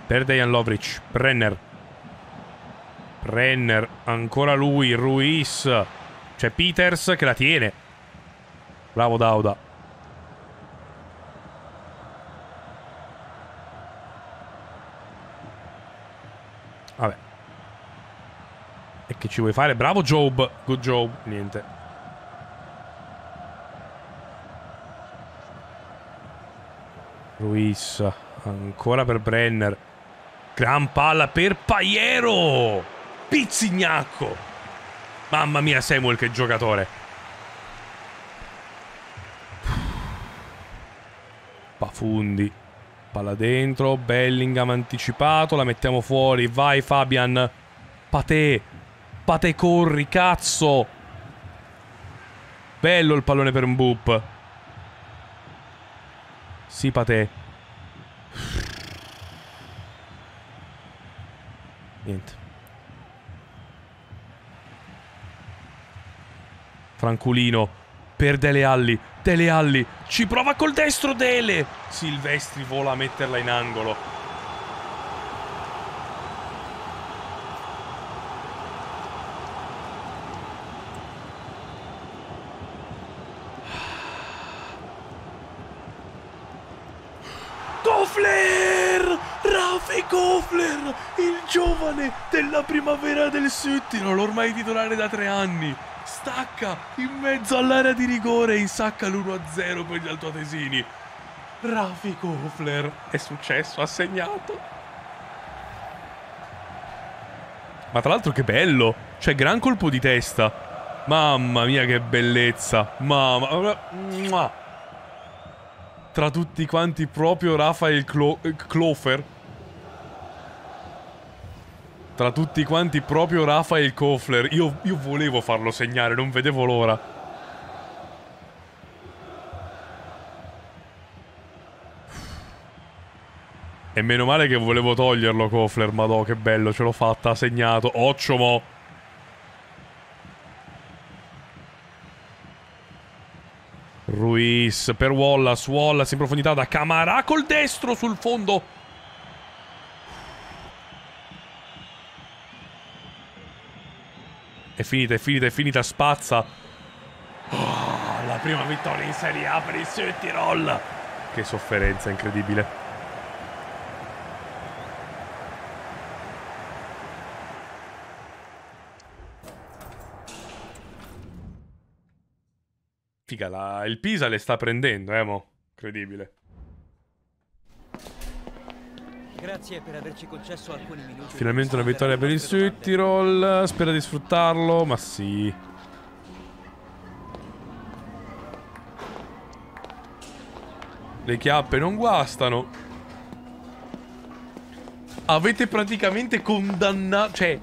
Per Dejan Lovric. Brenner. Renner, ancora lui, Ruiz. C'è Peters che la tiene. Bravo Dauda. Vabbè. E che ci vuoi fare? Bravo Job. Good Job. Niente. Ruiz ancora per Brenner. Gran palla per Paiero. Pizzignacco! Mamma mia, Samuel, che giocatore! Pafundi. Palla dentro, Bellingham anticipato, la mettiamo fuori, vai Fabian, Pate, Pate corri, cazzo! Bello il pallone per un boop. Sì, Pate. Niente. Franculino per Dele Alli. Dele Alli ci prova col destro Dele. Silvestri vola a metterla in angolo. il giovane della primavera del Sud, ormai titolare da tre anni. Stacca in mezzo all'area di rigore e insacca l'1-0 con gli altoatesini. Rafi Kofler è successo, ha segnato. Ma tra l'altro che bello! Cioè, gran colpo di testa. Mamma mia, che bellezza. Mamma... Tra tutti quanti proprio Rafael Clo Clofer. Tra tutti quanti proprio Rafael Kofler. Io, io volevo farlo segnare, non vedevo l'ora. E meno male che volevo toglierlo Kofler, madò che bello, ce l'ho fatta, ha segnato, Occiomo! Ruiz per Wallace, Wallace in profondità da Camara col destro sul fondo È finita, è finita, è finita, spazza. Oh, la prima vittoria in Serie A per il Sud Tirol. Che sofferenza incredibile. Figa, la... il Pisa le sta prendendo, eh, mo. Incredibile. Grazie per averci concesso alcuni minuti. Finalmente una vittoria per il Sweet Tirol. Spera di sfruttarlo, ma sì. Le chiappe non guastano. Avete praticamente condannato... Cioè...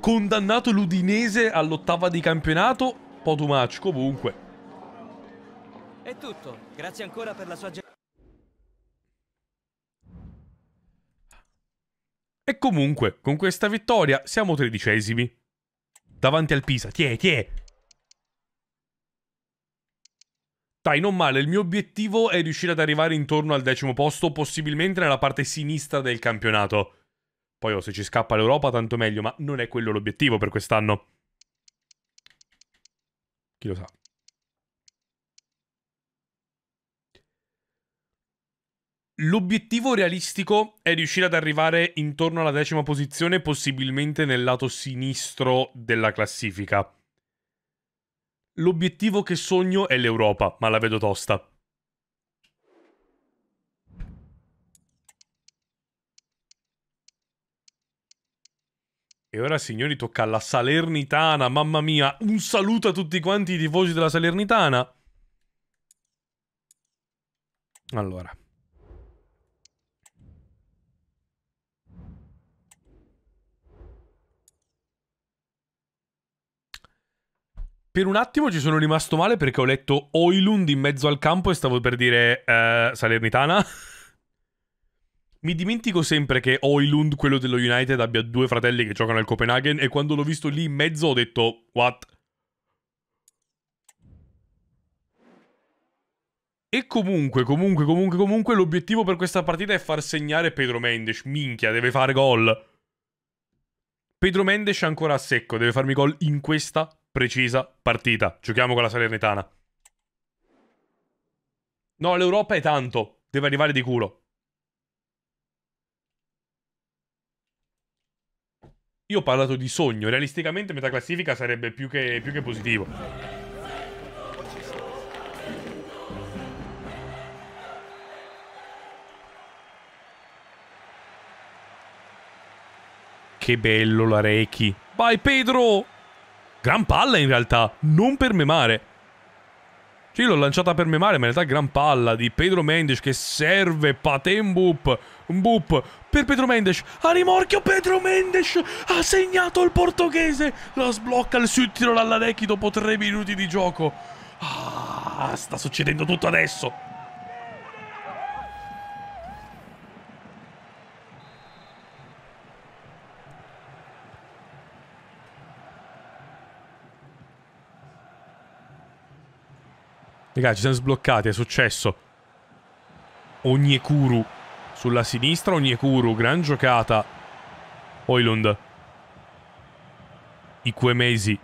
Condannato l'Udinese all'ottava di campionato. Po' too much, comunque. È tutto. Grazie ancora per la sua... E comunque, con questa vittoria siamo tredicesimi. Davanti al Pisa, tie, tie! Dai, non male, il mio obiettivo è riuscire ad arrivare intorno al decimo posto, possibilmente nella parte sinistra del campionato. Poi oh, se ci scappa l'Europa tanto meglio, ma non è quello l'obiettivo per quest'anno. Chi lo sa. L'obiettivo realistico è riuscire ad arrivare intorno alla decima posizione, possibilmente nel lato sinistro della classifica. L'obiettivo che sogno è l'Europa, ma la vedo tosta. E ora signori tocca alla Salernitana, mamma mia, un saluto a tutti quanti i tifosi della Salernitana. Allora, Per un attimo ci sono rimasto male perché ho letto Oilund in mezzo al campo e stavo per dire eh, Salernitana. Mi dimentico sempre che Oilund, quello dello United, abbia due fratelli che giocano al Copenaghen e quando l'ho visto lì in mezzo ho detto what? E comunque, comunque, comunque, comunque l'obiettivo per questa partita è far segnare Pedro Mendes. Minchia, deve fare gol. Pedro Mendes è ancora a secco, deve farmi gol in questa precisa partita. Giochiamo con la Salernitana. No, l'Europa è tanto. Deve arrivare di culo. Io ho parlato di sogno. Realisticamente metà classifica sarebbe più che, più che positivo. Che bello la Reiki. Vai Pedro! Gran palla in realtà, non per memare. Sì, l'ho lanciata per memare, ma in realtà gran palla di Pedro Mendes che serve Patem Boop, Boop per Pedro Mendes. A rimorchio Pedro Mendes ha segnato il portoghese. La sblocca il suo tiro dalla Lecchi dopo tre minuti di gioco. Ah, sta succedendo tutto adesso. Raga, ci siamo sbloccati, è successo. Onyekuru sulla sinistra, Onyekuru, gran giocata. Oilund. I Quemesi.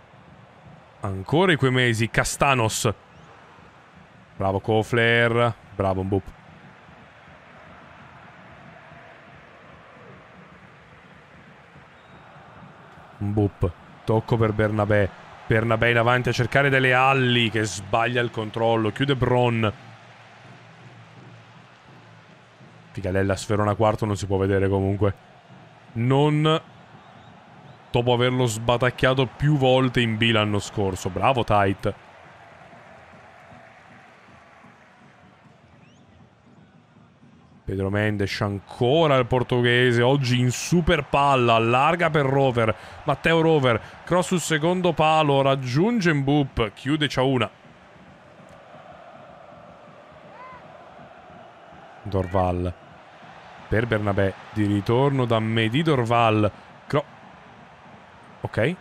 Ancora i Quemesi, Castanos. Bravo Kofler, bravo Mbup. Mbup, tocco per Bernabé. Bernabé in avanti a cercare delle alli che sbaglia il controllo. Chiude Bron. Figalella sferona quarto non si può vedere comunque. Non dopo averlo sbatacchiato più volte in B l'anno scorso. Bravo Tight. Pedro Mendes ancora il portoghese, oggi in super palla, allarga per Rover, Matteo Rover, cross sul secondo palo, raggiunge Mbup, chiude Ciauna. Dorval per Bernabé, di ritorno da Medi Dorval. Cro ok.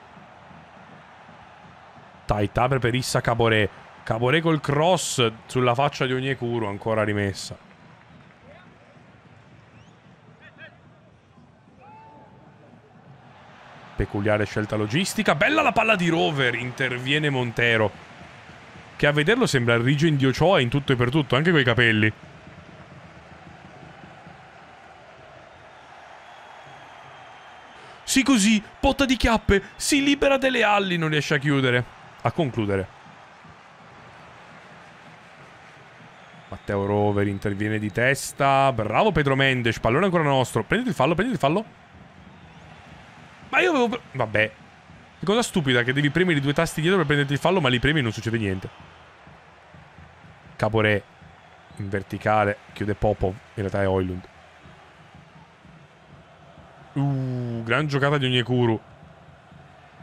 Taita per Perissa Caboré. Caboré col cross sulla faccia di Onyekuru, ancora rimessa. Peculiare scelta logistica. Bella la palla di Rover, interviene Montero. Che a vederlo sembra il rigio indiocioa in tutto e per tutto, anche coi capelli. Sì così, botta di chiappe, si libera delle ali, non riesce a chiudere. A concludere. Matteo Rover interviene di testa. Bravo Pedro Mendes, pallone ancora nostro. Prenditi il fallo, prenditi il fallo. Ma io avevo... Vabbè. cosa stupida che devi premere i due tasti dietro per prenderti il fallo, ma li premi e non succede niente. Capore In verticale. Chiude Popov. In realtà è Oilund. Uh, gran giocata di Onyekuru.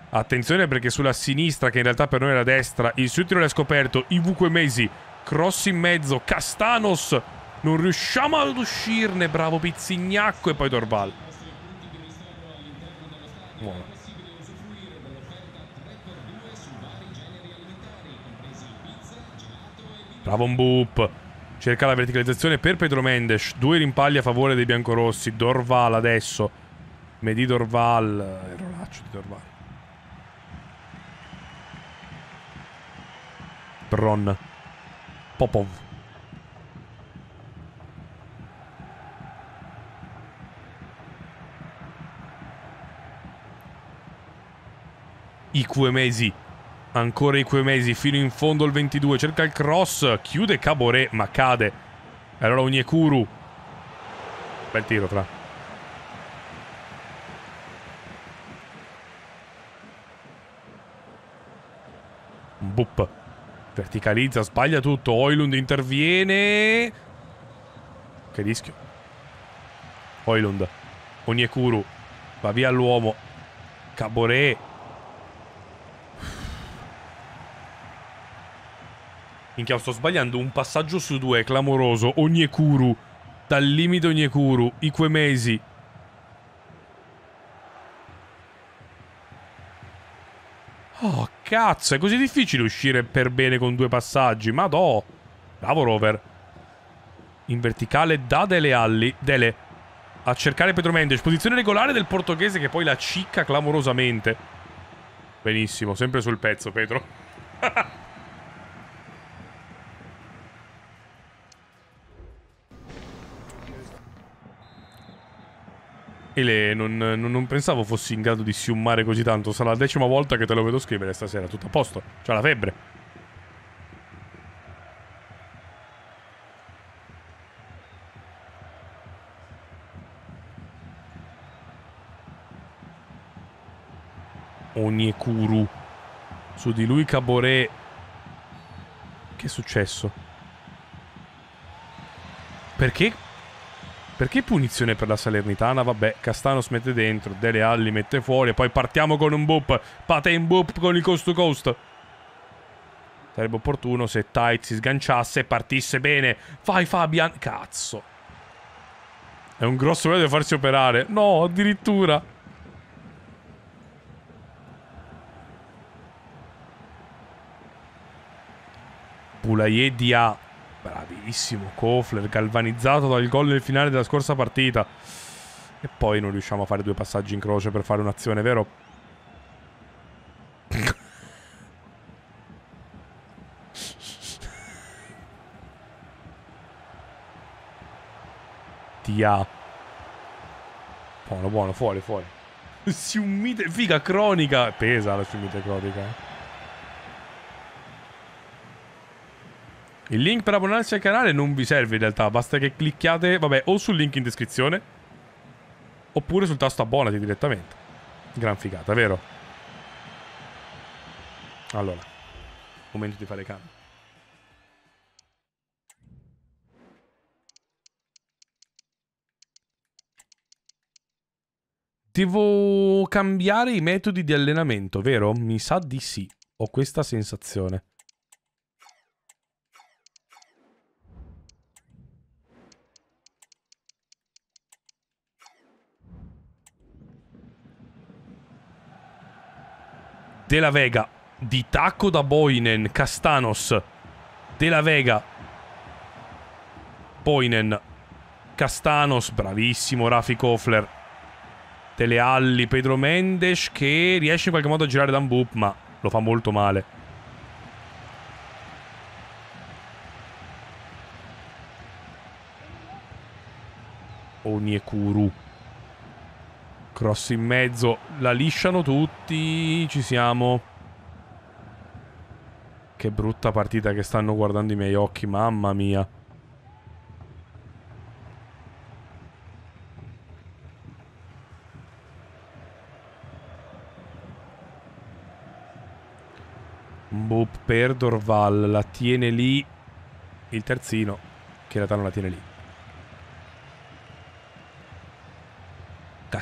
Attenzione perché sulla sinistra, che in realtà per noi era destra, il suo tiro l'ha scoperto. Ivuque Mesi. Cross in mezzo. Castanos. Non riusciamo ad uscirne, bravo Pizzignacco e poi Dorval. Muoio. Bravo un boop. Cerca la verticalizzazione per Pedro Mendes. Due rimpalli a favore dei biancorossi. Dorval adesso. Medi Dorval. Erroraccio di Dorval. Bron. Popov. i Iquemesi. Ancora i Iquemesi fino in fondo al 22. Cerca il cross. Chiude Caboret ma cade. E allora Onyekuru. Bel tiro tra. Bup. Verticalizza, sbaglia tutto. Oilund interviene. Che rischio. Oilund. Onyekuru. Va via l'uomo. Caboret. Minchia, sto sbagliando un passaggio su due, clamoroso. Onyekuru, dal limite Onyekuru, Iquemesi. Oh, cazzo, è così difficile uscire per bene con due passaggi. Madò. Bravo, Rover. In verticale da Dele Alli. Dele. A cercare Pedro Mendes. Posizione regolare del portoghese che poi la cicca clamorosamente. Benissimo, sempre sul pezzo, Pedro. Ele, non, non, non, pensavo fossi in grado di siummare così tanto. Sarà la decima volta che te lo vedo scrivere stasera. Tutto a posto. C'ha la febbre. Oniekuru. Su di lui Caboret. Che è successo? Perché perché punizione per la Salernitana? Vabbè, Castanos mette dentro, Dele Alli mette fuori e poi partiamo con un boop. Pate in boop con il coast to coast. Sarebbe opportuno se Tite si sganciasse e partisse bene. Vai Fabian, cazzo. È un grosso problema di farsi operare. No, addirittura. Pulaie di A. Bravissimo Kofler, galvanizzato dal gol nel finale della scorsa partita. E poi non riusciamo a fare due passaggi in croce per fare un'azione, vero? Tia. Buono, buono, fuori, fuori. Siumite, figa cronica. Pesa la siumite cronica. Eh. Il link per abbonarsi al canale non vi serve in realtà, basta che clicchiate, vabbè, o sul link in descrizione, oppure sul tasto abbonati direttamente. Gran figata, vero? Allora, momento di fare cambio. Devo cambiare i metodi di allenamento, vero? Mi sa di sì. Ho questa sensazione. De La Vega di tacco da Boinen, Castanos, De La Vega, Boinen, Castanos, bravissimo Rafi Kofler, Telealli, Pedro Mendes che riesce in qualche modo a girare da un boop ma lo fa molto male. Onyekuru. Cross in mezzo, la lisciano tutti, ci siamo. Che brutta partita che stanno guardando i miei occhi, mamma mia. Boop per Dorval, la tiene lì il terzino, che in realtà non la tiene lì.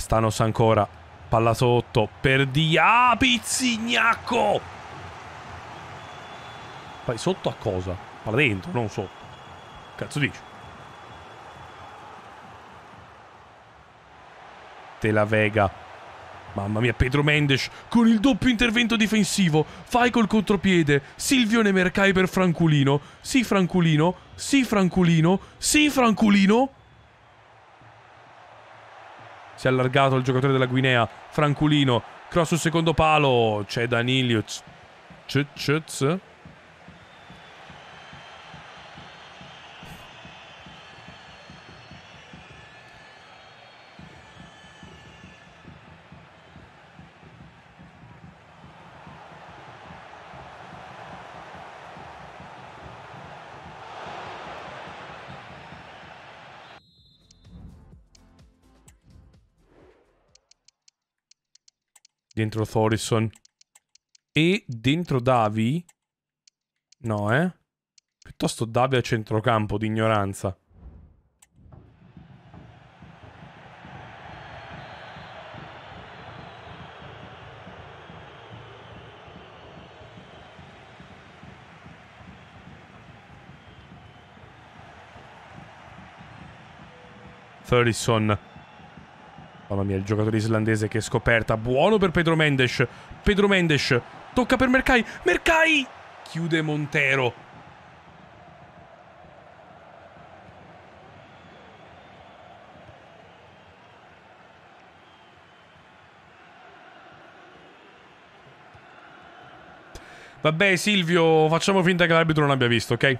Stanos ancora. Palla sotto per Diabizzignacco Poi sotto a cosa? Palla dentro, non sotto. Cazzo dici? Te la Vega. Mamma mia, Pedro Mendes con il doppio intervento difensivo. Fai col contropiede. Silvione Mercai per Franculino. Sì, Franculino. Sì, Franculino. Sì, Franculino si è allargato il giocatore della Guinea, Franculino, cross sul secondo palo, c'è Danilio, Cz, Dentro Thorison. E dentro Davi... No, eh? Piuttosto Davi a centrocampo di ignoranza. Thurison Mamma mia, il giocatore islandese che è scoperta. Buono per Pedro Mendes. Pedro Mendes. Tocca per Mercai. Mercai! Chiude Montero. Vabbè Silvio, facciamo finta che l'arbitro non abbia visto, ok?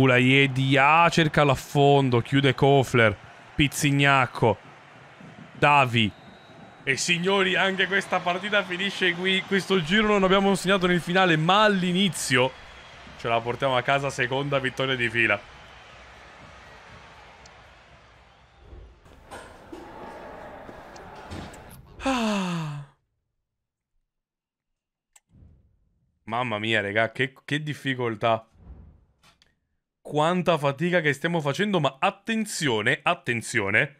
Pula Iedia cerca l'affondo, chiude Kofler, Pizzignacco, Davi. E signori, anche questa partita finisce qui. Questo giro non abbiamo segnato nel finale, ma all'inizio ce la portiamo a casa seconda vittoria di fila. Ah. Mamma mia, regà, che, che difficoltà quanta fatica che stiamo facendo, ma attenzione, attenzione.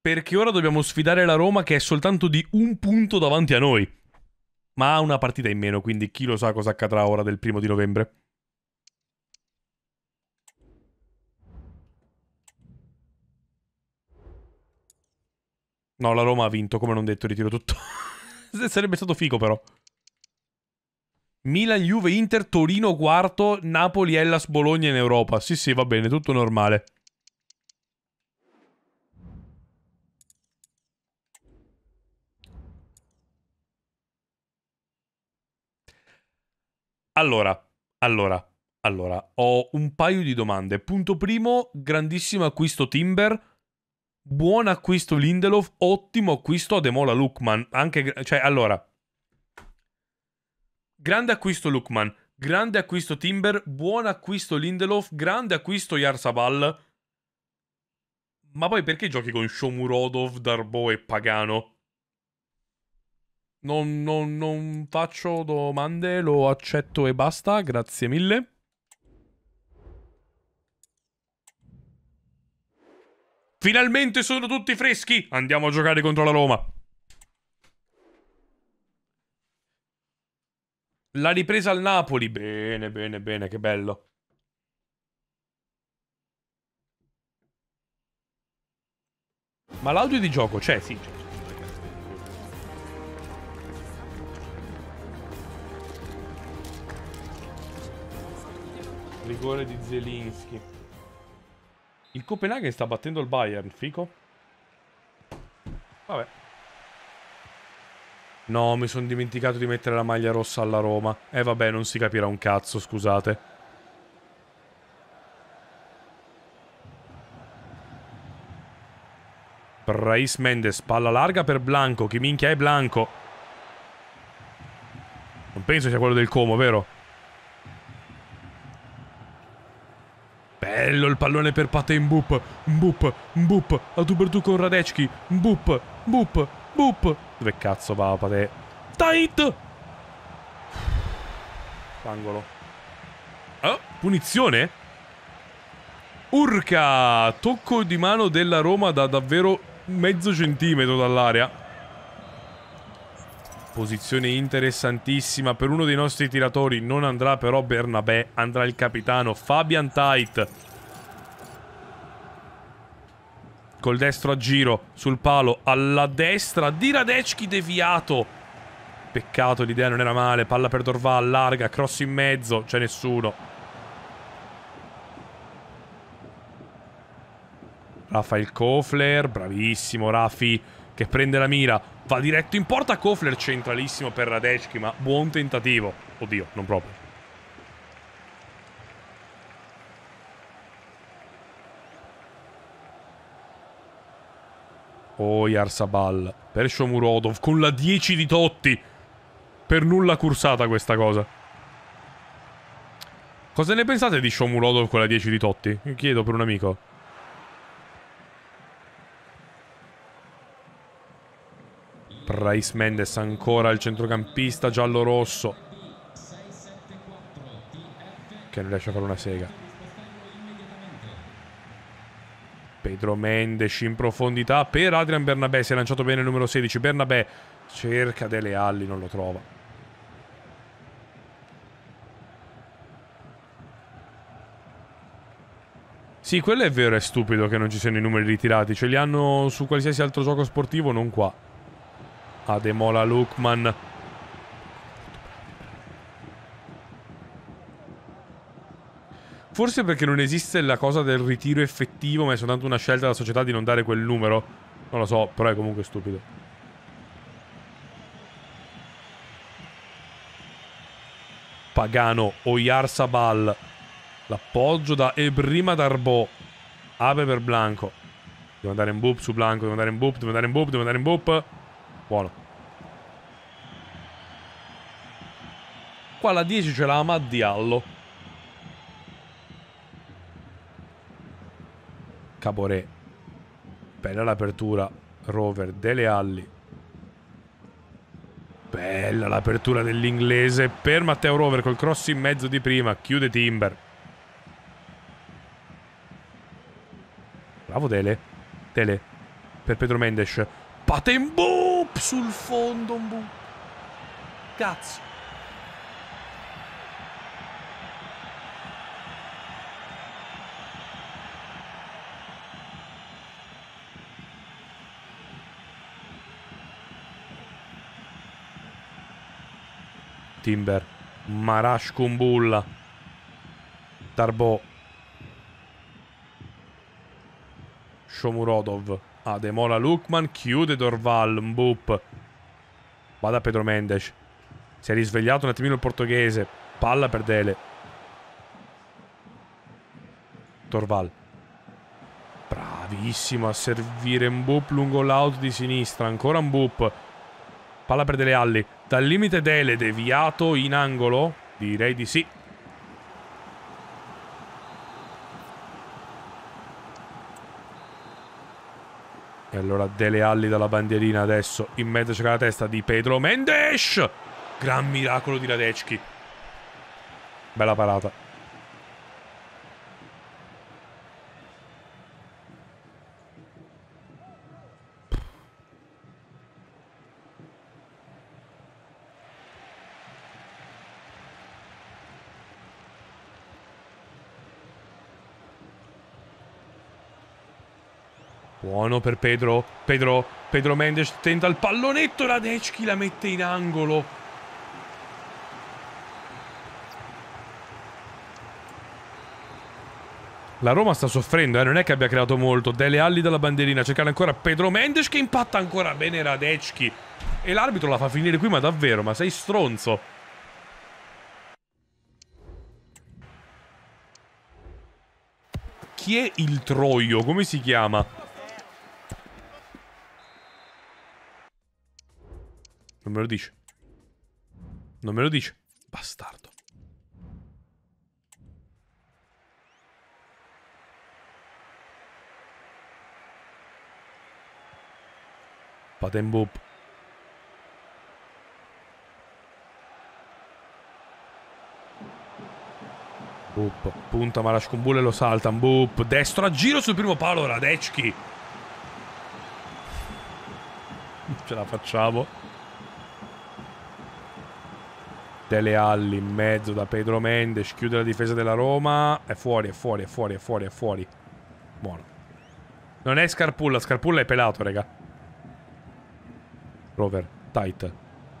Perché ora dobbiamo sfidare la Roma che è soltanto di un punto davanti a noi. Ma ha una partita in meno, quindi chi lo sa cosa accadrà ora del primo di novembre. No, la Roma ha vinto, come non detto, ritiro tutto. Sarebbe stato figo però. Milan, Juve, Inter, Torino, quarto, Napoli, Hellas, Bologna in Europa. Sì, sì, va bene, tutto normale. Allora, allora, allora, ho un paio di domande. Punto primo, grandissimo acquisto Timber. Buon acquisto Lindelof, ottimo acquisto Ademola Lukman. Anche, cioè, allora, Grande acquisto Lukman, grande acquisto Timber, buon acquisto Lindelof, grande acquisto Yarsabal. Ma poi perché giochi con Shomurodov, Darbo e Pagano? Non, non, non faccio domande, lo accetto e basta, grazie mille. Finalmente sono tutti freschi! Andiamo a giocare contro la Roma. La ripresa al Napoli. Bene, bene, bene, che bello. Ma l'audio di gioco c'è, sì. Rigore di Zelinski. Il Copenaghen sta battendo il Bayern, fico. Vabbè. No, mi sono dimenticato di mettere la maglia rossa alla Roma. Eh vabbè, non si capirà un cazzo, scusate. Raiz Mendes, palla larga per Blanco. Chi minchia è Blanco? Non penso sia quello del Como, vero? Bello il pallone per Pate in boop. Mbup, Mbup, a tu per tu con Radecki, Mbup, Mbup, Boop. Dove cazzo va Pate? Tight! Angolo. Oh, punizione? Urca! Tocco di mano della Roma da davvero mezzo centimetro dall'area. Posizione interessantissima per uno dei nostri tiratori. Non andrà però Bernabé, andrà il capitano Fabian Tait. col destro a giro sul palo alla destra di Radecki deviato. Peccato, l'idea non era male. Palla per Dorval, allarga cross in mezzo, c'è nessuno. Rafael Kofler, bravissimo Rafi che prende la mira, va diretto in porta. Kofler centralissimo per Radecki, ma buon tentativo. Oddio, non proprio. Oh, Yarsabal. per Shomurodov con la 10 di Totti. Per nulla cursata questa cosa. Cosa ne pensate di Shomurodov con la 10 di Totti? Mi chiedo per un amico. Price Mendes ancora il centrocampista giallo-rosso. Che non riesce a fare una sega. Pedro Mendes in profondità per Adrian Bernabé, si è lanciato bene il numero 16, Bernabé cerca delle ali, non lo trova. Sì, quello è vero, è stupido che non ci siano i numeri ritirati, ce li hanno su qualsiasi altro gioco sportivo, non qua. Ademola Lukman Forse perché non esiste la cosa del ritiro effettivo, ma è soltanto una scelta della società di non dare quel numero. Non lo so, però è comunque stupido. Pagano, Oyar Sabal. L'appoggio da Ebrima Darbo. Ave per Blanco. Devo andare in boop su Blanco, devo andare in boop, devo andare in boop, devo andare in boop. Buono. Qua la 10 ce l'ha Amad Diallo. Caporet bella l'apertura Rover Dele Alli bella l'apertura dell'inglese per Matteo Rover col cross in mezzo di prima chiude Timber bravo Dele Dele per Pedro Mendes Patembo sul fondo cazzo Timber, Marash Kumbulla, Tarbò, Shomurodov, Ademola ah, Lukman, chiude Dorval, Mbup, Vada Pedro Mendes, si è risvegliato un attimino il portoghese, palla per Dele, Dorval, bravissimo a servire Mbup lungo l'out di sinistra, ancora Mbup, palla per Dele Alli, dal limite dele deviato in angolo? Direi di sì. E allora Dele Alli dalla bandierina adesso. In mezzo c'è la testa di Pedro Mendes. Gran miracolo di Radecki. Bella parata. Buono per Pedro. Pedro, Pedro Mendes tenta il pallonetto. Radecchi la mette in angolo. La Roma sta soffrendo, eh? non è che abbia creato molto. Dele Alli dalla bandierina, cercare ancora Pedro Mendes che impatta ancora bene Radecki. E l'arbitro la fa finire qui, ma davvero, ma sei stronzo. Chi è il troio? Come si chiama? Non me lo dice. Non me lo dice. Bastardo. Patent Boop, punta Marashkumbul e lo salta. Boop, destro a giro sul primo palo Radecki. Ce la facciamo. Dele Alli in mezzo da Pedro Mendes. Chiude la difesa della Roma. È fuori, è fuori, è fuori, è fuori, è fuori. Buono. Non è Scarpulla. Scarpulla è pelato, raga. Rover, tight.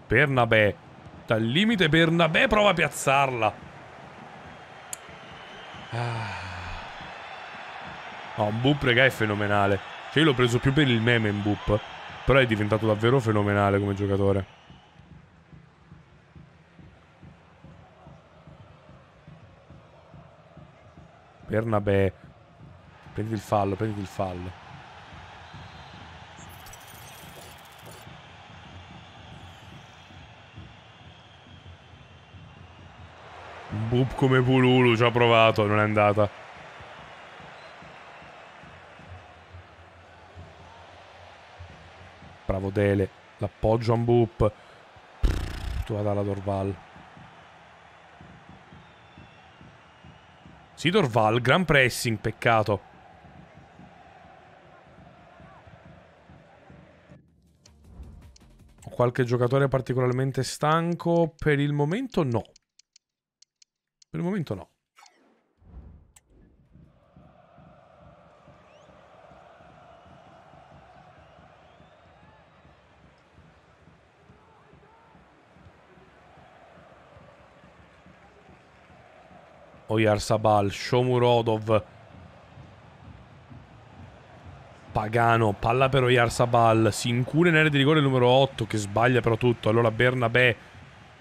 Bernabé. Dal limite Bernabé prova a piazzarla. Ah. No, un boop, raga, è fenomenale. Cioè, io l'ho preso più per il meme in boop. Però è diventato davvero fenomenale come giocatore. Bernabé. Prenditi il fallo, prenditi il fallo. Un boop come Pululu, ci ha provato, non è andata. Bravo Dele, l'appoggio a un boop Tu vada alla Dorval. Sidor Val, gran pressing, peccato. Ho qualche giocatore particolarmente stanco? Per il momento no. Per il momento no. Oyar Sabal, Shomurodov. Pagano, palla per Oyar Sabal. Si incune in area di rigore il numero 8 che sbaglia però tutto. Allora Bernabé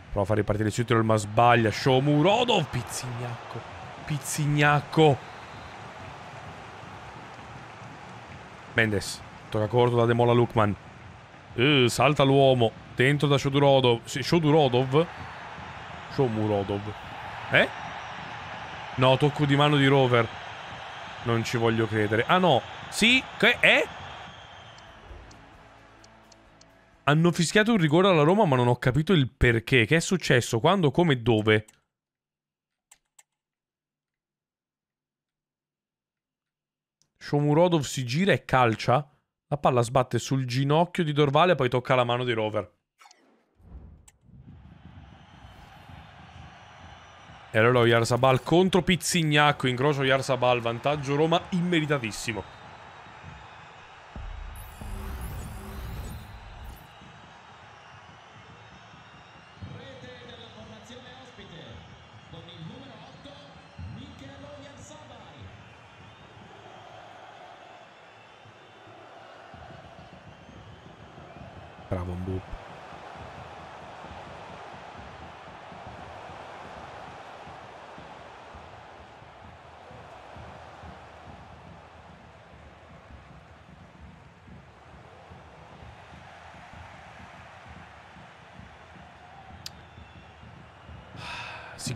prova a far ripartire il suo ma sbaglia. Shomurodov, Pizzignacco, Pizzignacco. Mendes, tocca corto da Demola Lukman. Uh, salta l'uomo, dentro da Shodurodov. Shodurodov? Shomurodov. Eh? No, tocco di mano di Rover. Non ci voglio credere. Ah no, sì, che è? Hanno fischiato un rigore alla Roma, ma non ho capito il perché. Che è successo? Quando, come dove? Shomurodov si gira e calcia. La palla sbatte sul ginocchio di Dorvale e poi tocca la mano di Rover. E allora Yarzabal contro Pizzignaco, incrocio Yarzabal, vantaggio Roma immeritatissimo.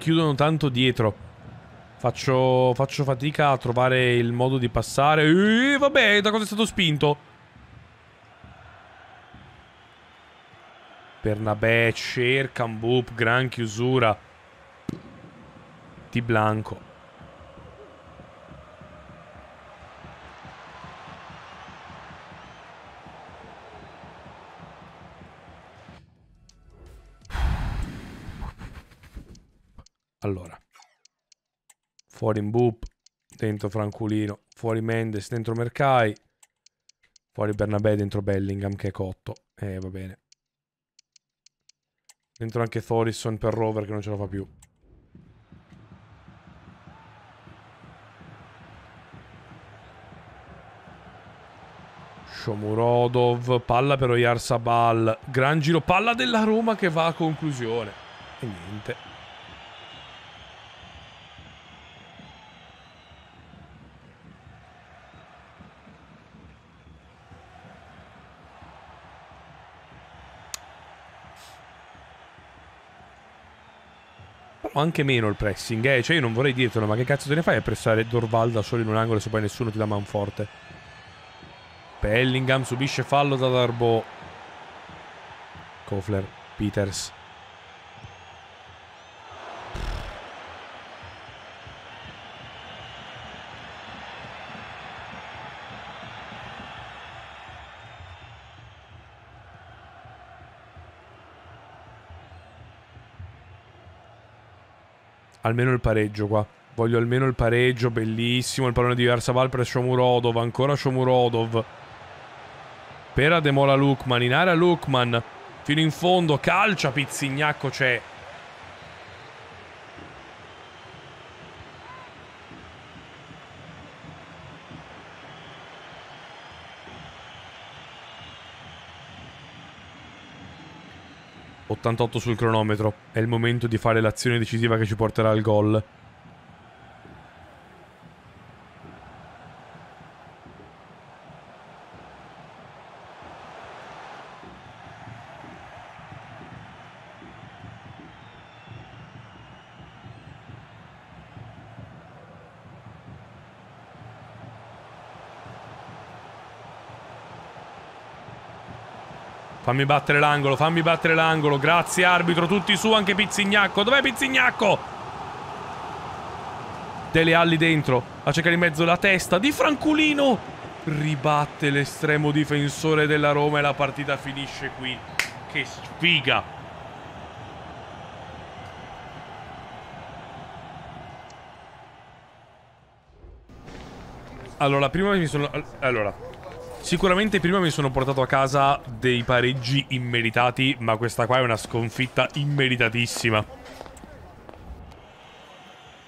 chiudono tanto dietro. Faccio, faccio fatica a trovare il modo di passare. Eeeh, vabbè, da cosa è stato spinto? Bernabé cerca un boop, gran chiusura di Blanco. fuori Mbup, dentro Franculino, fuori Mendes, dentro Mercai, fuori Bernabé, dentro Bellingham che è cotto, e eh, va bene. Dentro anche Thorisson per Rover che non ce la fa più. Shomurodov, palla per Oyarzabal, gran giro, palla della Roma che va a conclusione. E niente. o anche meno il pressing, eh? Cioè io non vorrei dirtelo, ma che cazzo te ne fai a pressare Dorvalda solo in un angolo se poi nessuno ti dà man forte? Bellingham subisce fallo da Darbo. Kofler, Peters. almeno il pareggio qua. Voglio almeno il pareggio, bellissimo. Il pallone di Arsabal per Shomurodov, ancora Shomurodov. Per Ademola Lukman, in area Lukman, fino in fondo, calcia Pizzignacco c'è. 88 sul cronometro. È il momento di fare l'azione decisiva che ci porterà al gol. Fammi battere l'angolo, fammi battere l'angolo. Grazie arbitro, tutti su, anche Pizzignacco. Dov'è Pizzignacco? Dele Alli dentro, a cercare in mezzo la testa di Franculino. Ribatte l'estremo difensore della Roma e la partita finisce qui. Che sfiga! Allora, prima mi sono... Allora, Sicuramente prima mi sono portato a casa dei pareggi immeritati, ma questa qua è una sconfitta immeritatissima.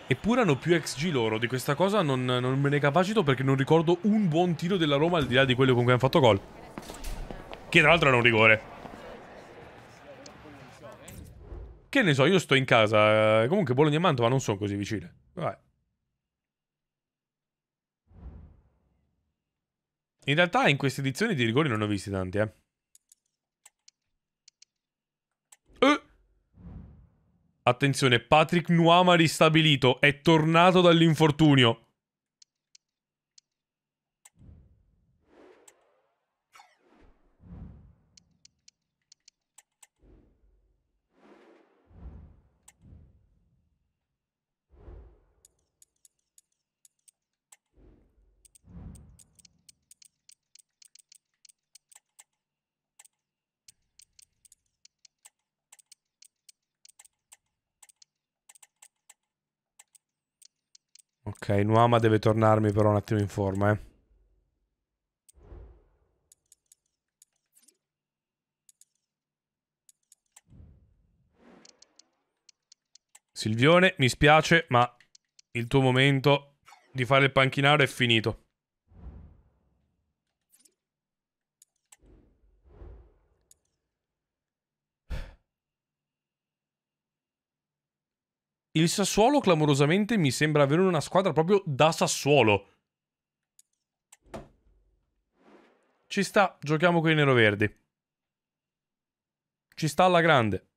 Eppure hanno più XG loro, di questa cosa non, non me ne capacito perché non ricordo un buon tiro della Roma al di là di quello con cui hanno fatto gol. Che tra l'altro era un rigore. Che ne so, io sto in casa. Eh, comunque Bologna e Mantova non sono così vicine. Vabbè. In realtà in queste edizioni di rigori non ho visti tanti, eh. eh! Attenzione, Patrick Nuama ristabilito, è tornato dall'infortunio. Ok, Nuama deve tornarmi però un attimo in forma, eh. Silvione, mi spiace, ma il tuo momento di fare il panchinaro è finito. il Sassuolo clamorosamente mi sembra avere una squadra proprio da Sassuolo. Ci sta, giochiamo con i neroverdi. Ci sta alla grande.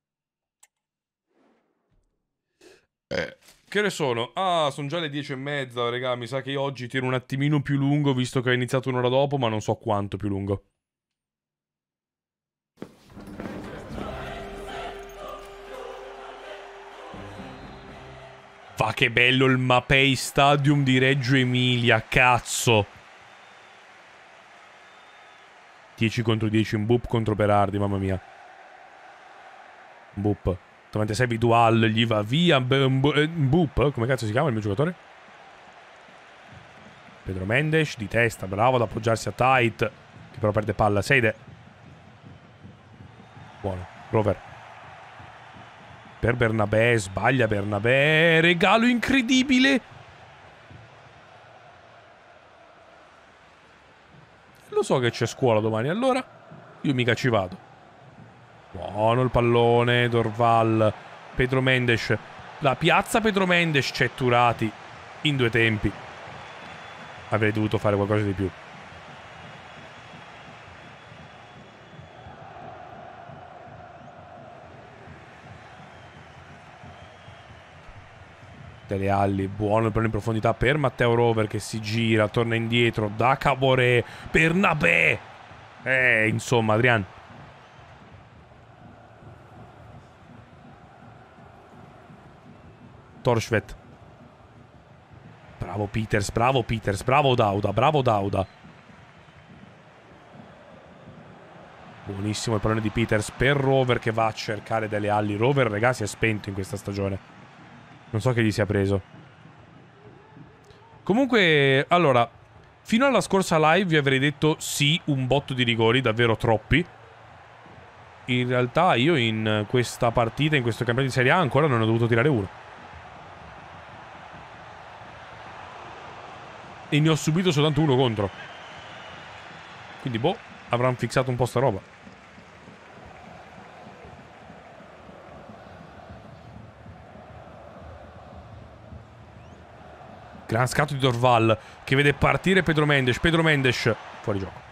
Eh, che ore sono? Ah, sono già le dieci e mezza, raga. Mi sa che oggi tiro un attimino più lungo, visto che ho iniziato un'ora dopo, ma non so quanto più lungo. Ma ah, che bello il Mapei Stadium di Reggio Emilia, cazzo. 10 contro 10, un boop contro Perardi, mamma mia. Un boop. 96 Vidual, gli va via. Eh, un boop, come cazzo si chiama il mio giocatore? Pedro Mendes di testa, bravo ad appoggiarsi a Tight, che però perde palla. Seide. Buono, Rover per Bernabé, sbaglia Bernabé, regalo incredibile. Lo so che c'è scuola domani, allora io mica ci vado. Buono il pallone, Dorval, Pedro Mendes. La piazza Pedro Mendes c'è Turati in due tempi. Avrei dovuto fare qualcosa di più. delle Alli, buono per in profondità per Matteo Rover che si gira, torna indietro, da Cabore per Nabè. Eh, insomma, Adrian. Torschvet. Bravo Peters, bravo Peters, bravo Dauda, bravo Dauda. Buonissimo il pallone di Peters per Rover che va a cercare delle alli. Rover, ragazzi, è spento in questa stagione. Non so che gli sia preso. Comunque, allora, fino alla scorsa live vi avrei detto sì, un botto di rigori, davvero troppi. In realtà io in questa partita, in questo campionato di Serie A, ancora non ho dovuto tirare uno. E ne ho subito soltanto uno contro. Quindi, boh, avranno fissato un po' sta roba. Gran scatto di Dorval che vede partire Pedro Mendes. Pedro Mendes fuori gioco.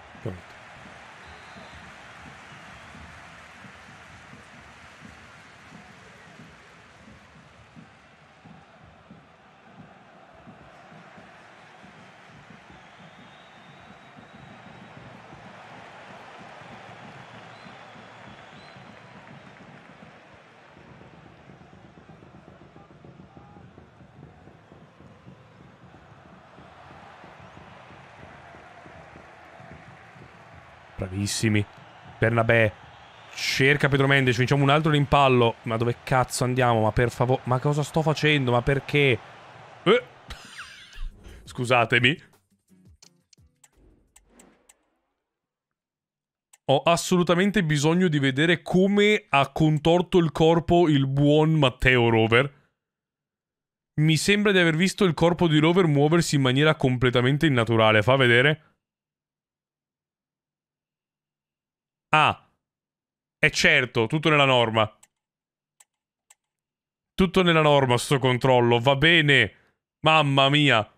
Bravissimi. Bernabé. Cerca Pedro Mendes, vinciamo un altro rimpallo. Ma dove cazzo andiamo? Ma per favore... Ma cosa sto facendo? Ma perché? Eh. Scusatemi. Ho assolutamente bisogno di vedere come ha contorto il corpo il buon Matteo Rover. Mi sembra di aver visto il corpo di Rover muoversi in maniera completamente innaturale. Fa vedere. Ah. È certo, tutto nella norma. Tutto nella norma sto controllo, va bene. Mamma mia.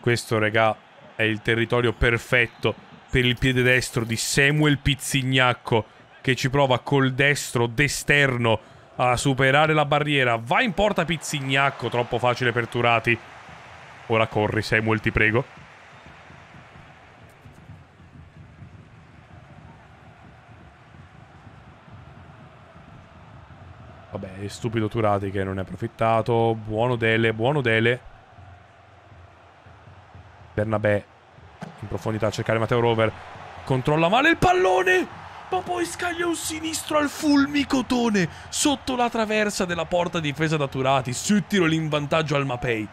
Questo, regà, è il territorio perfetto per il piede destro di Samuel Pizzignacco che ci prova col destro d'esterno a superare la barriera. Va in porta Pizzignacco, troppo facile per Turati. Ora corri Samuel, ti prego. Vabbè, stupido Turati che non è approfittato. Buono Dele, buono Dele. Bernabé in profondità a cercare Matteo Rover. Controlla male il pallone! ma poi scaglia un sinistro al fulmicotone sotto la traversa della porta difesa da Turati. Su tiro l'invantaggio al Mapei.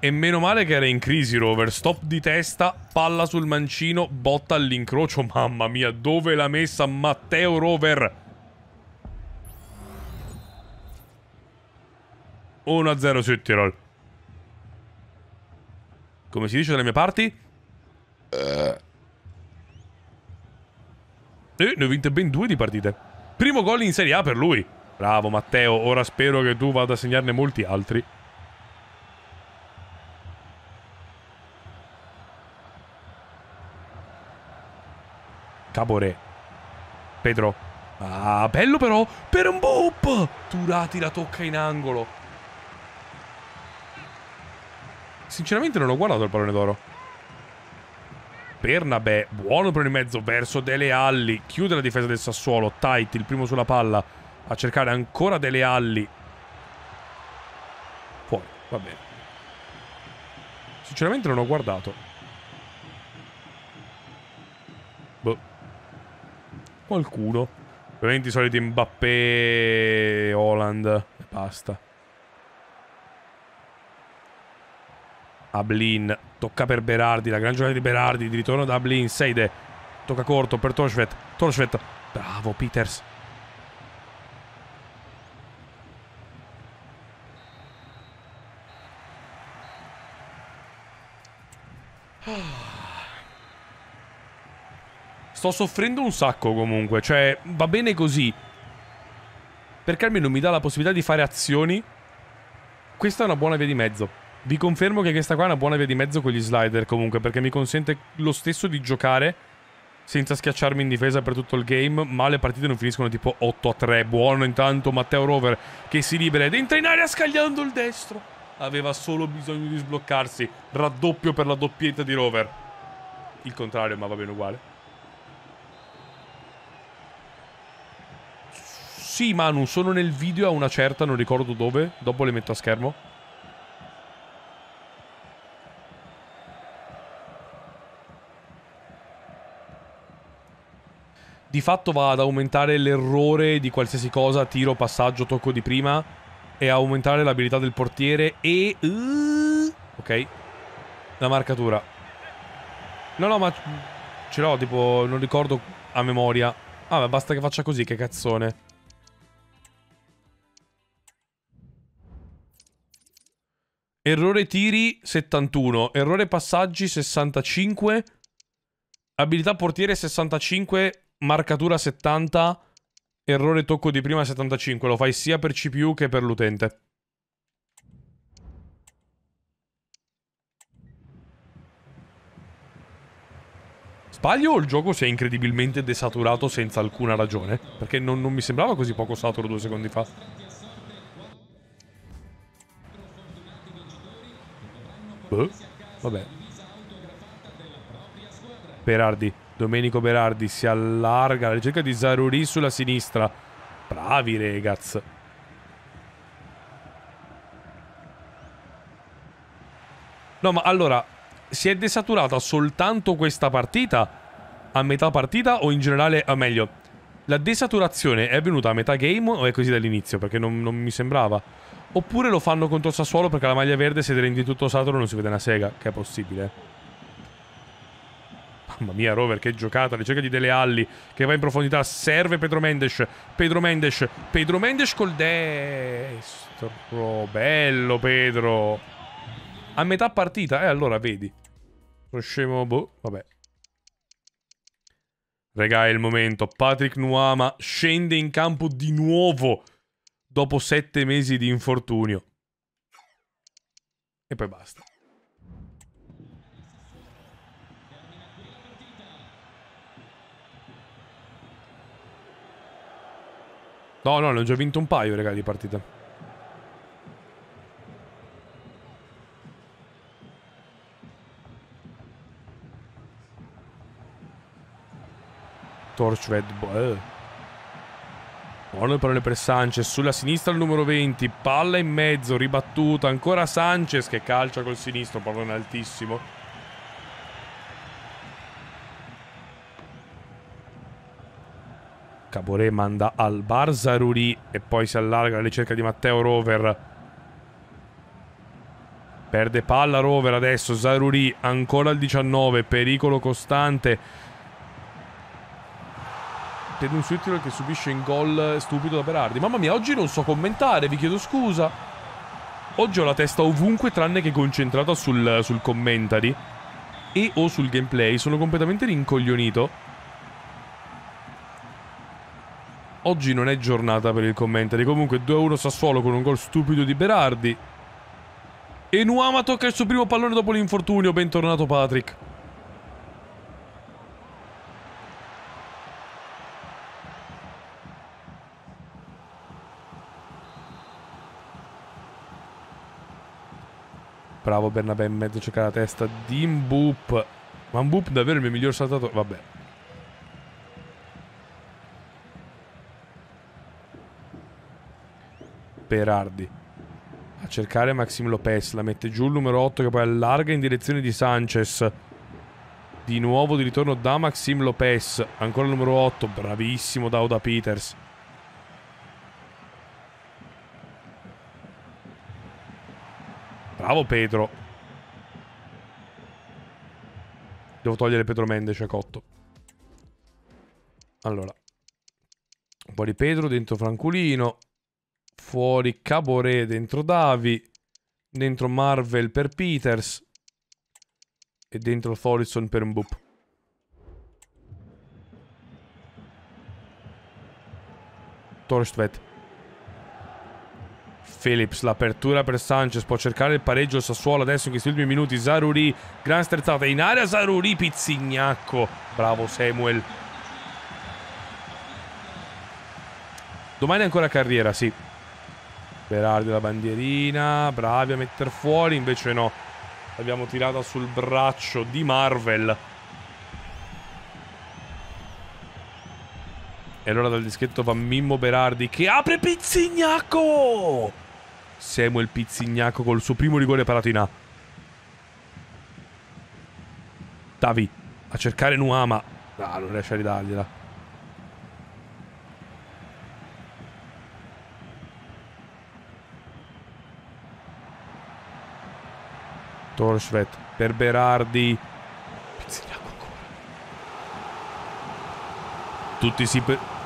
E meno male che era in crisi Rover, stop di testa, palla sul mancino, botta all'incrocio, mamma mia, dove l'ha messa Matteo Rover? 1-0 su Tirol. Come si dice dalle mie parti? Eh. eh, ne ho vinte ben due di partite. Primo gol in Serie A per lui. Bravo Matteo, ora spero che tu vada a segnarne molti altri. Caboret. Pedro. Ah, bello però, per un boop! Turati la tocca in angolo. Sinceramente non ho guardato il pallone d'oro. Bernabé, buono per il mezzo verso Dele Alli. Chiude la difesa del Sassuolo. Tight, il primo sulla palla, a cercare ancora Dele Alli. Fuori, va bene. Sinceramente non ho guardato. Boh. Qualcuno. Ovviamente i soliti Mbappé, Holland e basta. Ablin, tocca per Berardi, la gran giocata di Berardi, di ritorno da Ablin, Seide, tocca corto per Torschvet, Torschvet, bravo Peters. Sto soffrendo un sacco comunque, cioè va bene così. Perché almeno mi dà la possibilità di fare azioni. Questa è una buona via di mezzo. Vi confermo che questa qua è una buona via di mezzo con gli slider comunque, perché mi consente lo stesso di giocare senza schiacciarmi in difesa per tutto il game, ma le partite non finiscono tipo 8 a 3. Buono intanto Matteo Rover che si libera ed entra in aria scagliando il destro. Aveva solo bisogno di sbloccarsi. Raddoppio per la doppietta di Rover. Il contrario, ma va bene uguale. Sì, Manu, sono nel video a una certa, non ricordo dove. Dopo le metto a schermo. di fatto va ad aumentare l'errore di qualsiasi cosa, tiro, passaggio, tocco di prima, e aumentare l'abilità del portiere e... Uh, ok, la marcatura. No, no, ma ce l'ho, tipo, non ricordo a memoria. Ah, ma basta che faccia così, che cazzone. Errore tiri 71, errore passaggi 65, abilità portiere 65, marcatura 70, errore tocco di prima 75. Lo fai sia per CPU che per l'utente. Sbaglio o il gioco si è incredibilmente desaturato senza alcuna ragione? Perché non, non mi sembrava così poco saturo due secondi fa. Boh, vabbè. Perardi. Domenico Berardi si allarga alla ricerca di Zaruri sulla sinistra. Bravi Regaz. No, ma allora, si è desaturata soltanto questa partita? A metà partita o in generale, o meglio, la desaturazione è venuta a metà game o è così dall'inizio? Perché non, non, mi sembrava. Oppure lo fanno contro il Sassuolo perché la maglia verde se rende tutto saturo non si vede una sega, che è possibile. Mamma mia, Rover, che giocata. Ricerca di Dele Alli che va in profondità. Serve Pedro Mendes. Pedro Mendes. Pedro Mendes col destro. Bello, Pedro. A metà partita, eh, allora vedi. Lo scemo, boh. Vabbè. Regà, è il momento. Patrick Nuama scende in campo di nuovo dopo sette mesi di infortunio. E poi basta. No, no, ne ho già vinto un paio, raga, di partite. Torch Red Bull. il eh. parole per Sanchez. Sulla sinistra il numero 20. Palla in mezzo, ribattuta. Ancora Sanchez che calcia col sinistro. Pallone altissimo. Tabore manda al bar Barzaruri e poi si allarga alla ricerca di Matteo Rover. Perde palla Rover adesso, Zaruri ancora al 19, pericolo costante. Ted un Suitler che subisce in gol stupido da Berardi. Mamma mia, oggi non so commentare, vi chiedo scusa. Oggi ho la testa ovunque tranne che concentrata sul, sul commentary e o sul gameplay, sono completamente rincoglionito. oggi non è giornata per il commentary. Comunque 2-1 Sassuolo con un gol stupido di Berardi. E Nuama tocca il suo primo pallone dopo l'infortunio. Bentornato Patrick. Bravo Bernabé in mezzo, a cercare la testa di Mboop. Ma Mboop davvero il mio miglior saltatore. Vabbè, Perardi a cercare Maxim Lopez, la mette giù il numero 8 che poi allarga in direzione di Sanchez. Di nuovo di ritorno da Maxim Lopez, ancora il numero 8, bravissimo Dauda Peters. Bravo Pedro. Devo togliere Pedro Mendes a cioè cotto. Allora. Un po' di Pedro dentro Franculino. Fuori Caboret dentro Davi. Dentro Marvel per Peters. E dentro Thorison per un boop. Torstvet. Phillips, l'apertura per Sanchez, può cercare il pareggio Sassuolo adesso in questi ultimi minuti, Zaruri, gran sterzata in area, Zaruri, pizzignacco, bravo Samuel. Domani ancora carriera, sì, Berardi la bandierina, bravi a metter fuori, invece no. L'abbiamo tirata sul braccio di Marvel. E allora dal dischetto va Mimmo Berardi che apre Pizzignaco! Samuel Pizzignaco col suo primo rigore parato in A. Tavi a cercare Nuama. Ah, non riesce a ridargliela. Torschvet per Berardi. Tutti, si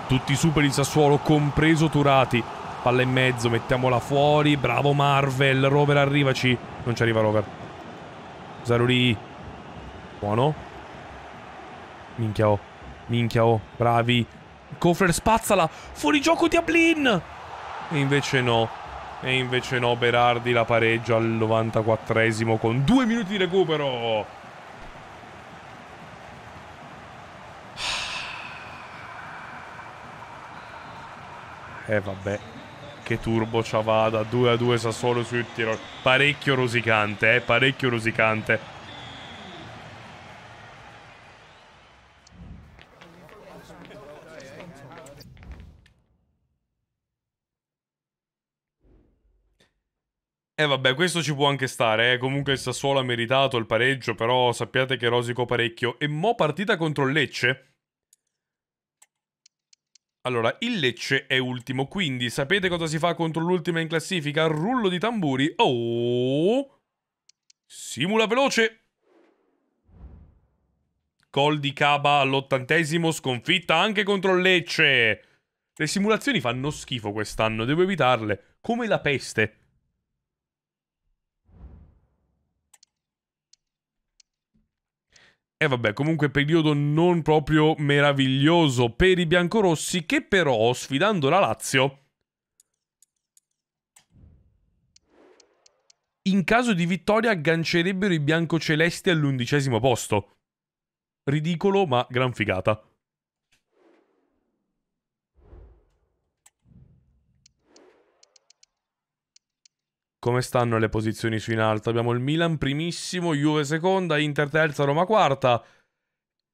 Tutti super il Sassuolo, compreso Turati. Palla in mezzo, mettiamola fuori. Bravo Marvel. Rover arrivaci. Non ci arriva Rover. Zaruri. Buono. Minchiao. Oh. Minchiao. Oh. Bravi. Kofler spazzala. Fuori gioco Diablin. E invece no. E invece no, Berardi la pareggia al 94esimo con due minuti di recupero. E eh, vabbè, che turbo c'ha vada, 2 a 2 Sassuolo su tiro. Parecchio rosicante, eh, parecchio rosicante. E eh vabbè, questo ci può anche stare, eh. comunque il Sassuolo ha meritato il pareggio, però sappiate che rosico parecchio. E mo partita contro il Lecce? Allora, il Lecce è ultimo, quindi sapete cosa si fa contro l'ultima in classifica? Rullo di tamburi. Oh! Simula veloce! Col di Caba all'ottantesimo, sconfitta anche contro il Lecce! Le simulazioni fanno schifo quest'anno, devo evitarle. Come la peste. E eh, vabbè, comunque periodo non proprio meraviglioso per i biancorossi che però, sfidando la Lazio, in caso di vittoria aggancerebbero i biancocelesti all'undicesimo posto. Ridicolo, ma gran figata. Come stanno le posizioni su in alto? Abbiamo il Milan primissimo, Juve seconda, Inter terza, Roma quarta.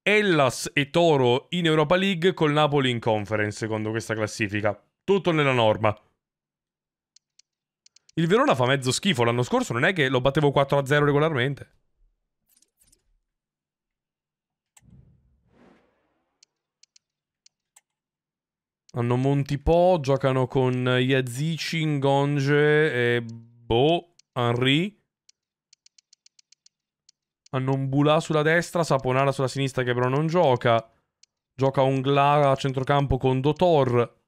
Ellas e Toro in Europa League col Napoli in conference secondo questa classifica. Tutto nella norma. Il Verona fa mezzo schifo, l'anno scorso non è che lo battevo 4-0 regolarmente. Hanno Montipo, giocano con Yazici, Ngonge e Bo, Henry. Hanno un Bula sulla destra, Saponara sulla sinistra che però non gioca. Gioca un Glara a centrocampo con Dotor.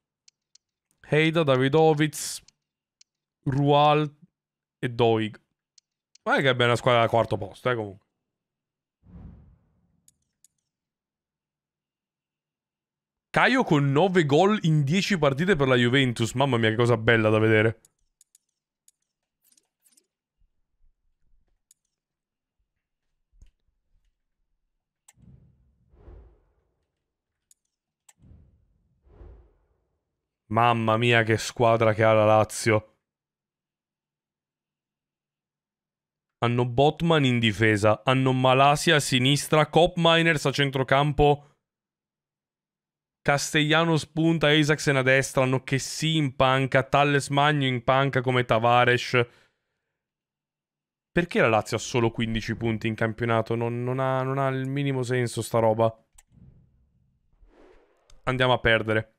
Heida, Davidovic, Rual e Doig. Ma è che è bella squadra al quarto posto, eh, comunque. Caio con 9 gol in 10 partite per la Juventus. Mamma mia, che cosa bella da vedere. Mamma mia che squadra che ha la Lazio. Hanno Botman in difesa, hanno Malasia a sinistra, Cop Miners a centrocampo, Castellanos punta, Isaacsen a destra, hanno Chessy in panca, Talles Magno in panca come Tavares. Perché la Lazio ha solo 15 punti in campionato? Non, non, ha, non ha il minimo senso sta roba. Andiamo a perdere.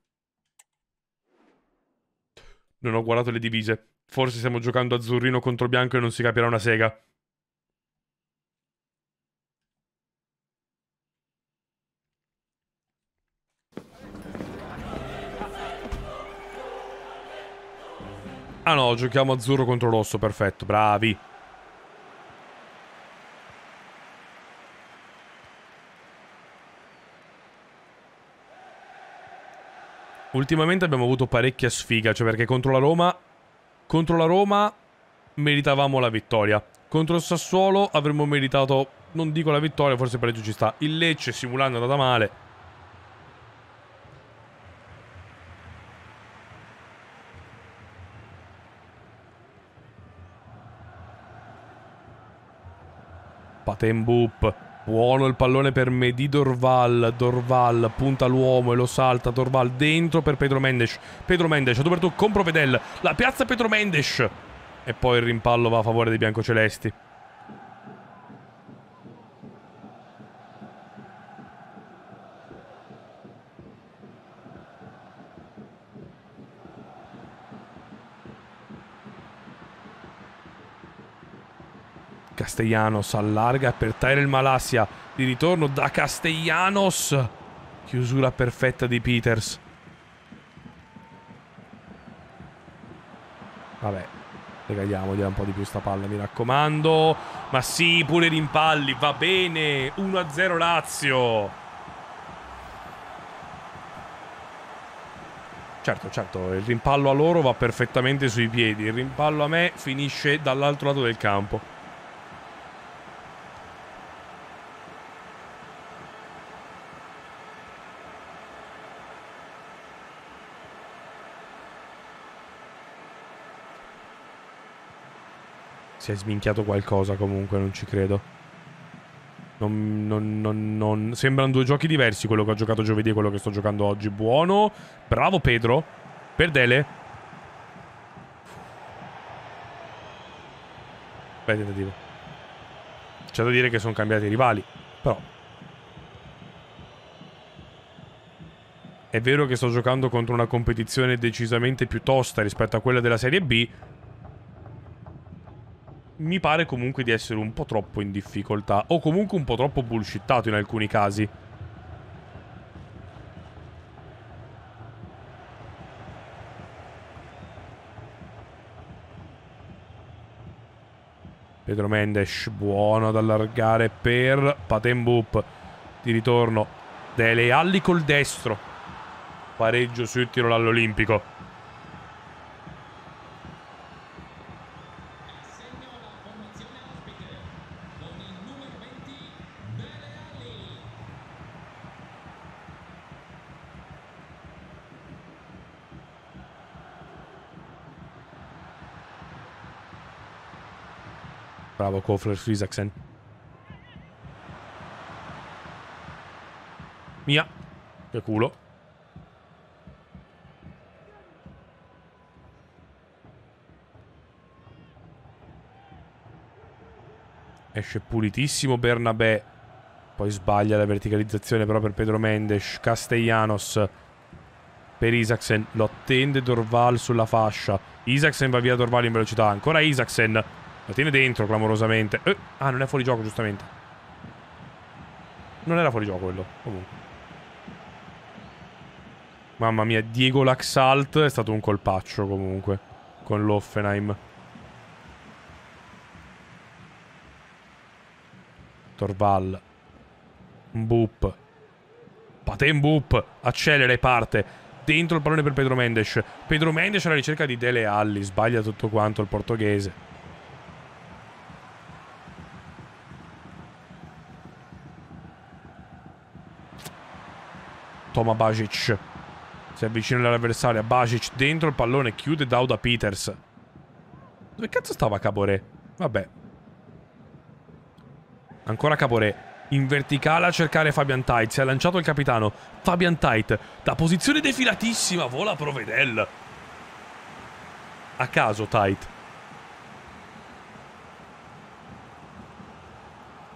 Non ho guardato le divise. Forse stiamo giocando azzurrino contro bianco e non si capirà una sega. Ah no, giochiamo azzurro contro rosso, perfetto, bravi. Ultimamente abbiamo avuto parecchia sfiga, cioè perché contro la Roma... Contro la Roma meritavamo la vittoria. Contro il Sassuolo avremmo meritato, non dico la vittoria, forse il pareggio ci sta. Il Lecce simulando è andata male. Patemboop. Buono il pallone per Medi Dorval. Dorval punta l'uomo e lo salta. Dorval dentro per Pedro Mendes. Pedro Mendes, a tu per tu con Provedel. La piazza Pedro Mendes. E poi il rimpallo va a favore dei biancocelesti. Castellanos allarga per Tyrell Malassia. Di ritorno da Castellanos. Chiusura perfetta di Peters. Vabbè, regaliamogliela un po' di più sta palla, mi raccomando. Ma sì, pure rimpalli, va bene. 1-0 Lazio. Certo, certo, il rimpallo a loro va perfettamente sui piedi. Il rimpallo a me finisce dall'altro lato del campo. Si è sminchiato qualcosa comunque, non ci credo. Non, non, non, non... Sembrano due giochi diversi quello che ho giocato giovedì e quello che sto giocando oggi. Buono. Bravo Pedro. Per Dele. Beh, tentativo. C'è da dire che sono cambiati i rivali. Però È vero che sto giocando contro una competizione decisamente più tosta rispetto a quella della Serie B, mi pare comunque di essere un po' troppo in difficoltà. O comunque un po' troppo bullshittato in alcuni casi. Pedro Mendes, buono ad allargare per Patembup. Di ritorno Dele Alli col destro. Pareggio sul tiro all'Olimpico. Bravo Kofler su Isaacsen. Mia. Che culo. Esce pulitissimo Bernabé. Poi sbaglia la verticalizzazione però per Pedro Mendes. Castellanos per Isaacsen. Lo attende Dorval sulla fascia. Isaacsen va via Dorval in velocità. Ancora Isaacsen. La tiene dentro clamorosamente. Eh, ah, non è fuori gioco, giustamente. Non era fuori gioco quello, comunque. Mamma mia, Diego Laxalt è stato un colpaccio comunque con l'Offenheim. Torval. Mbup. Pate Mbup. Accelera e parte. Dentro il pallone per Pedro Mendes. Pedro Mendes alla ricerca di Dele Alli. Sbaglia tutto quanto il portoghese. Toma Bacic. Si avvicina all'avversaria. Bacic dentro il pallone. Chiude Dauda Peters. Dove cazzo stava Caporé? Vabbè. Ancora Caporé. In verticale a cercare Fabian Tite Si è lanciato il capitano. Fabian Tite Da posizione defilatissima. Vola Provedel. A caso Tite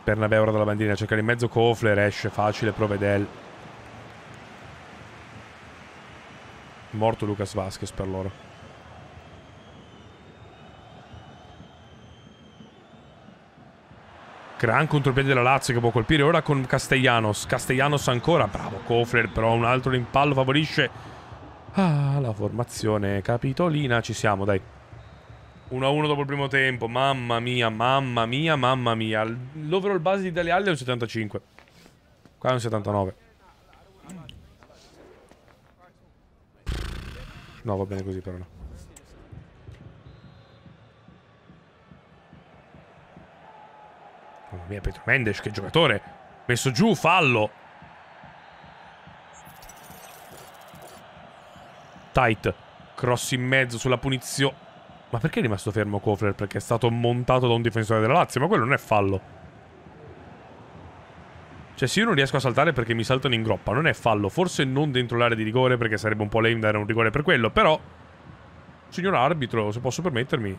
Bernabeu ora dalla bandina. Cercare in mezzo Kofler. Esce facile Provedel. morto Lucas Vasquez per loro. Gran contropiede della Lazio che può colpire ora con Castellanos. Castellanos ancora, bravo Kofler, però un altro rimpallo favorisce ah, la formazione capitolina. Ci siamo, dai. 1-1 dopo il primo tempo. Mamma mia, mamma mia, mamma mia. L'overall base di Dele Alli è un 75. Qua è un 79. No, va bene così però no. Mamma mia, Petro Mendes, che giocatore! Messo giù, fallo! Tight, cross in mezzo sulla punizione. Ma perché è rimasto fermo Kofler? Perché è stato montato da un difensore della Lazio, ma quello non è fallo. Cioè, se io non riesco a saltare perché mi saltano in groppa, non è fallo. Forse non dentro l'area di rigore, perché sarebbe un po' lame dare un rigore per quello. Però, signor arbitro, se posso permettermi.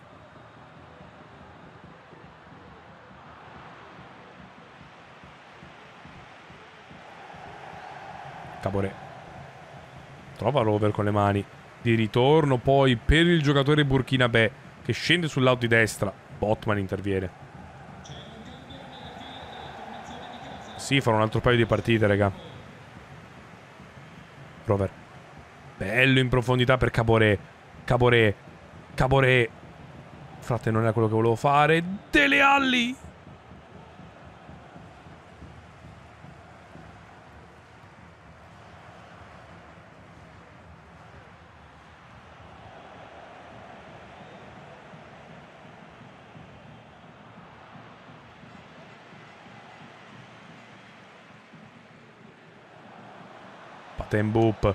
Caboret. Trova l'over con le mani. Di ritorno poi per il giocatore burkinabè, che scende sul di destra. Botman interviene. Sì, farò un altro paio di partite, raga. Rover. Bello in profondità per Caboret. Caboret. Caboret. Frate, non era quello che volevo fare. Dele Alli. Tembup.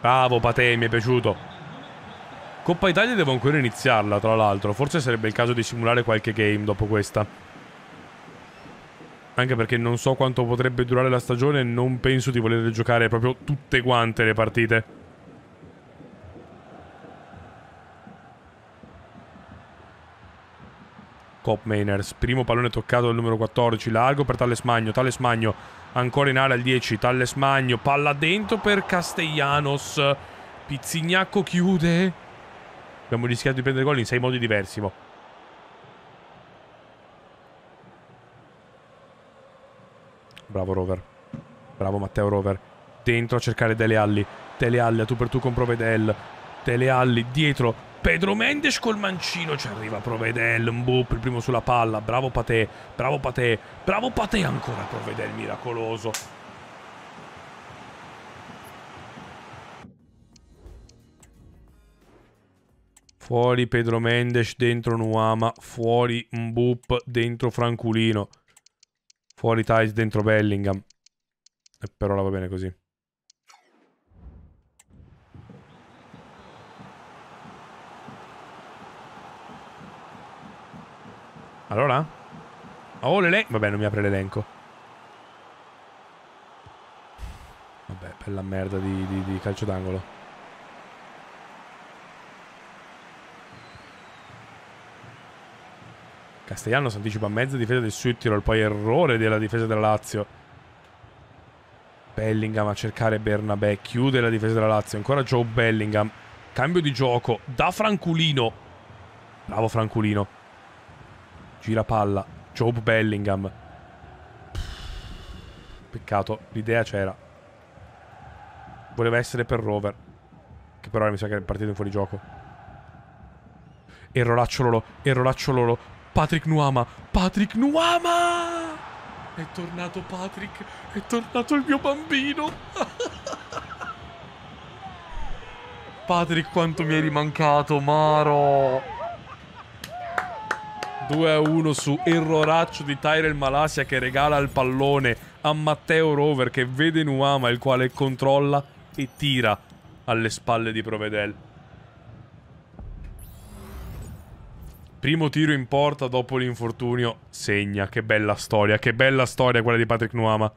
Bravo Pate, mi è piaciuto. Coppa Italia devo ancora iniziarla, tra l'altro. Forse sarebbe il caso di simulare qualche game dopo questa. Anche perché non so quanto potrebbe durare la stagione non penso di voler giocare proprio tutte quante le partite. Cop Mainers. Primo pallone toccato dal numero 14, largo per Tallesmagno, Tallesmagno ancora in area al 10, Tallesmagno, palla dentro per Castellanos, Pizzignacco chiude. Abbiamo rischiato di prendere gol in sei modi diversi. Boh. Bravo Rover. Bravo Matteo Rover. Dentro a cercare Dele Alli. Dele Alli a tu per tu con Provedel. Dele Alli dietro Pedro Mendes col mancino, ci arriva Provedel, Mbup, il primo sulla palla, bravo Pate, bravo Pate, bravo Pate ancora Provedel, miracoloso. Fuori Pedro Mendes, dentro Nuama, fuori Mbup, dentro Franculino, fuori Thais, dentro Bellingham. E eh, però la va bene così. Allora? Oh, l'elenco. Vabbè, non mi apre l'elenco. Vabbè, per la merda di, di, di calcio d'angolo. Castellano si anticipa a mezzo difesa del Suttirol, poi errore della difesa della Lazio. Bellingham a cercare Bernabé, chiude la difesa della Lazio, ancora Joe Bellingham. Cambio di gioco da Franculino. Bravo Franculino. Gira palla. Job Bellingham. Peccato, l'idea c'era. Voleva essere per Rover. Che però mi sa che è partito in fuorigioco. Erroraccio loro, erroraccio loro. Patrick Nuama, Patrick Nuama! È tornato Patrick, è tornato il mio bambino. Patrick, quanto mi eri mancato, Maro. 2-1 su erroraccio di Tyrell Malasia che regala il pallone a Matteo Rover che vede Nuama il quale controlla e tira alle spalle di Provedel. Primo tiro in porta dopo l'infortunio, segna, che bella storia, che bella storia quella di Patrick Nuama.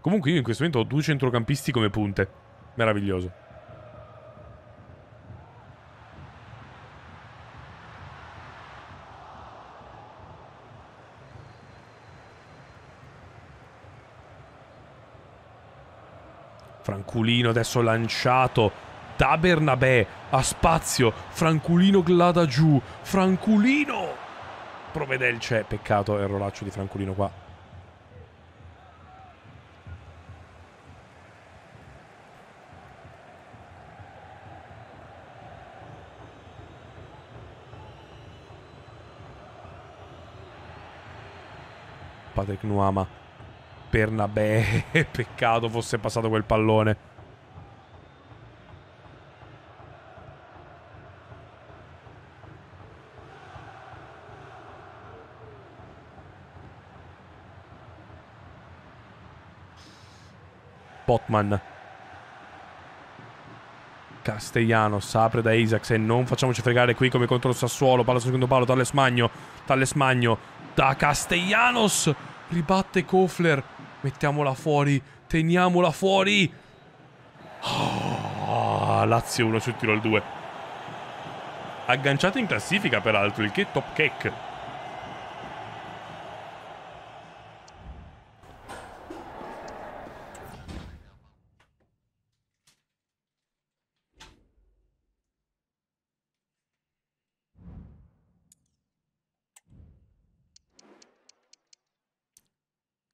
Comunque io in questo momento ho due centrocampisti come punte. Meraviglioso. Franculino adesso lanciato da Bernabé a spazio. Franculino glada giù. Franculino! Provedel c'è. Peccato è il rolaccio di Franculino qua. Patek Nuama Bernabé. Peccato fosse passato quel pallone. Botman. Castellanos apre da Isaacs e non facciamoci fregare qui come contro il Sassuolo. Palla sul secondo palo, Tallesmagno. Tallesmagno da Castellanos. Ribatte Kofler. Mettiamola fuori. Teniamola fuori. Oh, Lazio 1 sul tiro al 2. Agganciato in classifica, peraltro, il che top cake.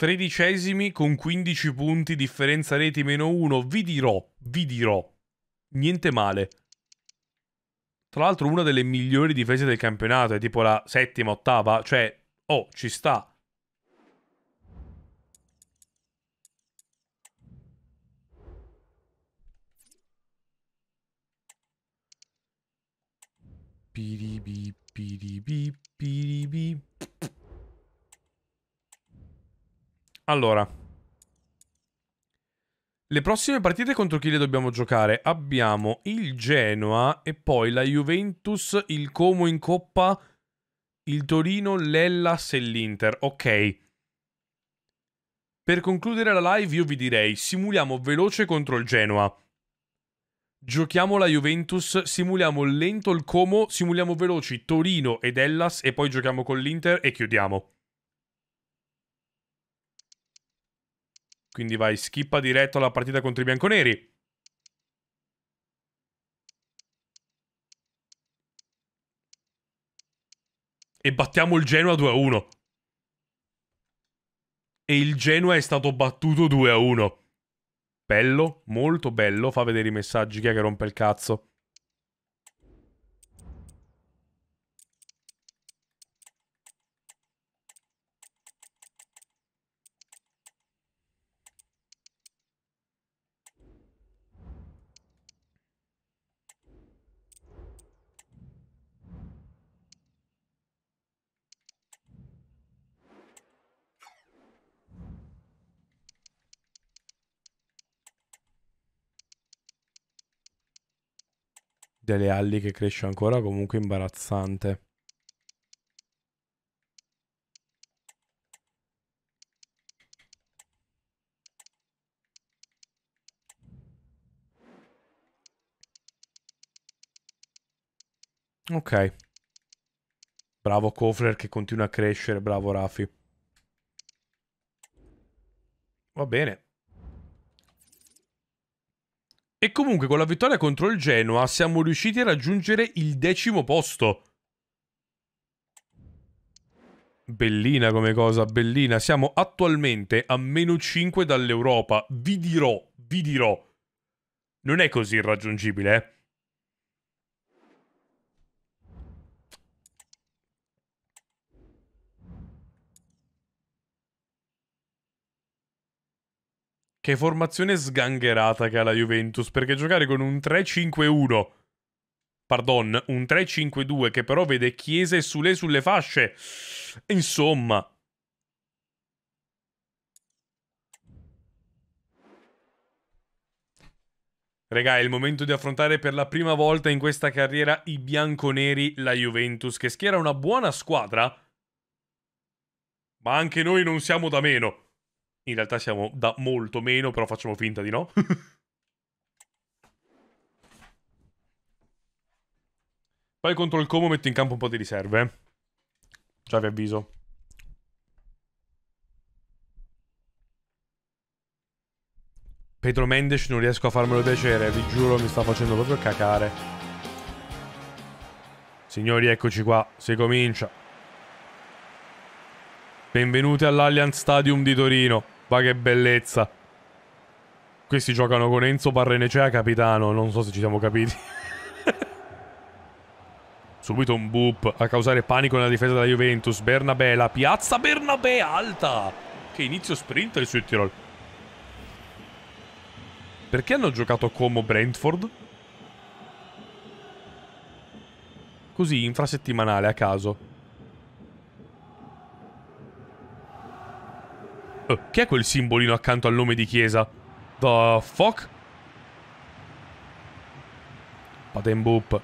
Tredicesimi con 15 punti, differenza reti meno 1. Vi dirò, vi dirò. Niente male. Tra l'altro una delle migliori difese del campionato è tipo la settima, ottava. Cioè, oh, ci sta. Piribi, piribi, piribi. Allora. Le prossime partite contro chi le dobbiamo giocare? Abbiamo il Genoa e poi la Juventus, il Como in Coppa, il Torino, l'Ellas e l'Inter. Ok. Per concludere la live io vi direi simuliamo veloce contro il Genoa. Giochiamo la Juventus, simuliamo lento il Como, simuliamo veloci Torino ed Ellas e poi giochiamo con l'Inter e chiudiamo. Quindi vai, schippa diretto alla partita contro i bianconeri. E battiamo il Genoa 2-1. E il Genoa è stato battuto 2-1. Bello, molto bello. Fa vedere i messaggi, chi è che rompe il cazzo. delle Alli che cresce ancora comunque imbarazzante. Ok. Bravo Kofler che continua a crescere, bravo Rafi. Va bene. E comunque con la vittoria contro il Genoa siamo riusciti a raggiungere il decimo posto. Bellina come cosa, bellina. Siamo attualmente a meno 5 dall'Europa. Vi dirò, vi dirò. Non è così irraggiungibile, eh. Che formazione sgangherata che ha la Juventus, perché giocare con un 3-5-1, pardon, un 3-5-2 che però vede Chiese sulle sulle fasce, insomma... Regà, è il momento di affrontare per la prima volta in questa carriera i bianconeri, la Juventus, che schiera una buona squadra. Ma anche noi non siamo da meno. In realtà siamo da molto meno, però facciamo finta di no. Poi contro il Como metto in campo un po' di riserve. Eh. Già vi avviso. Pedro Mendes non riesco a farmelo piacere, vi giuro mi sta facendo proprio cacare. Signori, eccoci qua, si comincia. Benvenuti all'Allianz Stadium di Torino. Ma che bellezza. Questi giocano con Enzo Barrenecea cioè, capitano, non so se ci siamo capiti. Subito un boop a causare panico nella difesa della Juventus. Bernabé, la piazza Bernabé alta. Che inizio sprint il Sud Tirol. Perché hanno giocato Como Brentford? Così, infrasettimanale, a caso. Che è quel simbolino accanto al nome di chiesa? The fuck? Paten boop.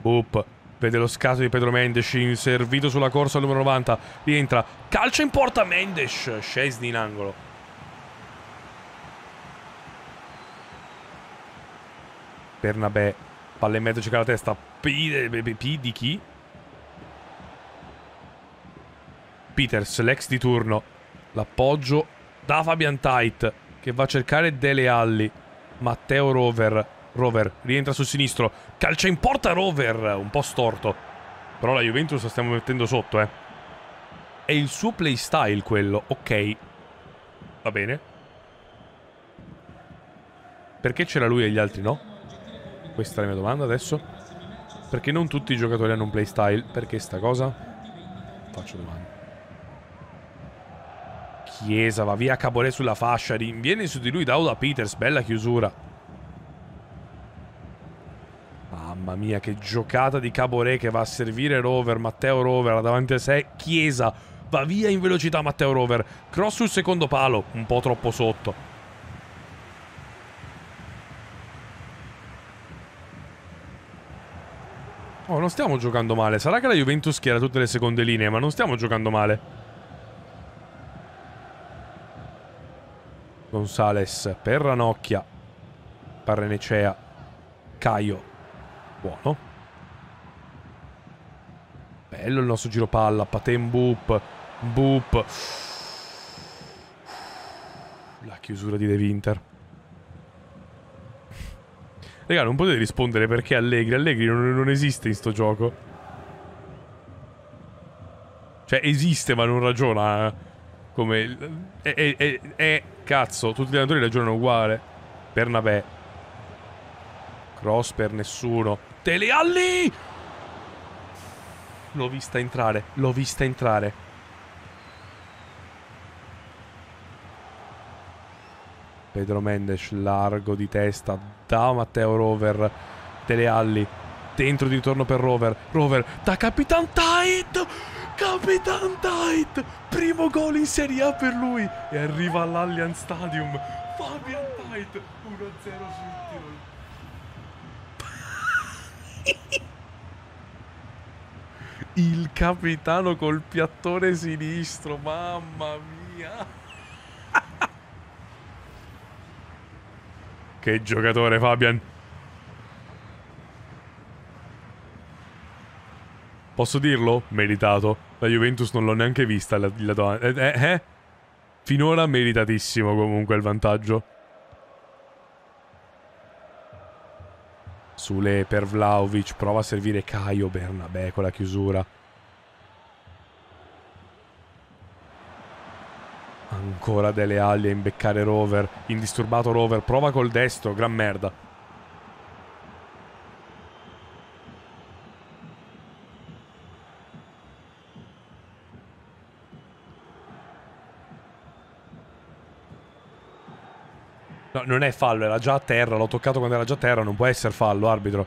Boop. Vede lo scatto di Pedro Mendes inservito sulla corsa al numero 90. Rientra. Calcio in porta Mendes. Scesni in angolo. Bernabé. Palla in mezzo, cerca la testa. P, P, eh, P di chi? Peters, l'ex di turno. L'appoggio da Fabian Tait che va a cercare Dele Alli. Matteo Rover. Rover rientra sul sinistro. Calcia in porta Rover. Un po' storto. Però la Juventus la stiamo mettendo sotto, eh. È il suo playstyle quello. Ok. Va bene. Perché c'era lui e gli altri no? Questa è la mia domanda adesso. Perché non tutti i giocatori hanno un playstyle? Perché sta cosa? Faccio domanda. Chiesa va via Caboret sulla fascia, rinviene su di lui Dauda Peters, bella chiusura. Mamma mia, che giocata di Caboret che va a servire Rover, Matteo Rover davanti a sé, Chiesa va via in velocità Matteo Rover, cross sul secondo palo, un po' troppo sotto. Oh, non stiamo giocando male. Sarà che la Juventus schiera tutte le seconde linee, ma non stiamo giocando male. Gonzales per Ranocchia, Parrenecea, Caio, buono. Bello il nostro giro palla, Paten Boop, Boop. La chiusura di De Winter. Raga, non potete rispondere perché Allegri. Allegri non, non esiste in sto gioco. Cioè, esiste ma non ragiona eh, come... È, è, è, è Cazzo, tutti gli allenatori ragionano uguale. Per Nabè. Cross per nessuno. Telealli! L'ho vista entrare, l'ho vista entrare. Pedro Mendes largo di testa da Matteo Rover. Telealli dentro di ritorno per Rover. Rover da Capitan Tide. Capitan Tait, primo gol in Serie A per lui e arriva all'Allianz Stadium. Fabian Tait, 1-0 sul Tirol. Il capitano col piattone sinistro, mamma mia. che giocatore Fabian. Posso dirlo? Meritato. La Juventus non l'ho neanche vista. La, la, eh, eh, eh? Finora meritatissimo comunque il vantaggio. Sule per Vlaovic. Prova a servire Caio Bernabé con la chiusura. Ancora delle ali a imbeccare Rover. Indisturbato Rover. Prova col destro. Gran merda. No, non è fallo, era già a terra, l'ho toccato quando era già a terra, non può essere fallo, arbitro.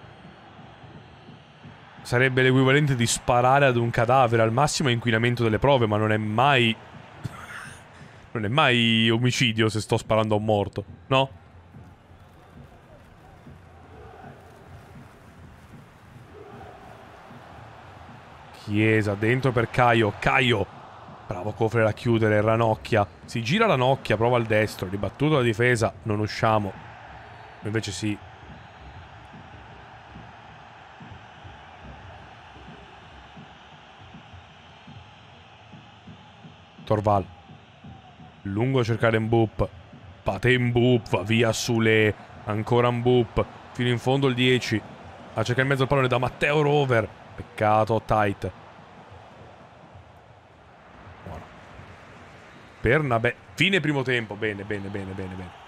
Sarebbe l'equivalente di sparare ad un cadavere, al massimo è inquinamento delle prove, ma non è mai... non è mai omicidio se sto sparando a un morto, no? Chiesa dentro per Caio, Caio! Bravo Cofre a chiudere, Ranocchia. Si gira Ranocchia, prova al destro, ribattuto la difesa, non usciamo. Invece sì. Torval. Lungo a cercare Mbup. Pate Mbup, va via Sule. Ancora Mbup. Fino in fondo il 10. A cercare in mezzo il pallone da Matteo Rover. Peccato, tight. per una fine primo tempo. Bene, bene, bene, bene, bene.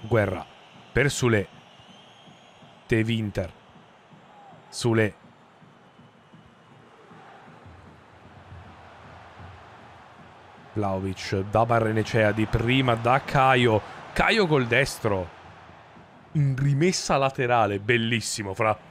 Guerra per Sule. De Winter. Sule. Vlaovic da Barrenecea di prima da Caio. Caio col destro in rimessa laterale. Bellissimo, fra.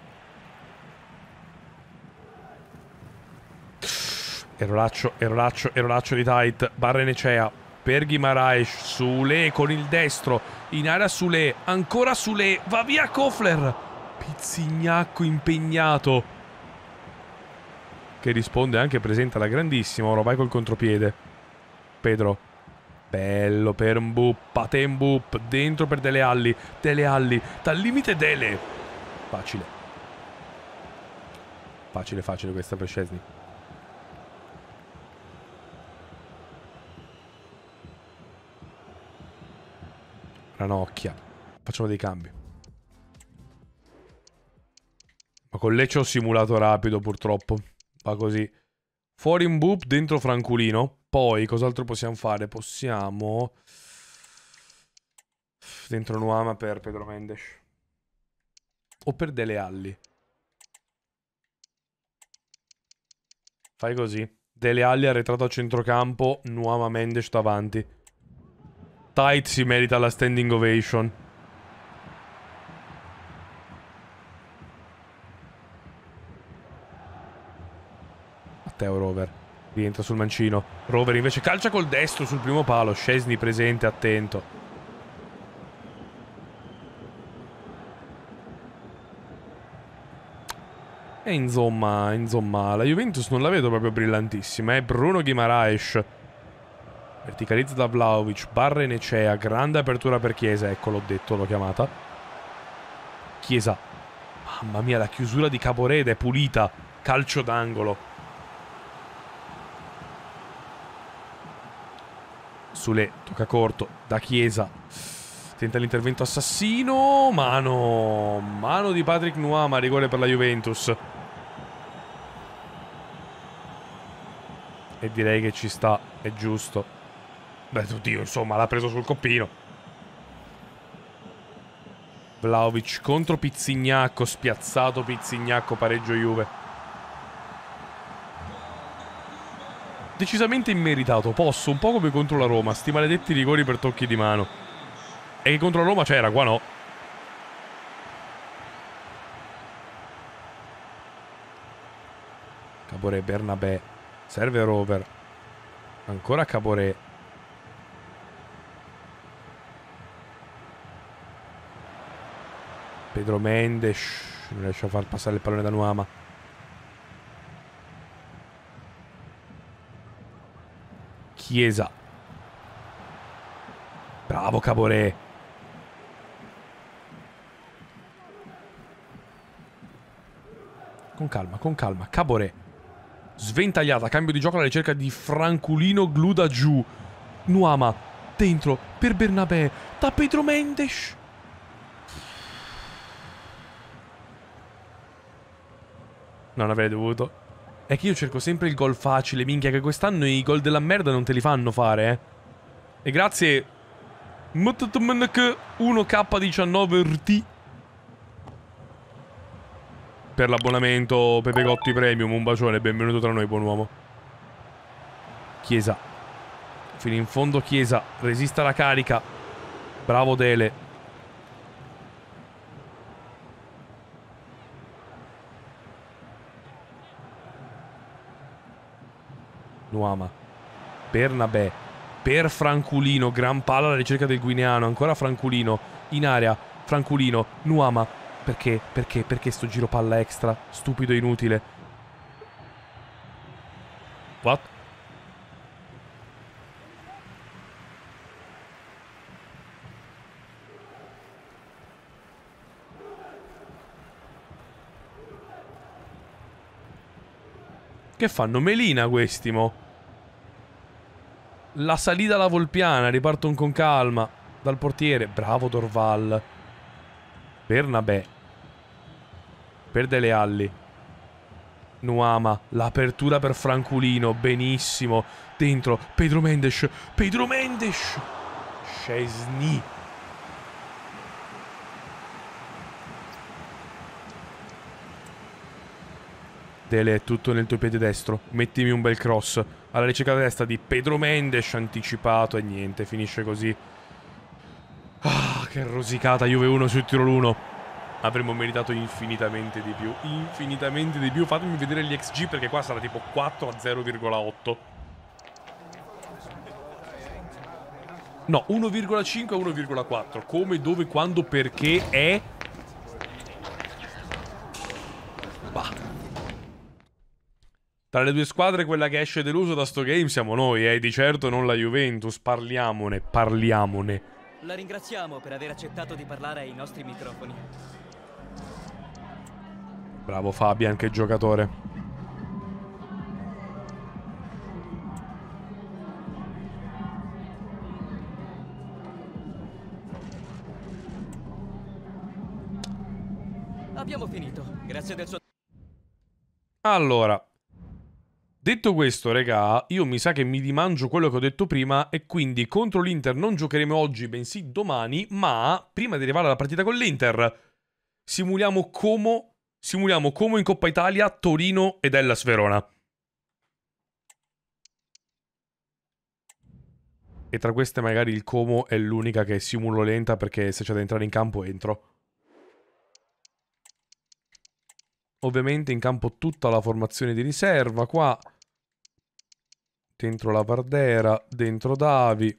Erolaccio, erolaccio, erolaccio di tight. Barre Necea. Per Gimaraes. Sule con il destro. In area Sule. Ancora Sule. Va via Kofler. Pizzignacco impegnato. Che risponde anche presenta la grandissima. Ora vai col contropiede. Pedro Bello per Mbup, Pate Mbup, dentro per Dele Alli, Dele Alli, dal limite Dele. Facile. Facile, facile questa per Scesni. Ranocchia. Facciamo dei cambi. Ma con Lecce ho simulato rapido purtroppo. Va così. Fuori un boop, dentro Franculino. Poi, cos'altro possiamo fare? Possiamo... Dentro Nuama per Pedro Mendes. O per Dele Alli. Fai così. Dele Alli arretrato a centrocampo, Nuama Mendes davanti. Tight si merita la standing ovation. Matteo Rover. Rientra sul mancino. Rover invece calcia col destro sul primo palo. Scesni presente, attento. E insomma, insomma, la Juventus non la vedo proprio brillantissima. È eh? Bruno Guimaraes. Verticalizza da Vlaovic, barre Necea, grande apertura per Chiesa, ecco l'ho detto, l'ho chiamata. Chiesa. Mamma mia, la chiusura di Caporeda è pulita. Calcio d'angolo. Sule tocca corto da Chiesa. Tenta l'intervento assassino. Mano. Mano di Patrick Nuama. Rigore per la Juventus. E direi che ci sta. È giusto. Beh, oddio, insomma, l'ha preso sul coppino. Vlaovic contro Pizzignacco. Spiazzato Pizzignacco. Pareggio Juve. decisamente immeritato, posso, un po' come contro la Roma, sti maledetti rigori per tocchi di mano. E che contro la Roma c'era, qua no. Caboré, Bernabé, serve Rover, ancora Caboré. Pedro Mendes non riesce a far passare il pallone da Nuama. Chiesa. Bravo Caboré. Con calma, con calma. Caboré. Sventagliata, cambio di gioco alla ricerca di Franculino Gluda giù. Nuama, dentro, per Bernabé, da Pedro Mendes. Non avrei dovuto. È che io cerco sempre il gol facile, minchia, che quest'anno i gol della merda non te li fanno fare, eh. E grazie... 1K19RT Per l'abbonamento Pepe Gotti Premium, un bacione, benvenuto tra noi, buon uomo. Chiesa. Fino in fondo Chiesa, resista la carica. Bravo Dele. Nuama. Per Nabè. Per Franculino. Gran palla alla ricerca del guineano. Ancora Franculino. In area. Franculino. Nuama. Perché? Perché? Perché sto giro palla extra? Stupido e inutile. What? Che fanno? Melina questi, mo. La salita alla Volpiana, ripartono con calma. Dal portiere, bravo Dorval. Bernabé. Per Dele Alli. Nuama, l'apertura per Franculino, benissimo. Dentro, Pedro Mendes, Pedro Mendes. Scesni. Tele è tutto nel tuo piede destro. Mettimi un bel cross. Alla ricerca destra di Pedro Mendes, anticipato e niente, finisce così. Ah, che rosicata, Juve 1 sul tiro l'1. Avremmo meritato infinitamente di più, infinitamente di più. Fatemi vedere gli XG perché qua sarà tipo 4 a 0,8. No, 1,5 a 1,4. Come, dove, quando, perché è... Bah. Tra le due squadre quella che esce deluso da sto game siamo noi, eh, di certo non la Juventus, parliamone, parliamone. La ringraziamo per aver accettato di parlare ai nostri microfoni. Bravo Fabian, che giocatore. Abbiamo finito, grazie del suo... Allora, Detto questo, regà, io mi sa che mi dimangio quello che ho detto prima e quindi contro l'Inter non giocheremo oggi, bensì domani, ma prima di arrivare alla partita con l'Inter simuliamo Como, simuliamo Como in Coppa Italia, Torino ed Ellas Verona. E tra queste magari il Como è l'unica che simulo lenta perché se c'è da entrare in campo entro. Ovviamente in campo tutta la formazione di riserva qua. Dentro la Vardera, dentro Davi.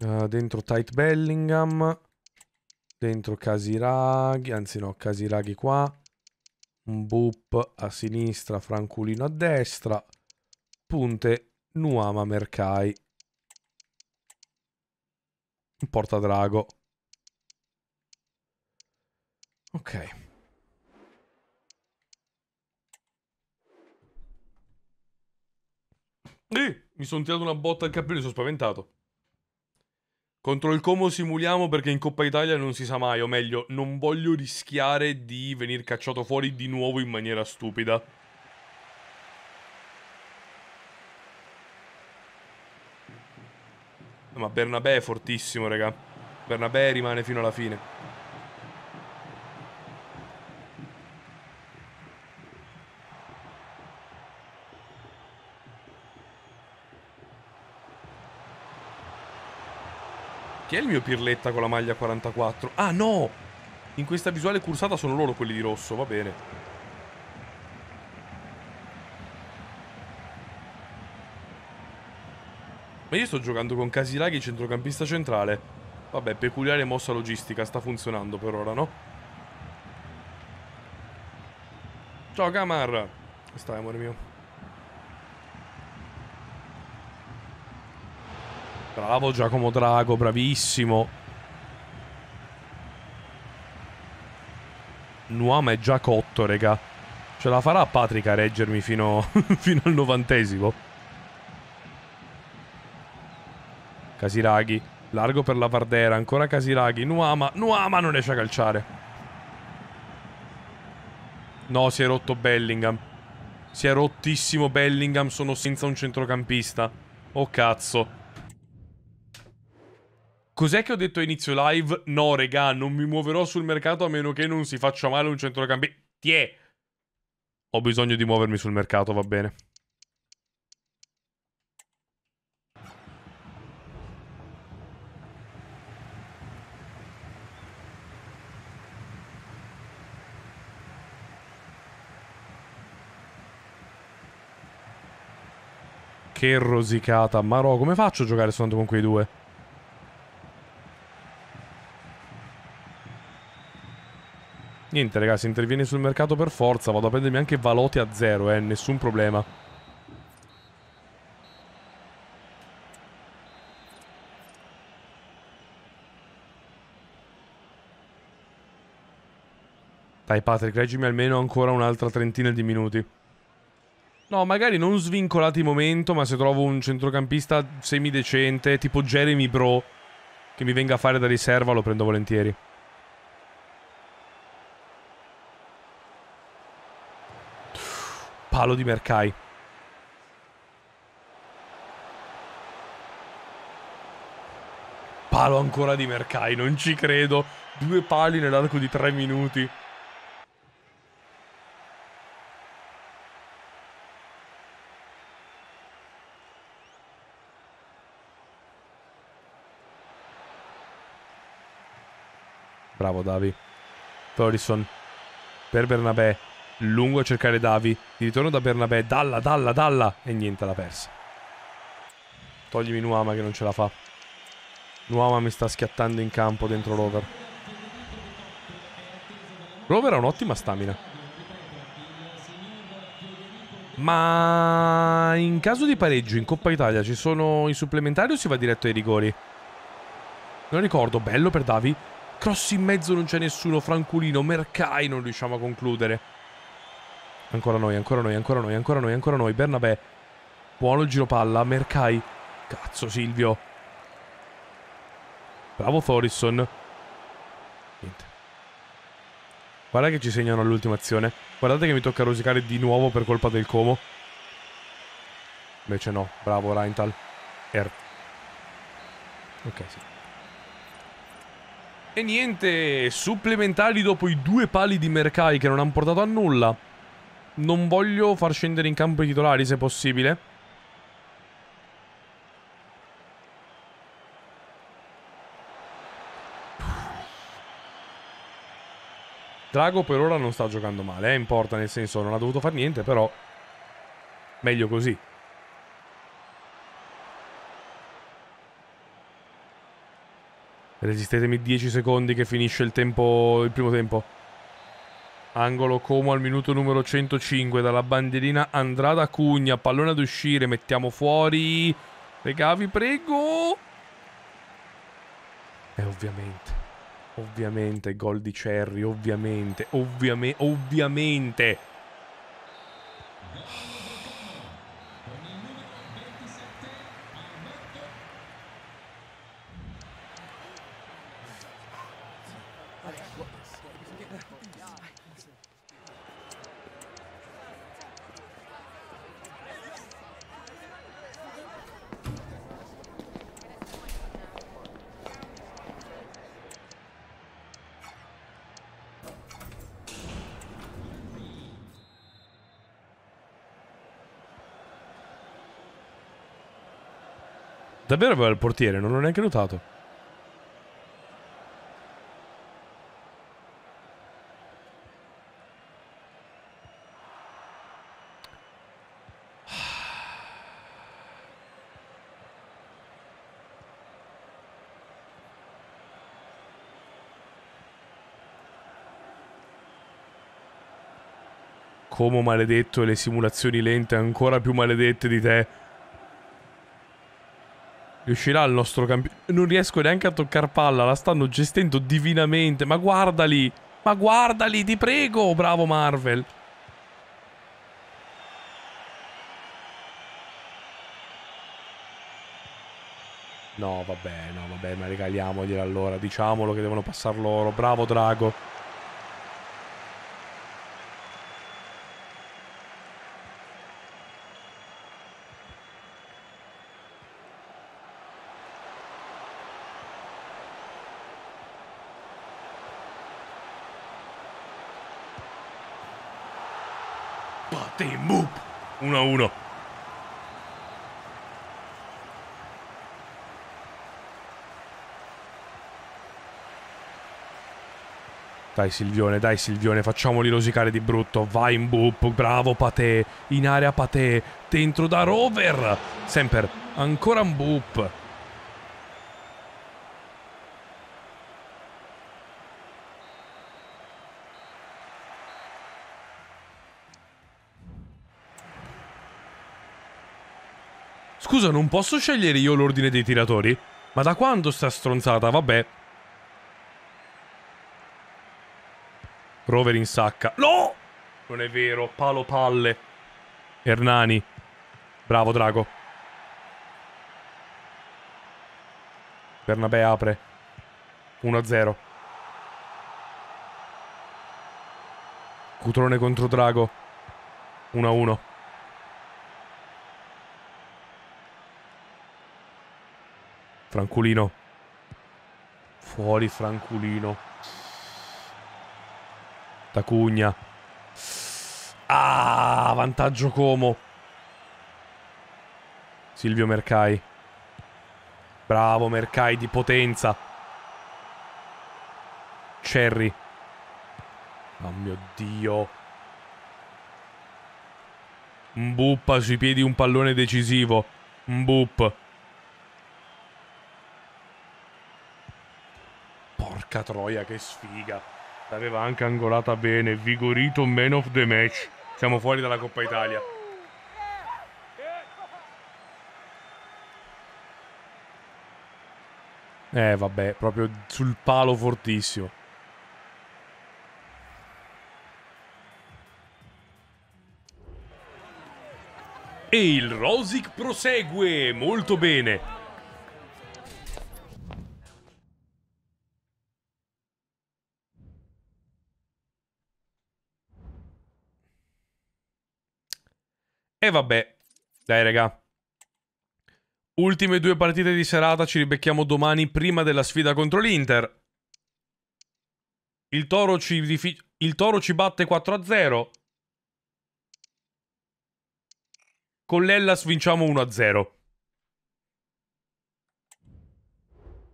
Uh, dentro Tight Bellingham. Dentro Casiraghi, anzi no, Casiraghi qua. Un boop a sinistra, Franculino a destra. Punte, Nuama Mercai. Porta Drago. Ok. Eh, mi sono tirato una botta al cappello e sono spaventato. Contro il Como simuliamo perché in Coppa Italia non si sa mai, o meglio, non voglio rischiare di venir cacciato fuori di nuovo in maniera stupida. Ma Bernabé è fortissimo, raga. Bernabé rimane fino alla fine. Chi è il mio pirletta con la maglia 44? Ah, no! In questa visuale cursata sono loro quelli di rosso, va bene. Ma io sto giocando con Casiraghi, centrocampista centrale. Vabbè, peculiare mossa logistica, sta funzionando per ora, no? Ciao Gamar! Stai, amore mio. Bravo Giacomo Drago, bravissimo. Nuama è già cotto, raga. Ce la farà Patrick a reggermi fino, fino al novantesimo? Casiraghi. Largo per la Vardera, ancora Casiraghi. Nuama, Nuama non riesce a calciare. No, si è rotto Bellingham. Si è rottissimo Bellingham, sono senza un centrocampista. Oh cazzo. Cos'è che ho detto a inizio live? No, regà, non mi muoverò sul mercato a meno che non si faccia male un centrocampista. Tiè! Ho bisogno di muovermi sul mercato, va bene. Che rosicata, Marò, come faccio a giocare soltanto con quei due? Niente ragazzi, se intervieni sul mercato per forza, vado a prendermi anche Valote a zero, eh, nessun problema. Dai Patrick, reggimi almeno ancora un'altra trentina di minuti. No, magari non svincolati momento, ma se trovo un centrocampista semidecente, tipo Jeremy Bro, che mi venga a fare da riserva, lo prendo volentieri. palo di Mercai. Palo ancora di Mercai, non ci credo. Due pali nell'arco di tre minuti. Bravo Davi. Torison per Bernabé lungo a cercare Davi, di ritorno da Bernabé, dalla, dalla, dalla, e niente, l'ha persa. Toglimi Nuama che non ce la fa. Nuama mi sta schiattando in campo dentro Rover. Rover ha un'ottima stamina. Ma in caso di pareggio in Coppa Italia ci sono i supplementari o si va diretto ai rigori? Non ricordo, bello per Davi. Cross in mezzo non c'è nessuno, Franculino, Mercai non riusciamo a concludere. Ancora noi, ancora noi, ancora noi, ancora noi, ancora noi. Bernabé. Buono il giro palla. Mercai. Cazzo, Silvio. Bravo Forisson. Niente. Guarda che ci segnano all'ultima azione. Guardate che mi tocca rosicare di nuovo per colpa del Como. Invece no. Bravo Reintal. Er. Ok, sì. E niente, supplementari dopo i due pali di Mercai che non hanno portato a nulla. Non voglio far scendere in campo i titolari se possibile. Drago per ora non sta giocando male, eh, importa nel senso non ha dovuto fare niente, però meglio così. Resistetemi 10 secondi che finisce il tempo, il primo tempo. Angolo Como al minuto numero 105 dalla bandierina Andrada Cugna, pallone ad uscire, mettiamo fuori Regavi, prego. E eh, ovviamente, ovviamente gol di Cerri, ovviamente, ovviamente, ovviamente Davvero aveva il portiere, non l'ho neanche notato. Como maledetto e le simulazioni lente ancora più maledette di te. Riuscirà il nostro campione. Non riesco neanche a toccare palla. La stanno gestendo divinamente. Ma guardali. Ma guardali, ti prego. Bravo Marvel. No, vabbè, no, vabbè, ma regaliamogliela allora. Diciamolo che devono passar loro. Bravo Drago. Dai Silvione, dai Silvione, facciamoli rosicare di brutto. Vai in boop, bravo Pate. In area Pate, dentro da Rover. Semper, ancora un boop. Scusa, non posso scegliere io l'ordine dei tiratori? Ma da quando sta stronzata? Vabbè, Rover in sacca. No! Non è vero. Palo palle. Hernani. Bravo, Drago. Bernabé apre. 1-0. Cutrone contro Drago. 1-1. Franculino. Fuori Franculino. Tacugna. Ah, vantaggio Como. Silvio Mercai. Bravo Mercai di potenza. Cherry. Oh mio Dio. Mbuppa sui piedi un pallone decisivo. Mbup. Porca troia, che sfiga. L'aveva anche angolata bene, vigorito man of the match. Siamo fuori dalla Coppa Italia. Eh vabbè, proprio sul palo fortissimo. E il Rosic prosegue molto bene. E vabbè. Dai, raga. Ultime due partite di serata, ci ribecchiamo domani prima della sfida contro l'Inter. Il il toro ci batte 4-0. Con l'Ellas vinciamo 1-0.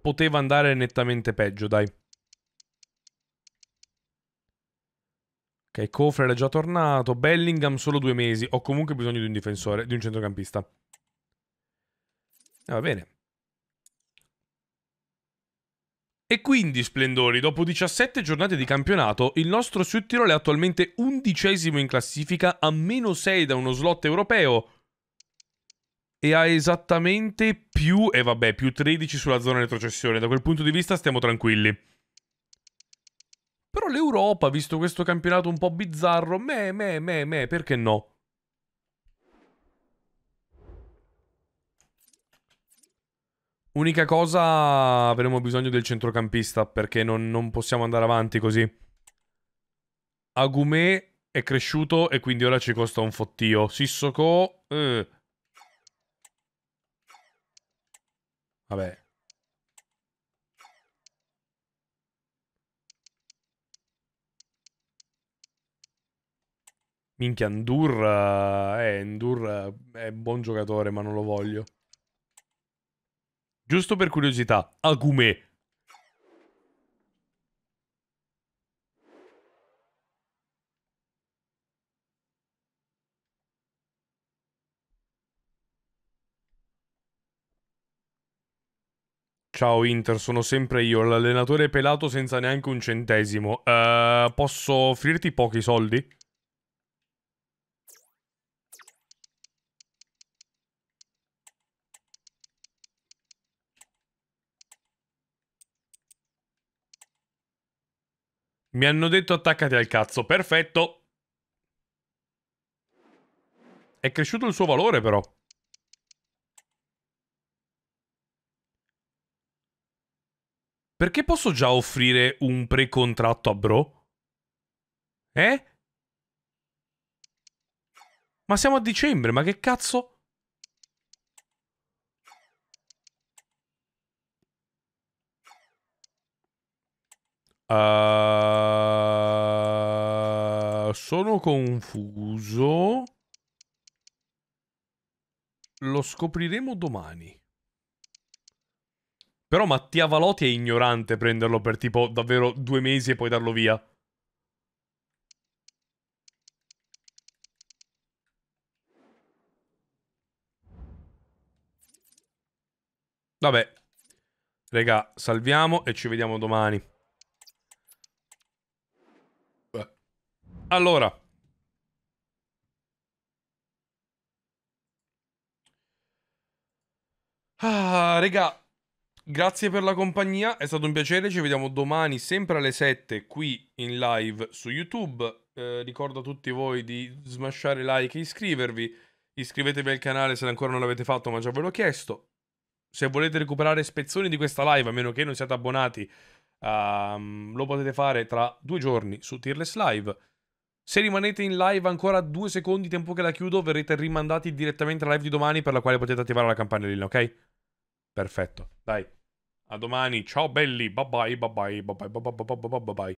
Poteva andare nettamente peggio, dai. Ok, Kofler è già tornato. Bellingham solo due mesi. Ho comunque bisogno di un difensore, di un centrocampista. Eh, va bene. E quindi, splendori, dopo 17 giornate di campionato, il nostro Sud Tirol è attualmente undicesimo in classifica a meno 6 da uno slot europeo e ha esattamente più, e eh vabbè, più 13 sulla zona retrocessione. Da quel punto di vista stiamo tranquilli. Però l'Europa, visto questo campionato un po' bizzarro, me, me, me, me, perché no? Unica cosa, avremo bisogno del centrocampista, perché non, non possiamo andare avanti così. Agumè è cresciuto e quindi ora ci costa un fottio. Sissoko... Eh. Vabbè, Minchia, Endur, eh, Andur eh, eh, è buon giocatore, ma non lo voglio. Giusto per curiosità, Agumè. Ciao Inter, sono sempre io, l'allenatore pelato senza neanche un centesimo. Uh, posso offrirti pochi soldi? Mi hanno detto attaccati al cazzo, perfetto. È cresciuto il suo valore però. Perché posso già offrire un precontratto a Bro? Eh? Ma siamo a dicembre, ma che cazzo? Uh, sono confuso. Lo scopriremo domani. Però Mattia Valotti è ignorante prenderlo per tipo davvero due mesi e poi darlo via. Vabbè. Raga, salviamo e ci vediamo domani. Allora. Ah, regà, grazie per la compagnia, è stato un piacere, ci vediamo domani sempre alle 7 qui in live su YouTube. Eh, ricordo a tutti voi di smasciare like e iscrivervi. Iscrivetevi al canale se ancora non l'avete fatto, ma già ve l'ho chiesto. Se volete recuperare spezzoni di questa live, a meno che non siate abbonati, um, lo potete fare tra due giorni su Tearless Live. Se rimanete in live ancora due secondi, tempo che la chiudo, verrete rimandati direttamente alla live di domani per la quale potete attivare la campanellina, ok? Perfetto, dai. A domani, ciao belli, bye bye, bye bye, bye bye, bye bye, bye bye. bye, bye.